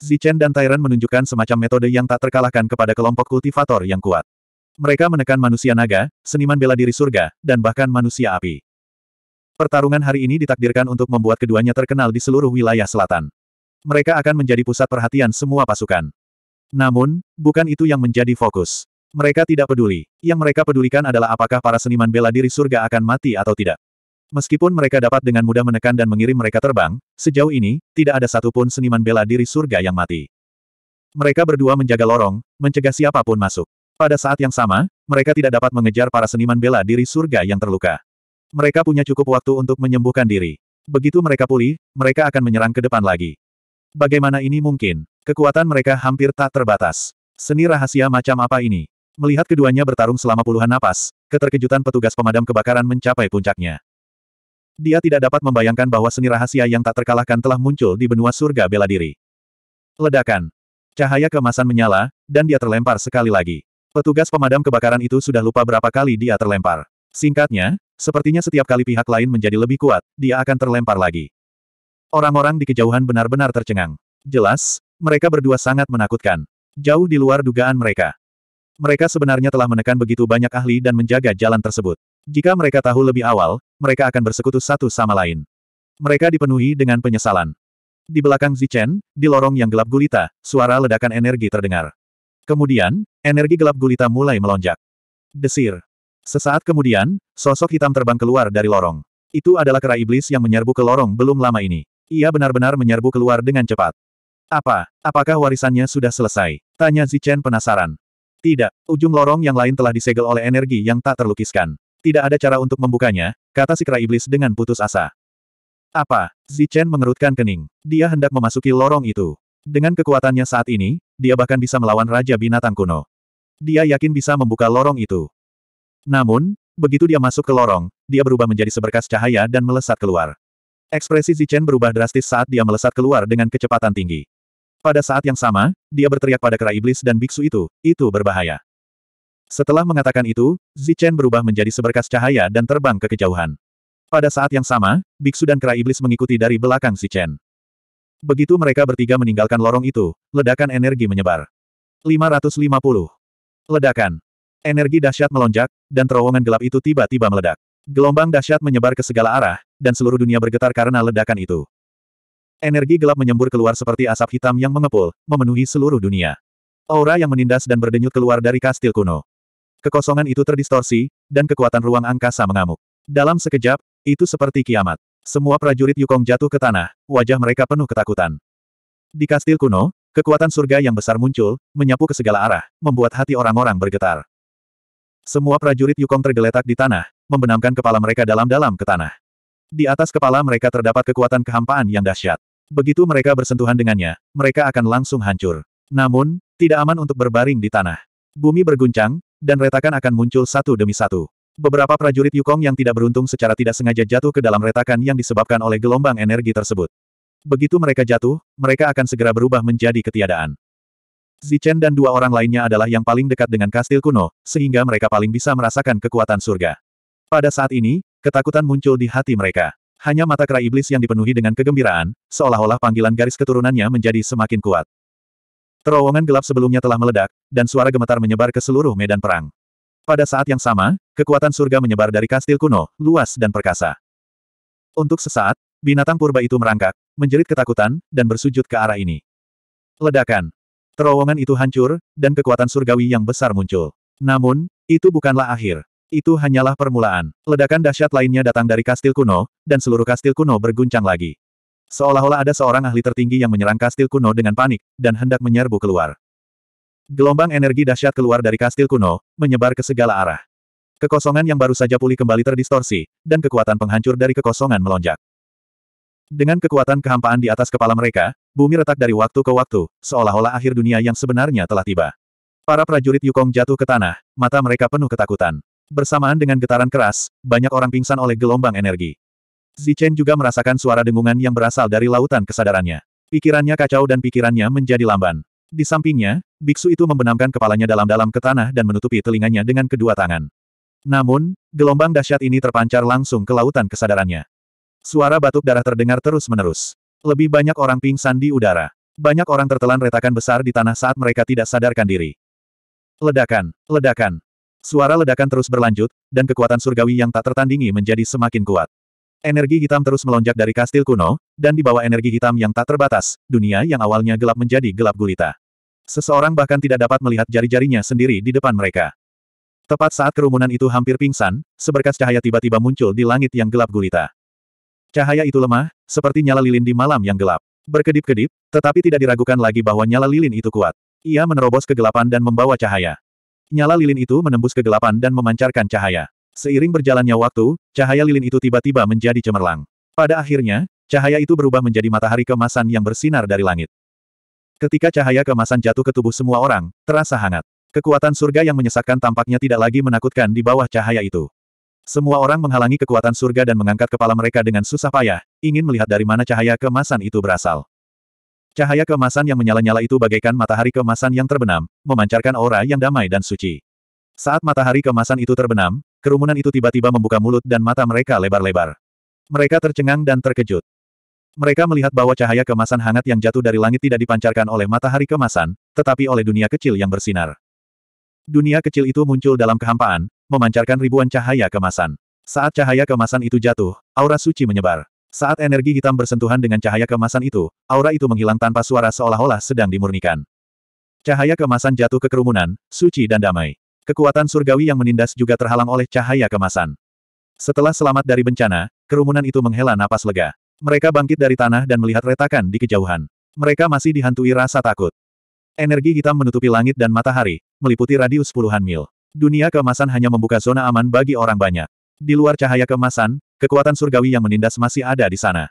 Zichen dan Tyrant menunjukkan semacam metode yang tak terkalahkan kepada kelompok kultivator yang kuat. Mereka menekan manusia naga, seniman bela diri surga, dan bahkan manusia api. Pertarungan hari ini ditakdirkan untuk membuat keduanya terkenal di seluruh wilayah selatan mereka akan menjadi pusat perhatian semua pasukan. Namun, bukan itu yang menjadi fokus. Mereka tidak peduli. Yang mereka pedulikan adalah apakah para seniman bela diri surga akan mati atau tidak. Meskipun mereka dapat dengan mudah menekan dan mengirim mereka terbang, sejauh ini, tidak ada satupun seniman bela diri surga yang mati. Mereka berdua menjaga lorong, mencegah siapapun masuk. Pada saat yang sama, mereka tidak dapat mengejar para seniman bela diri surga yang terluka. Mereka punya cukup waktu untuk menyembuhkan diri. Begitu mereka pulih, mereka akan menyerang ke depan lagi. Bagaimana ini mungkin? Kekuatan mereka hampir tak terbatas. Seni rahasia macam apa ini? Melihat keduanya bertarung selama puluhan napas, keterkejutan petugas pemadam kebakaran mencapai puncaknya. Dia tidak dapat membayangkan bahwa seni rahasia yang tak terkalahkan telah muncul di benua surga bela diri. Ledakan. Cahaya kemasan menyala, dan dia terlempar sekali lagi. Petugas pemadam kebakaran itu sudah lupa berapa kali dia terlempar. Singkatnya, sepertinya setiap kali pihak lain menjadi lebih kuat, dia akan terlempar lagi. Orang-orang di kejauhan benar-benar tercengang. Jelas, mereka berdua sangat menakutkan. Jauh di luar dugaan mereka. Mereka sebenarnya telah menekan begitu banyak ahli dan menjaga jalan tersebut. Jika mereka tahu lebih awal, mereka akan bersekutu satu sama lain. Mereka dipenuhi dengan penyesalan. Di belakang Zichen, di lorong yang gelap gulita, suara ledakan energi terdengar. Kemudian, energi gelap gulita mulai melonjak. Desir. Sesaat kemudian, sosok hitam terbang keluar dari lorong. Itu adalah kera iblis yang menyerbu ke lorong belum lama ini. Ia benar-benar menyerbu keluar dengan cepat. Apa? Apakah warisannya sudah selesai? Tanya Zichen penasaran. Tidak, ujung lorong yang lain telah disegel oleh energi yang tak terlukiskan. Tidak ada cara untuk membukanya, kata si kera iblis dengan putus asa. Apa? Zichen mengerutkan kening. Dia hendak memasuki lorong itu. Dengan kekuatannya saat ini, dia bahkan bisa melawan Raja Binatang Kuno. Dia yakin bisa membuka lorong itu. Namun, begitu dia masuk ke lorong, dia berubah menjadi seberkas cahaya dan melesat keluar. Ekspresi Zichen berubah drastis saat dia melesat keluar dengan kecepatan tinggi. Pada saat yang sama, dia berteriak pada kera iblis dan biksu itu, itu berbahaya. Setelah mengatakan itu, Zichen berubah menjadi seberkas cahaya dan terbang ke kejauhan. Pada saat yang sama, biksu dan kera iblis mengikuti dari belakang Zichen. Begitu mereka bertiga meninggalkan lorong itu, ledakan energi menyebar. 550. Ledakan. Energi dahsyat melonjak, dan terowongan gelap itu tiba-tiba meledak. Gelombang dahsyat menyebar ke segala arah, dan seluruh dunia bergetar karena ledakan itu. Energi gelap menyembur keluar seperti asap hitam yang mengepul, memenuhi seluruh dunia. Aura yang menindas dan berdenyut keluar dari kastil kuno. Kekosongan itu terdistorsi, dan kekuatan ruang angkasa mengamuk. Dalam sekejap, itu seperti kiamat. Semua prajurit Yukong jatuh ke tanah, wajah mereka penuh ketakutan. Di kastil kuno, kekuatan surga yang besar muncul, menyapu ke segala arah, membuat hati orang-orang bergetar. Semua prajurit Yukong tergeletak di tanah, membenamkan kepala mereka dalam-dalam ke tanah. Di atas kepala mereka terdapat kekuatan kehampaan yang dahsyat. Begitu mereka bersentuhan dengannya, mereka akan langsung hancur. Namun, tidak aman untuk berbaring di tanah. Bumi berguncang, dan retakan akan muncul satu demi satu. Beberapa prajurit Yukong yang tidak beruntung secara tidak sengaja jatuh ke dalam retakan yang disebabkan oleh gelombang energi tersebut. Begitu mereka jatuh, mereka akan segera berubah menjadi ketiadaan. Zichen dan dua orang lainnya adalah yang paling dekat dengan kastil kuno, sehingga mereka paling bisa merasakan kekuatan surga. Pada saat ini, ketakutan muncul di hati mereka. Hanya mata kera iblis yang dipenuhi dengan kegembiraan, seolah-olah panggilan garis keturunannya menjadi semakin kuat. Terowongan gelap sebelumnya telah meledak, dan suara gemetar menyebar ke seluruh medan perang. Pada saat yang sama, kekuatan surga menyebar dari kastil kuno, luas dan perkasa. Untuk sesaat, binatang purba itu merangkak, menjerit ketakutan, dan bersujud ke arah ini. Ledakan. Terowongan itu hancur, dan kekuatan surgawi yang besar muncul. Namun, itu bukanlah akhir. Itu hanyalah permulaan. Ledakan dahsyat lainnya datang dari kastil kuno, dan seluruh kastil kuno berguncang lagi. Seolah-olah ada seorang ahli tertinggi yang menyerang kastil kuno dengan panik, dan hendak menyerbu keluar. Gelombang energi dahsyat keluar dari kastil kuno, menyebar ke segala arah. Kekosongan yang baru saja pulih kembali terdistorsi, dan kekuatan penghancur dari kekosongan melonjak. Dengan kekuatan kehampaan di atas kepala mereka, bumi retak dari waktu ke waktu, seolah-olah akhir dunia yang sebenarnya telah tiba. Para prajurit Yukong jatuh ke tanah, mata mereka penuh ketakutan. Bersamaan dengan getaran keras, banyak orang pingsan oleh gelombang energi. Zichen juga merasakan suara dengungan yang berasal dari lautan kesadarannya. Pikirannya kacau dan pikirannya menjadi lamban. Di sampingnya, biksu itu membenamkan kepalanya dalam-dalam ke tanah dan menutupi telinganya dengan kedua tangan. Namun, gelombang dahsyat ini terpancar langsung ke lautan kesadarannya. Suara batuk darah terdengar terus-menerus. Lebih banyak orang pingsan di udara. Banyak orang tertelan retakan besar di tanah saat mereka tidak sadarkan diri. Ledakan, ledakan, Suara ledakan terus berlanjut, dan kekuatan surgawi yang tak tertandingi menjadi semakin kuat. Energi hitam terus melonjak dari kastil kuno, dan di bawah energi hitam yang tak terbatas, dunia yang awalnya gelap menjadi gelap gulita. Seseorang bahkan tidak dapat melihat jari-jarinya sendiri di depan mereka. Tepat saat kerumunan itu hampir pingsan, seberkas cahaya tiba-tiba muncul di langit yang gelap gulita. Cahaya itu lemah, seperti nyala lilin di malam yang gelap. Berkedip-kedip, tetapi tidak diragukan lagi bahwa nyala lilin itu kuat. Ia menerobos kegelapan dan membawa cahaya. Nyala lilin itu menembus kegelapan dan memancarkan cahaya. Seiring berjalannya waktu, cahaya lilin itu tiba-tiba menjadi cemerlang. Pada akhirnya, cahaya itu berubah menjadi matahari kemasan yang bersinar dari langit. Ketika cahaya kemasan jatuh ke tubuh semua orang, terasa hangat. Kekuatan surga yang menyesakkan tampaknya tidak lagi menakutkan di bawah cahaya itu. Semua orang menghalangi kekuatan surga dan mengangkat kepala mereka dengan susah payah, ingin melihat dari mana cahaya kemasan itu berasal. Cahaya kemasan yang menyala-nyala itu bagaikan matahari kemasan yang terbenam, memancarkan aura yang damai dan suci. Saat matahari kemasan itu terbenam, kerumunan itu tiba-tiba membuka mulut dan mata mereka lebar-lebar. Mereka tercengang dan terkejut. Mereka melihat bahwa cahaya kemasan hangat yang jatuh dari langit tidak dipancarkan oleh matahari kemasan, tetapi oleh dunia kecil yang bersinar. Dunia kecil itu muncul dalam kehampaan, memancarkan ribuan cahaya kemasan. Saat cahaya kemasan itu jatuh, aura suci menyebar. Saat energi hitam bersentuhan dengan cahaya kemasan itu, aura itu menghilang tanpa suara seolah-olah sedang dimurnikan. Cahaya kemasan jatuh ke kerumunan, suci dan damai. Kekuatan surgawi yang menindas juga terhalang oleh cahaya kemasan. Setelah selamat dari bencana, kerumunan itu menghela napas lega. Mereka bangkit dari tanah dan melihat retakan di kejauhan. Mereka masih dihantui rasa takut. Energi hitam menutupi langit dan matahari, meliputi radius puluhan mil. Dunia kemasan hanya membuka zona aman bagi orang banyak. Di luar cahaya kemasan, Kekuatan surgawi yang menindas masih ada di sana.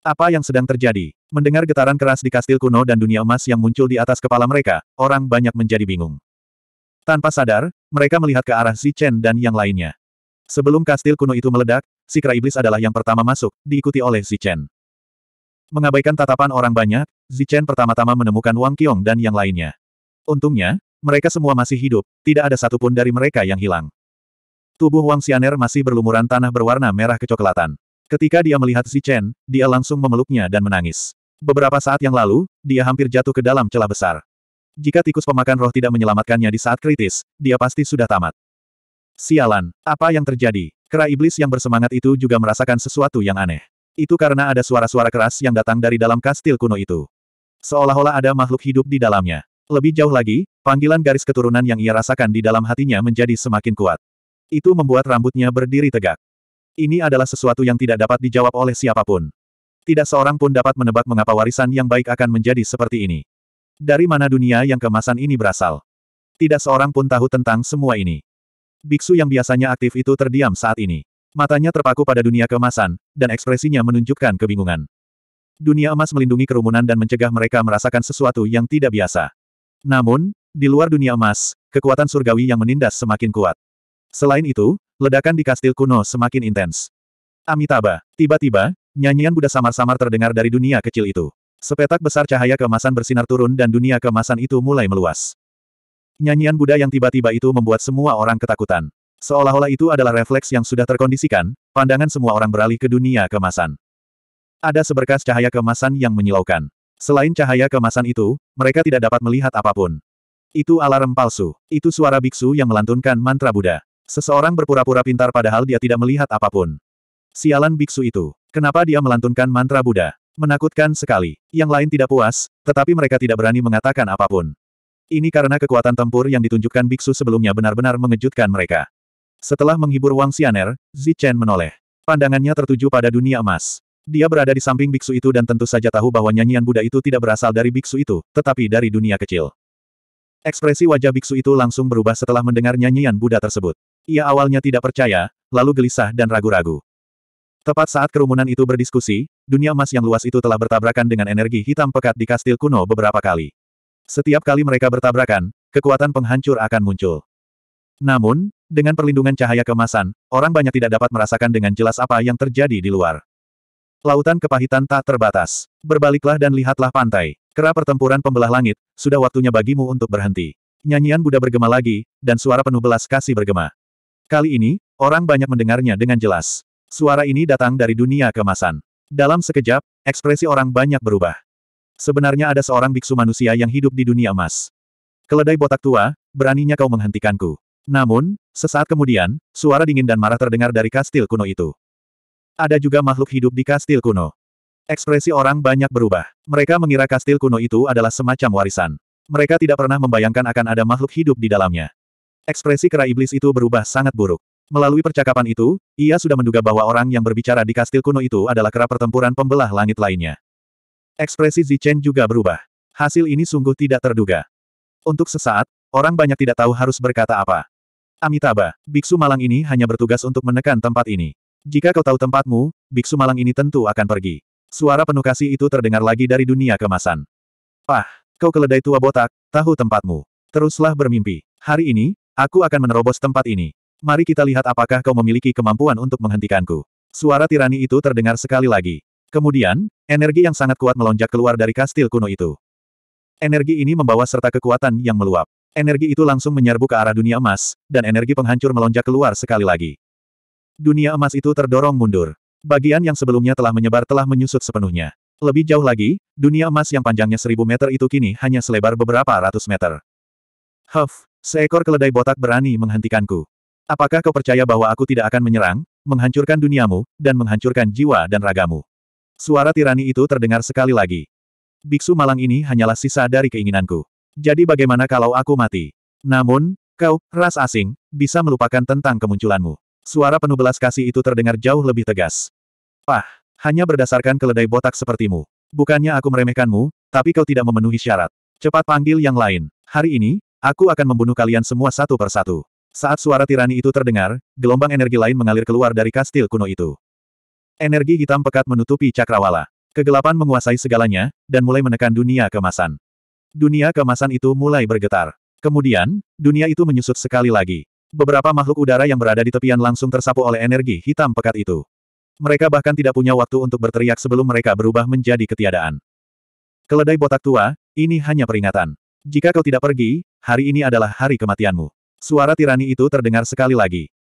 Apa yang sedang terjadi? Mendengar getaran keras di kastil kuno dan dunia emas yang muncul di atas kepala mereka, orang banyak menjadi bingung. Tanpa sadar, mereka melihat ke arah Si Chen dan yang lainnya. Sebelum kastil kuno itu meledak, si kera iblis adalah yang pertama masuk, diikuti oleh Si Chen. Mengabaikan tatapan orang banyak, Si Chen pertama-tama menemukan Wang Qiong dan yang lainnya. Untungnya, mereka semua masih hidup, tidak ada satupun dari mereka yang hilang. Tubuh Wang Xianer masih berlumuran tanah berwarna merah kecoklatan. Ketika dia melihat Si Chen, dia langsung memeluknya dan menangis. Beberapa saat yang lalu, dia hampir jatuh ke dalam celah besar. Jika tikus pemakan roh tidak menyelamatkannya di saat kritis, dia pasti sudah tamat. Sialan, apa yang terjadi? Kera iblis yang bersemangat itu juga merasakan sesuatu yang aneh. Itu karena ada suara-suara keras yang datang dari dalam kastil kuno itu. Seolah-olah ada makhluk hidup di dalamnya. Lebih jauh lagi, panggilan garis keturunan yang ia rasakan di dalam hatinya menjadi semakin kuat. Itu membuat rambutnya berdiri tegak. Ini adalah sesuatu yang tidak dapat dijawab oleh siapapun. Tidak seorang pun dapat menebak mengapa warisan yang baik akan menjadi seperti ini. Dari mana dunia yang kemasan ini berasal? Tidak seorang pun tahu tentang semua ini. Biksu yang biasanya aktif itu terdiam saat ini. Matanya terpaku pada dunia kemasan, dan ekspresinya menunjukkan kebingungan. Dunia emas melindungi kerumunan dan mencegah mereka merasakan sesuatu yang tidak biasa. Namun, di luar dunia emas, kekuatan surgawi yang menindas semakin kuat. Selain itu, ledakan di kastil kuno semakin intens. Amitabha, tiba-tiba, nyanyian Buddha samar-samar terdengar dari dunia kecil itu. Sepetak besar cahaya kemasan bersinar turun dan dunia kemasan itu mulai meluas. Nyanyian Buddha yang tiba-tiba itu membuat semua orang ketakutan. Seolah-olah itu adalah refleks yang sudah terkondisikan, pandangan semua orang beralih ke dunia kemasan. Ada seberkas cahaya kemasan yang menyilaukan. Selain cahaya kemasan itu, mereka tidak dapat melihat apapun. Itu alarm palsu. Itu suara biksu yang melantunkan mantra Buddha. Seseorang berpura-pura pintar padahal dia tidak melihat apapun. Sialan biksu itu. Kenapa dia melantunkan mantra Buddha? Menakutkan sekali. Yang lain tidak puas, tetapi mereka tidak berani mengatakan apapun. Ini karena kekuatan tempur yang ditunjukkan biksu sebelumnya benar-benar mengejutkan mereka. Setelah menghibur Wang Xianer, Zichen menoleh. Pandangannya tertuju pada dunia emas. Dia berada di samping biksu itu dan tentu saja tahu bahwa nyanyian Buddha itu tidak berasal dari biksu itu, tetapi dari dunia kecil. Ekspresi wajah biksu itu langsung berubah setelah mendengar nyanyian Buddha tersebut. Ia awalnya tidak percaya, lalu gelisah dan ragu-ragu. Tepat saat kerumunan itu berdiskusi, dunia emas yang luas itu telah bertabrakan dengan energi hitam pekat di kastil kuno beberapa kali. Setiap kali mereka bertabrakan, kekuatan penghancur akan muncul. Namun, dengan perlindungan cahaya kemasan, orang banyak tidak dapat merasakan dengan jelas apa yang terjadi di luar. Lautan kepahitan tak terbatas. Berbaliklah dan lihatlah pantai. Kera pertempuran pembelah langit, sudah waktunya bagimu untuk berhenti. Nyanyian Buddha bergema lagi, dan suara penuh belas kasih bergema. Kali ini, orang banyak mendengarnya dengan jelas. Suara ini datang dari dunia kemasan. Dalam sekejap, ekspresi orang banyak berubah. Sebenarnya ada seorang biksu manusia yang hidup di dunia emas. Keledai botak tua, beraninya kau menghentikanku. Namun, sesaat kemudian, suara dingin dan marah terdengar dari kastil kuno itu. Ada juga makhluk hidup di kastil kuno. Ekspresi orang banyak berubah. Mereka mengira kastil kuno itu adalah semacam warisan. Mereka tidak pernah membayangkan akan ada makhluk hidup di dalamnya. Ekspresi kera iblis itu berubah sangat buruk. Melalui percakapan itu, ia sudah menduga bahwa orang yang berbicara di kastil kuno itu adalah kera pertempuran pembelah langit lainnya. Ekspresi Zichen juga berubah. Hasil ini sungguh tidak terduga. Untuk sesaat, orang banyak tidak tahu harus berkata apa. Amitabha, biksu malang ini hanya bertugas untuk menekan tempat ini. Jika kau tahu tempatmu, biksu malang ini tentu akan pergi. Suara penuh kasih itu terdengar lagi dari dunia kemasan. Pah, kau keledai tua botak, tahu tempatmu. Teruslah bermimpi. Hari ini, Aku akan menerobos tempat ini. Mari kita lihat apakah kau memiliki kemampuan untuk menghentikanku. Suara tirani itu terdengar sekali lagi. Kemudian, energi yang sangat kuat melonjak keluar dari kastil kuno itu. Energi ini membawa serta kekuatan yang meluap. Energi itu langsung menyerbu ke arah dunia emas, dan energi penghancur melonjak keluar sekali lagi. Dunia emas itu terdorong mundur. Bagian yang sebelumnya telah menyebar telah menyusut sepenuhnya. Lebih jauh lagi, dunia emas yang panjangnya seribu meter itu kini hanya selebar beberapa ratus meter. Huff, Seekor keledai botak berani menghentikanku. Apakah kau percaya bahwa aku tidak akan menyerang, menghancurkan duniamu, dan menghancurkan jiwa dan ragamu? Suara tirani itu terdengar sekali lagi. Biksu malang ini hanyalah sisa dari keinginanku. Jadi bagaimana kalau aku mati? Namun, kau, ras asing, bisa melupakan tentang kemunculanmu. Suara penuh belas kasih itu terdengar jauh lebih tegas. Pah, hanya berdasarkan keledai botak sepertimu. Bukannya aku meremehkanmu, tapi kau tidak memenuhi syarat. Cepat panggil yang lain. Hari ini, Aku akan membunuh kalian semua satu per satu. Saat suara tirani itu terdengar, gelombang energi lain mengalir keluar dari kastil kuno itu. Energi hitam pekat menutupi cakrawala. Kegelapan menguasai segalanya, dan mulai menekan dunia kemasan. Dunia kemasan itu mulai bergetar. Kemudian, dunia itu menyusut sekali lagi. Beberapa makhluk udara yang berada di tepian langsung tersapu oleh energi hitam pekat itu. Mereka bahkan tidak punya waktu untuk berteriak sebelum mereka berubah menjadi ketiadaan. Keledai botak tua, ini hanya peringatan. Jika kau tidak pergi, hari ini adalah hari kematianmu. Suara tirani itu terdengar sekali lagi.